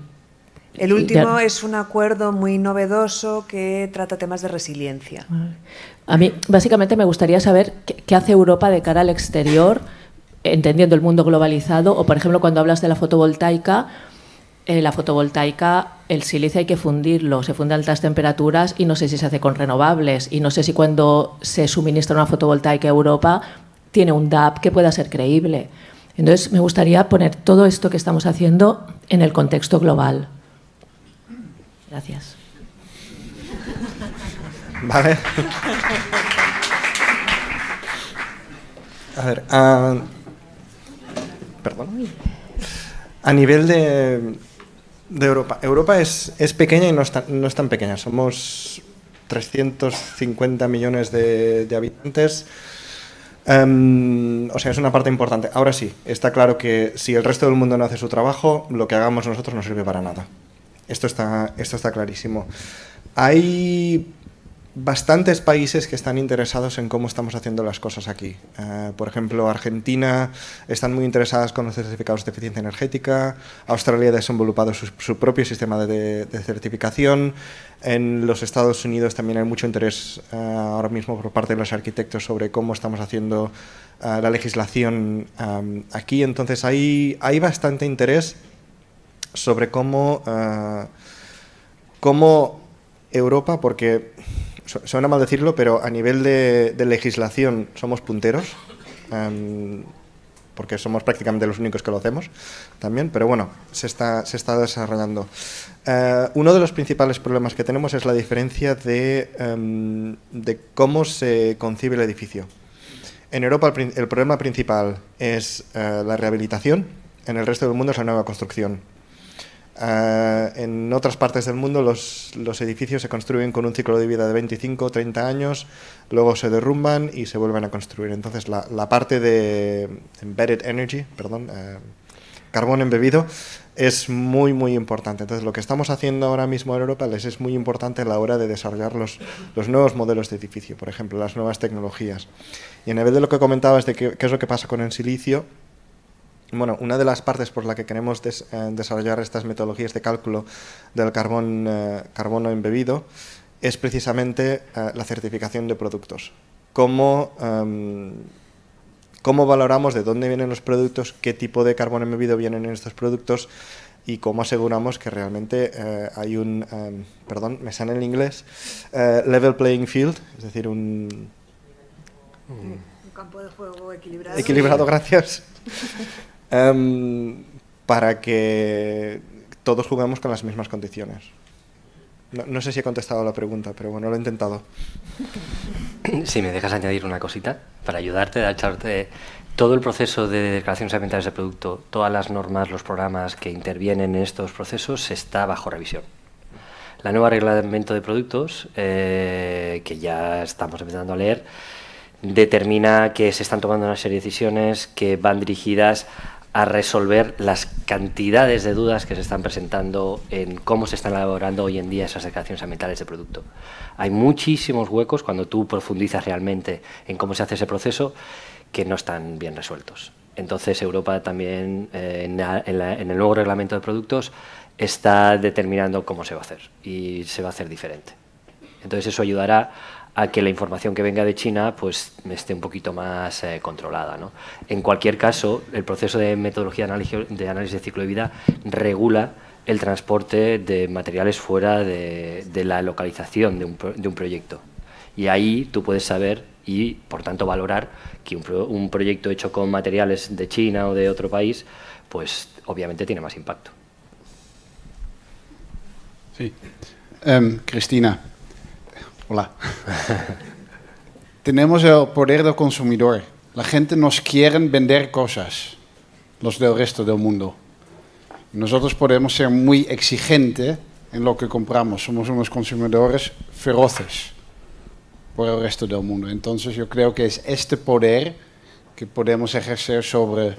el último es un acuerdo muy novedoso que trata temas de resiliencia. A mí, básicamente, me gustaría saber qué, hace Europa de cara al exterior, entendiendo el mundo globalizado, o, por ejemplo, cuando hablas de la fotovoltaica, eh, la fotovoltaica, el silicio hay que fundirlo, se funde a altas temperaturas y no sé si se hace con renovables, y no sé si cuando se suministra una fotovoltaica a Europa tiene un DAP que pueda ser creíble. Entonces, me gustaría poner todo esto que estamos haciendo en el contexto global. Gracias. Vale. A ver, ah, perdón. A nivel de, de Europa. Europa es, es, pequeña y no es, tan, no es tan pequeña. Somos 350 millones de, habitantes. Em, o sea, es una parte importante. Ahora sí, está claro que si el resto del mundo no hace su trabajo, lo que hagamos nosotros no sirve para nada. Esto está, esto está clarísimo. Hay bastantes países que están interesados en cómo estamos haciendo las cosas aquí. Eh, por ejemplo, Argentina están muy interesadas con los certificados de eficiencia energética, Australia ha desenvolupado su, propio sistema de, certificación, en los Estados Unidos también hay mucho interés eh, ahora mismo por parte de los arquitectos sobre cómo estamos haciendo eh, la legislación aquí, entonces hay, hay bastante interés sobre eh, cómo, Europa, porque suena mal decirlo, pero a nivel de, legislación somos punteros, em, porque somos prácticamente los únicos que lo hacemos también, pero bueno, se está, desarrollando. Eh, uno de los principales problemas que tenemos es la diferencia de, em, cómo se concibe el edificio. En Europa el, problema principal es eh, la rehabilitación, en el resto del mundo es la nueva construcción. Ah, en otras partes del mundo los, edificios se construyen con un ciclo de vida de 25, o 30 años, luego se derrumban y se vuelven a construir. Entonces la, parte de embedded energy, perdón, eh, carbón embebido, es muy, muy importante. Entonces lo que estamos haciendo ahora mismo en Europa les es muy importante a la hora de desarrollar los, nuevos modelos de edificio, por ejemplo, las nuevas tecnologías. Y en vez de lo que comentabas de qué es lo que pasa con el silicio, bueno, una de las partes por la que queremos eh, desarrollar estas metodologías de cálculo del carbón, eh, carbono embebido es precisamente eh, la certificación de productos. Cómo, em, cómo valoramos de dónde vienen los productos, qué tipo de carbono embebido vienen en estos productos y cómo aseguramos que realmente hay un, em, perdón, me sale en inglés, level playing field, es decir, un... un campo de juego equilibrado. Equilibrado, gracias. Em, para que todos jugamos con las mismas condiciones. No, sé si he contestado la pregunta, pero bueno, lo he intentado. Si me dejas añadir una cosita para ayudarte a echarte todo el proceso de declaraciones ambientales de producto, todas las normas, los programas que intervienen en estos procesos, está bajo revisión. La nueva reglamento de productos, eh, que ya estamos empezando a leer, determina que se están tomando una serie de decisiones que van dirigidas a resolver las cantidades de dudas que se están presentando en cómo se están elaborando hoy en día esas declaraciones ambientales de producto. Hay muchísimos huecos cuando tú profundizas realmente en cómo se hace ese proceso que no están bien resueltos. Entonces Europa también eh, en, en el nuevo reglamento de productos está determinando cómo se va a hacer y se va a hacer diferente. Entonces eso ayudará a que la información que venga de China pues esté un poquito más eh, controlada. En cualquier caso, el proceso de metodología de análisis, de ciclo de vida regula el transporte de materiales fuera de, la localización de un, proyecto. Y ahí tú puedes saber y, por tanto, valorar que un, proyecto hecho con materiales de China o de otro país, pues obviamente tiene más impacto. Sí. Em, Cristina, Hola. Tenemos el poder del consumidor. La gente nos quiere vender cosas, los del resto del mundo. Nosotros podemos ser muy exigentes en lo que compramos. Somos unos consumidores feroces por el resto del mundo. Entonces yo creo que es este poder que podemos ejercer sobre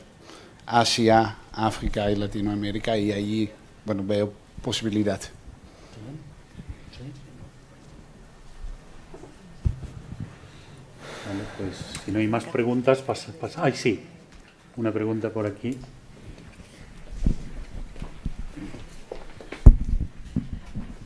Asia, África y Latinoamérica y allí, bueno, veo posibilidad. pues si no hay más preguntas, pasa, pasa. Ay, sí, una pregunta por aquí.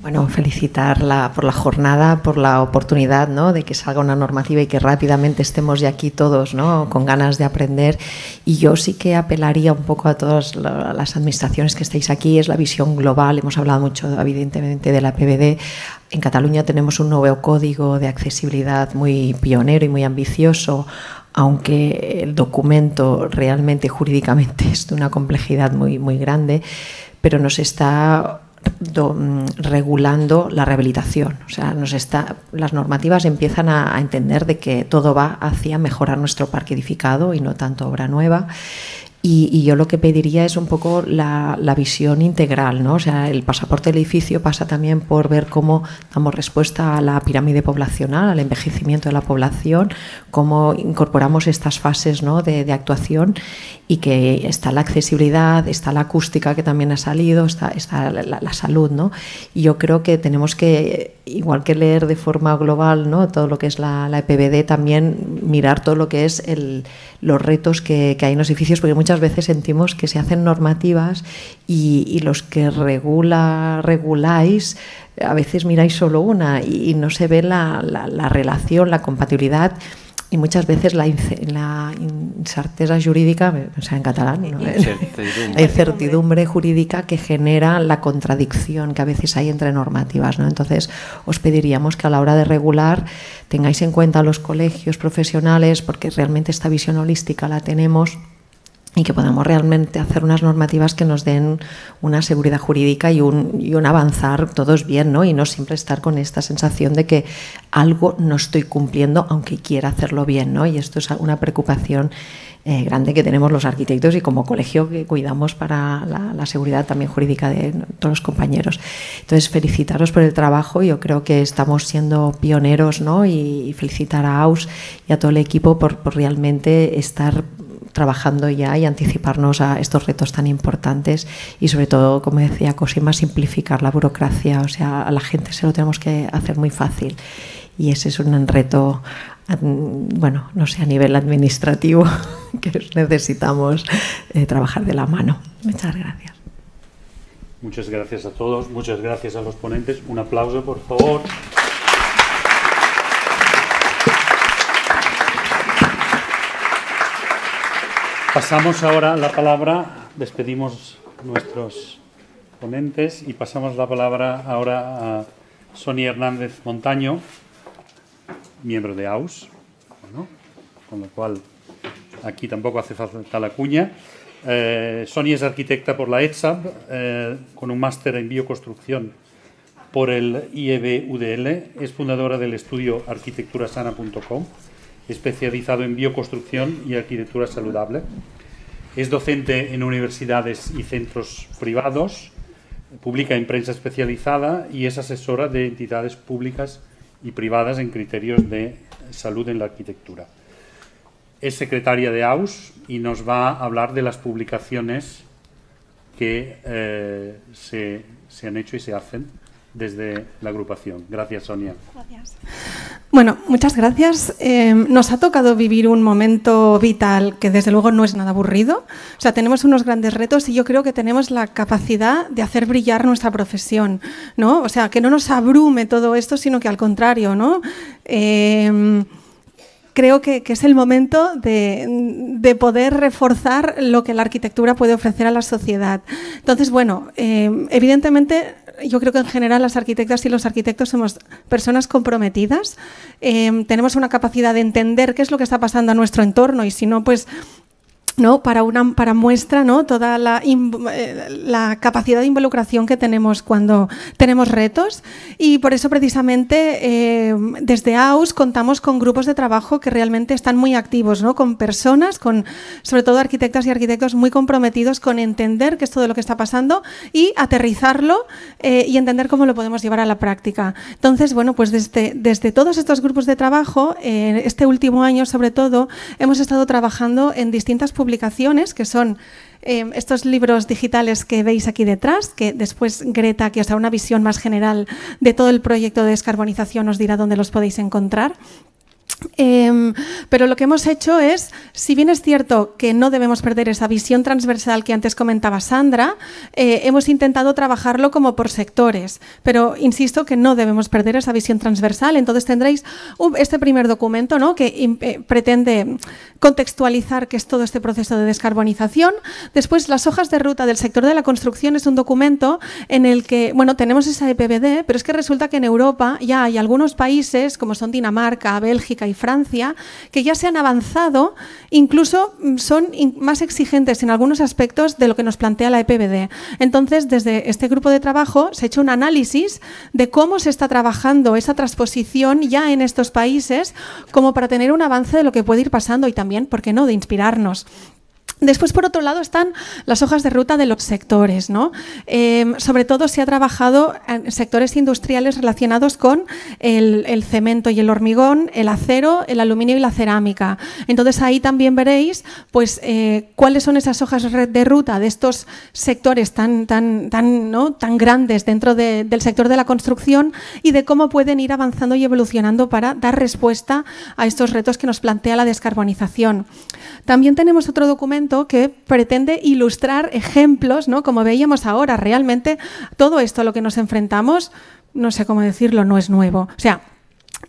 Bueno, felicitarla por la jornada, por la oportunidad ¿no? de que salga una normativa y que rápidamente estemos ya aquí todos ¿no? con ganas de aprender. Y yo sí que apelaría un poco a todas las administraciones que estáis aquí, es la visión global. Hemos hablado mucho, evidentemente, de la PBD. En Cataluña tenemos un nuevo código de accesibilidad muy pionero y muy ambicioso aunque el documento realmente jurídicamente es de una complejidad muy, muy grande, pero nos está Mm, regulando la rehabilitación. O sea, nos está, las normativas empiezan a, entender de que todo va hacia mejorar nuestro parque edificado y no tanto obra nueva. Y, yo lo que pediría es un poco la, visión integral, ¿no? O sea, el pasaporte del edificio pasa también por ver cómo damos respuesta a la pirámide poblacional, al envejecimiento de la población, cómo incorporamos estas fases ¿no? de actuación y que está la accesibilidad, está la acústica que también ha salido, está, la, salud, ¿no? yo creo que tenemos que, igual que leer de forma global, ¿no? Todo lo que es la, la EPBD, también mirar todo lo que es el, los retos que, hay en los edificios, porque muchas veces sentimos que se hacen normativas y, los que regula, reguláis, a veces miráis solo una y, y no se ve la relación, la compatibilidad y muchas veces la, la incerteza jurídica, o sea, en catalán, incertidumbre. la incertidumbre jurídica que genera la contradicción que a veces hay entre normativas. ¿no? Entonces, os pediríamos que a la hora de regular tengáis en cuenta los colegios profesionales, porque realmente esta visión holística la tenemos y que podamos realmente hacer unas normativas que nos den una seguridad jurídica y un, un avanzar todos bien, ¿no? Y no siempre estar con esta sensación de que algo no estoy cumpliendo aunque quiera hacerlo bien, ¿no? Y esto es una preocupación eh, grande que tenemos los arquitectos y como colegio que cuidamos para la, seguridad también jurídica de todos los compañeros. Entonces, felicitaros por el trabajo. Yo creo que estamos siendo pioneros ¿no? y, felicitar a AUS y a todo el equipo por, por realmente estar trabajando ya y anticiparnos a estos retos tan importantes y sobre todo, como decía Cosima, simplificar la burocracia, o sea, a la gente se lo tenemos que hacer muy fácil y ese es un reto, bueno, no sé, a nivel administrativo que necesitamos eh, trabajar de la mano. Muchas gracias. Muchas gracias a todos, muchas gracias a los ponentes. Un aplauso, por favor. Pasamos ahora la palabra, despedimos nuestros ponentes y pasamos la palabra ahora a Sonia Hernández Montaño, miembro de AUS, con lo cual aquí tampoco hace falta la cuña. Eh, Sonia es arquitecta por la ETSAB, eh, con un máster en bioconstrucción por el IEB es fundadora del estudio arquitecturasana.com especializado en bioconstrucción y arquitectura saludable. Es docente en universidades y centros privados, publica en prensa especializada y es asesora de entidades públicas y privadas en criterios de salud en la arquitectura. Es secretaria de AUS y nos va a hablar de las publicaciones que eh, se han hecho y se hacen desde la agrupación. Gracias, Sonia. Bueno, muchas gracias. Em, nos ha tocado vivir un momento vital que desde luego no es nada aburrido. O sea, tenemos unos grandes retos y yo creo que tenemos la capacidad de hacer brillar nuestra profesión, ¿no? O sea, que no nos abrume todo esto, sino que al contrario, ¿no? Em, creo que, es el momento de, poder reforzar lo que la arquitectura puede ofrecer a la sociedad. Entonces, bueno, em, evidentemente yo creo que en general las arquitectas y los arquitectos somos personas comprometidas, em, tenemos una capacidad de entender qué es lo que está pasando a nuestro entorno y si no, pues ¿no? Para, una, para muestra ¿no? toda eh, la, capacidad de involucración que tenemos cuando tenemos retos y por eso precisamente eh, desde AUS contamos con grupos de trabajo que realmente están muy activos, ¿no? con personas, con sobre todo arquitectas y arquitectos muy comprometidos con entender qué es todo lo que está pasando y aterrizarlo eh, y entender cómo lo podemos llevar a la práctica. Entonces, bueno, pues desde, desde todos estos grupos de trabajo, en este último año sobre todo, hemos estado trabajando en distintas publicaciones que son eh, estos libros digitales que veis aquí detrás, que después Greta, que os da una visión más general de todo el proyecto de descarbonización, os dirá dónde los podéis encontrar. Em, pero lo que hemos hecho es, si bien es cierto que no debemos perder esa visión transversal que antes comentaba Sandra, eh, hemos intentado trabajarlo como por sectores, pero insisto que no debemos perder esa visión transversal. Entonces tendréis uh, este primer documento que eh, pretende contextualizar qué es todo este proceso de descarbonización. Después, las hojas de ruta del sector de la construcción es un documento en el que, bueno, tenemos esa EPBD, pero es que resulta que en Europa ya hay algunos países, como son Dinamarca, Bélgica, y Francia, que ya se han avanzado, incluso mm, son más exigentes en algunos aspectos de lo que nos plantea la EPBD. Entonces, desde este grupo de trabajo se ha hecho un análisis de cómo se está trabajando esa transposición ya en estos países, como para tener un avance de lo que puede ir pasando y también, ¿por qué no?, de inspirarnos. Después, por otro lado, están las hojas de ruta de los sectores. ¿no? Eh, sobre todo se ha trabajado en sectores industriales relacionados con el, cemento y el hormigón, el acero, el aluminio y la cerámica. Entonces ahí también veréis pues, eh, cuáles son esas hojas de ruta de estos sectores tan, tan, tan, grandes dentro del sector de la construcción y de cómo pueden ir avanzando y evolucionando para dar respuesta a estos retos que nos plantea la descarbonización. También tenemos otro documento que pretende ilustrar ejemplos, ¿no? Como veíamos ahora, realmente todo esto a lo que nos enfrentamos, no sé cómo decirlo, no es nuevo. O sea,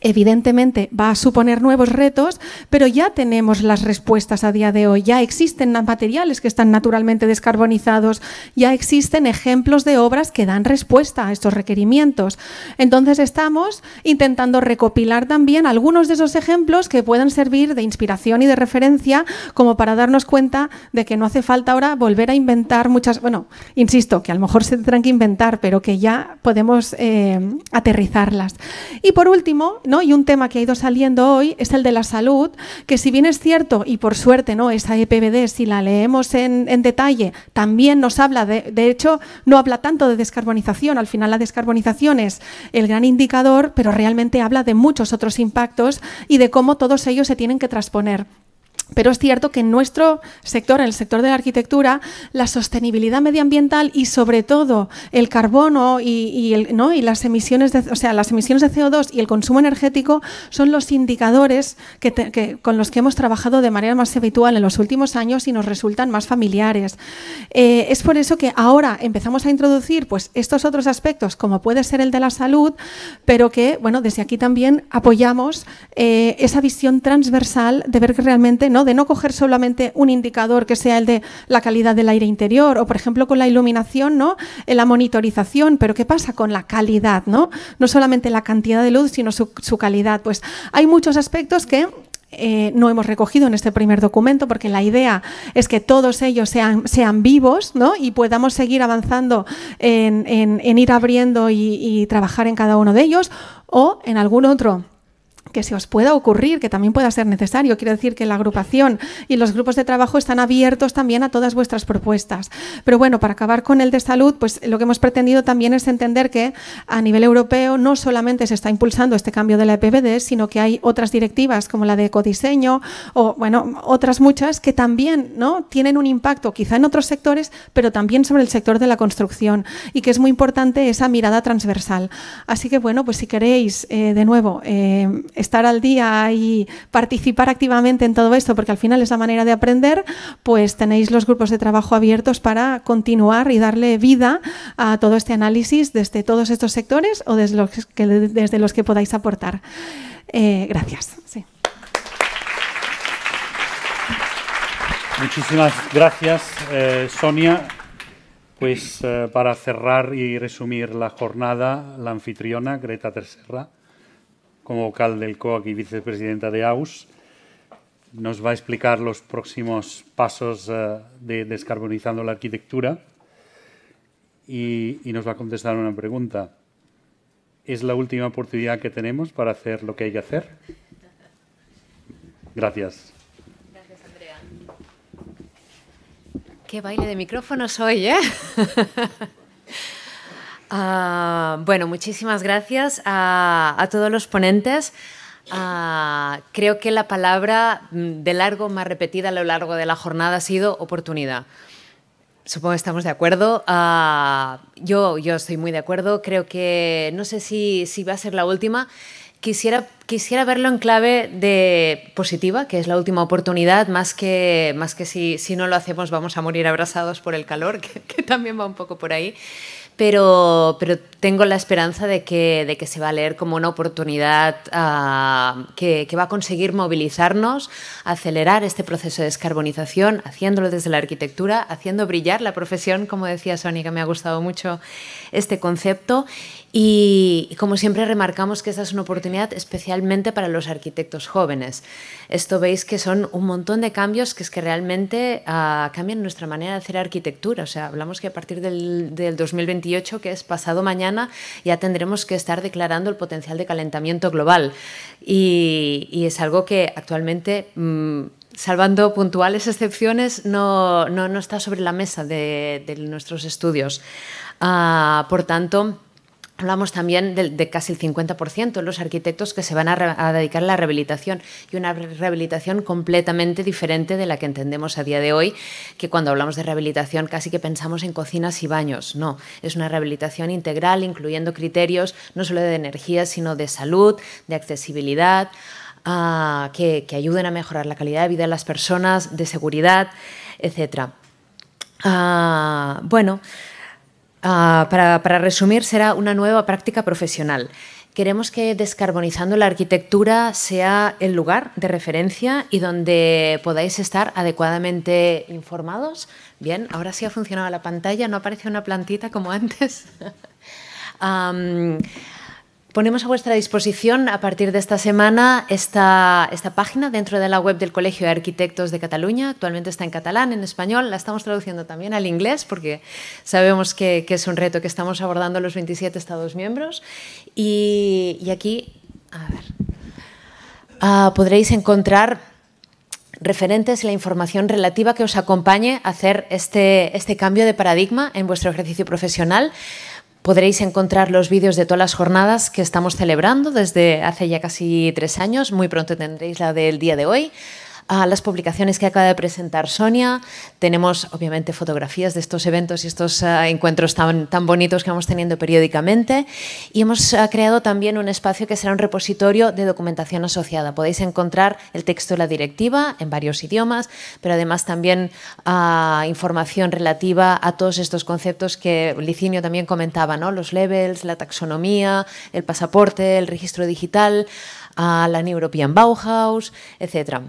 evidentemente va a suponer nuevos retos, pero ya tenemos las respuestas a día de hoy. Ya existen materiales que están naturalmente descarbonizados, ya existen ejemplos de obras que dan respuesta a estos requerimientos. Entonces estamos intentando recopilar también algunos de esos ejemplos que puedan servir de inspiración y de referencia como para darnos cuenta de que no hace falta ahora volver a inventar muchas, bueno, insisto, que a lo mejor se tendrán que inventar, pero que ya podemos eh, aterrizarlas. Y por último, y un tema que ha ido saliendo hoy es el de la salud, que si bien es cierto, y por suerte, ¿no? Esa EPBD, si la leemos en, detalle, también nos habla, de, de hecho, no habla tanto de descarbonización, al final la descarbonización es el gran indicador, pero realmente habla de muchos otros impactos y de cómo todos ellos se tienen que transponer. Pero es cierto que en nuestro sector, en el sector de la arquitectura, la sostenibilidad medioambiental y sobre todo el carbono y, las, emisiones de, o sea, las emisiones de CO2 y el consumo energético son los indicadores con los que hemos trabajado de manera más habitual en los últimos años y nos resultan más familiares. Eh, es por eso que ahora empezamos a introducir pues, estos otros aspectos, como puede ser el de la salud, pero que bueno, desde aquí también apoyamos eh, esa visión transversal de ver que realmente no de no coger solamente un indicador que sea el de la calidad del aire interior o, por ejemplo, con la iluminación, ¿no? Eh, la monitorización, pero ¿qué pasa con la calidad? No, no solamente la cantidad de luz, sino su, calidad. Pues hay muchos aspectos que eh, no hemos recogido en este primer documento, porque la idea es que todos ellos sean, sean vivos ¿no? y podamos seguir avanzando en, ir abriendo y, y trabajar en cada uno de ellos o en algún otro que se os pueda ocurrir, que también pueda ser necesario. Quiero decir que la agrupación y los grupos de trabajo están abiertos también a todas vuestras propuestas. Pero bueno, para acabar con el de salud, pues lo que hemos pretendido también es entender que a nivel europeo no solamente se está impulsando este cambio de la EPBD, sino que hay otras directivas como la de ecodiseño o, bueno, otras muchas que también ¿no? tienen un impacto quizá en otros sectores, pero también sobre el sector de la construcción y que es muy importante esa mirada transversal. Así que bueno, pues si queréis, eh, de nuevo, eh, estar al día y participar activamente en todo esto, porque al final es la manera de aprender, pues tenéis los grupos de trabajo abiertos para continuar y darle vida a todo este análisis desde todos estos sectores o desde los que, desde los que podáis aportar. Eh, gracias. Muchísimas gracias, eh, Sonia. Pues eh, para cerrar y resumir la jornada, la anfitriona, Greta Tercerra como vocal del COAC y vicepresidenta de AUS, nos va a explicar los próximos pasos eh, de descarbonizando la arquitectura y, y, nos va a contestar una pregunta. ¿Es la última oportunidad que tenemos para hacer lo que hay que hacer? Gracias. Gracias, Andrea. Qué baile de micrófonos hoy, ¿eh? Ah, bueno, muchísimas gracias a, todos los ponentes. Ah, creo que la palabra mm, de largo más repetida a lo largo de la jornada ha sido oportunidad. Supongo que estamos de acuerdo. Ah, yo, yo estoy muy de acuerdo. Creo que no sé si, va a ser la última. Quisiera, quisiera, verlo en clave de positiva, que es la última oportunidad, más que, más que si, no lo hacemos vamos a morir abrazados por el calor, que también va un poco por ahí pero, pero tengo la esperanza de que, se va a leer como una oportunidad ah, que, que, va a conseguir movilizarnos, acelerar este proceso de descarbonización, haciéndolo desde la arquitectura, haciendo brillar la profesión, como decía Sonia, que me ha gustado mucho este concepto y, como siempre, remarcamos que esta es una oportunidad especialmente para los arquitectos jóvenes. Esto veis que son un montón de cambios que es que realmente ah, cambian nuestra manera de hacer arquitectura. O sea, hablamos que a partir del, del 2028, que es pasado mañana, ya tendremos que estar declarando el potencial de calentamiento global. Y, es algo que actualmente... Mm, salvando puntuales excepciones, no, no, no, está sobre la mesa de, de nuestros estudios. Ah, por tanto, Hablamos también de, casi el 50% de los arquitectos que se van a, dedicar a la rehabilitación y una rehabilitación completamente diferente de la que entendemos a día de hoy, que cuando hablamos de rehabilitación casi que pensamos en cocinas y baños. No, es una rehabilitación integral incluyendo criterios no solo de energía, sino de salud, de accesibilidad, ah, que, ayuden a mejorar la calidad de vida de las personas, de seguridad, etc. Ah, bueno. Ah, para, resumir, será una nueva práctica profesional. Queremos que Descarbonizando la Arquitectura sea el lugar de referencia y donde podáis estar adecuadamente informados. Bien, ahora sí ha funcionado la pantalla, no aparece una plantita como antes. Ponemos a vuestra disposición a partir de esta semana esta, esta página dentro de la web del Colegio de Arquitectos de Cataluña. Actualmente está en catalán, en español. La estamos traduciendo también al inglés porque sabemos que, es un reto que estamos abordando los 27 Estados miembros. Y, aquí, ah, podréis encontrar referentes y la información relativa que os acompañe a hacer este, este cambio de paradigma en vuestro ejercicio profesional. Podréis encontrar los vídeos de todas las jornadas que estamos celebrando desde hace ya casi tres años. Muy pronto tendréis la del día de hoy a las publicaciones que acaba de presentar Sonia. Tenemos, obviamente, fotografías de estos eventos y estos eh, encuentros tan, tan bonitos que vamos teniendo periódicamente. Y hemos eh, creado también un espacio que será un repositorio de documentación asociada. Podéis encontrar el texto de la directiva en varios idiomas, pero además también ah, información relativa a todos estos conceptos que Licinio también comentaba, los levels, la taxonomía, el pasaporte, el registro digital, a la New European Bauhaus, etcétera.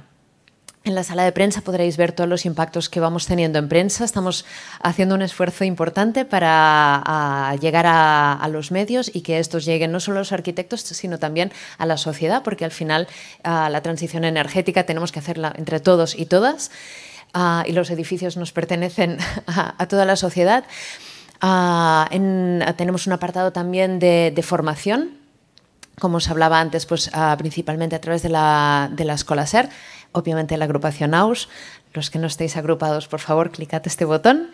En la sala de prensa podréis ver todos los impactos que vamos teniendo en prensa. Estamos haciendo un esfuerzo importante para llegar a, los medios y que estos lleguen no solo a los arquitectos, sino también a la sociedad, porque al final la transición energética tenemos que hacerla entre todos y todas, y los edificios nos pertenecen a, toda la sociedad. en, tenemos un apartado también de, formación, como os hablaba antes, pues, principalmente a través de la, de la Escola SER obviamente la agrupación AUS. Los que no estéis agrupados, por favor, clicad este botón.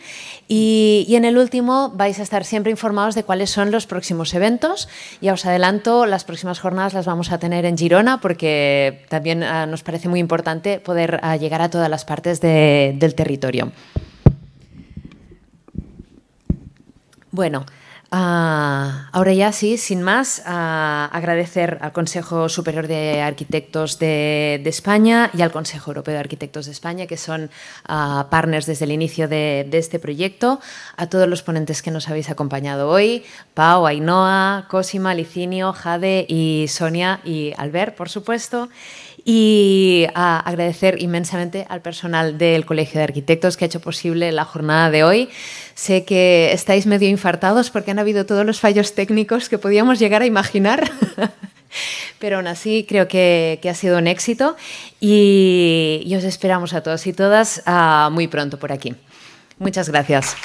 Y, en el último vais a estar siempre informados de cuáles son los próximos eventos. Ya os adelanto, las próximas jornadas las vamos a tener en Girona porque también ah, nos parece muy importante poder ah, llegar a todas las partes del territorio. Bueno, Ah, ahora ya sí, sin más, ah, agradecer al Consejo Superior de Arquitectos de, España y al Consejo Europeo de Arquitectos de España, que son ah, partners desde el inicio de, de, este proyecto, a todos los ponentes que nos habéis acompañado hoy, Pau, Ainhoa, Cosima, Licinio, Jade y Sonia y Albert, por supuesto y ah, agradecer inmensamente al personal del Colegio de Arquitectos que ha hecho posible la jornada de hoy. Sé que estáis medio infartados porque han habido todos los fallos técnicos que podíamos llegar a imaginar. Pero aún así creo que, ha sido un éxito y, os esperamos a todos y todas ah, muy pronto por aquí. Muchas gracias.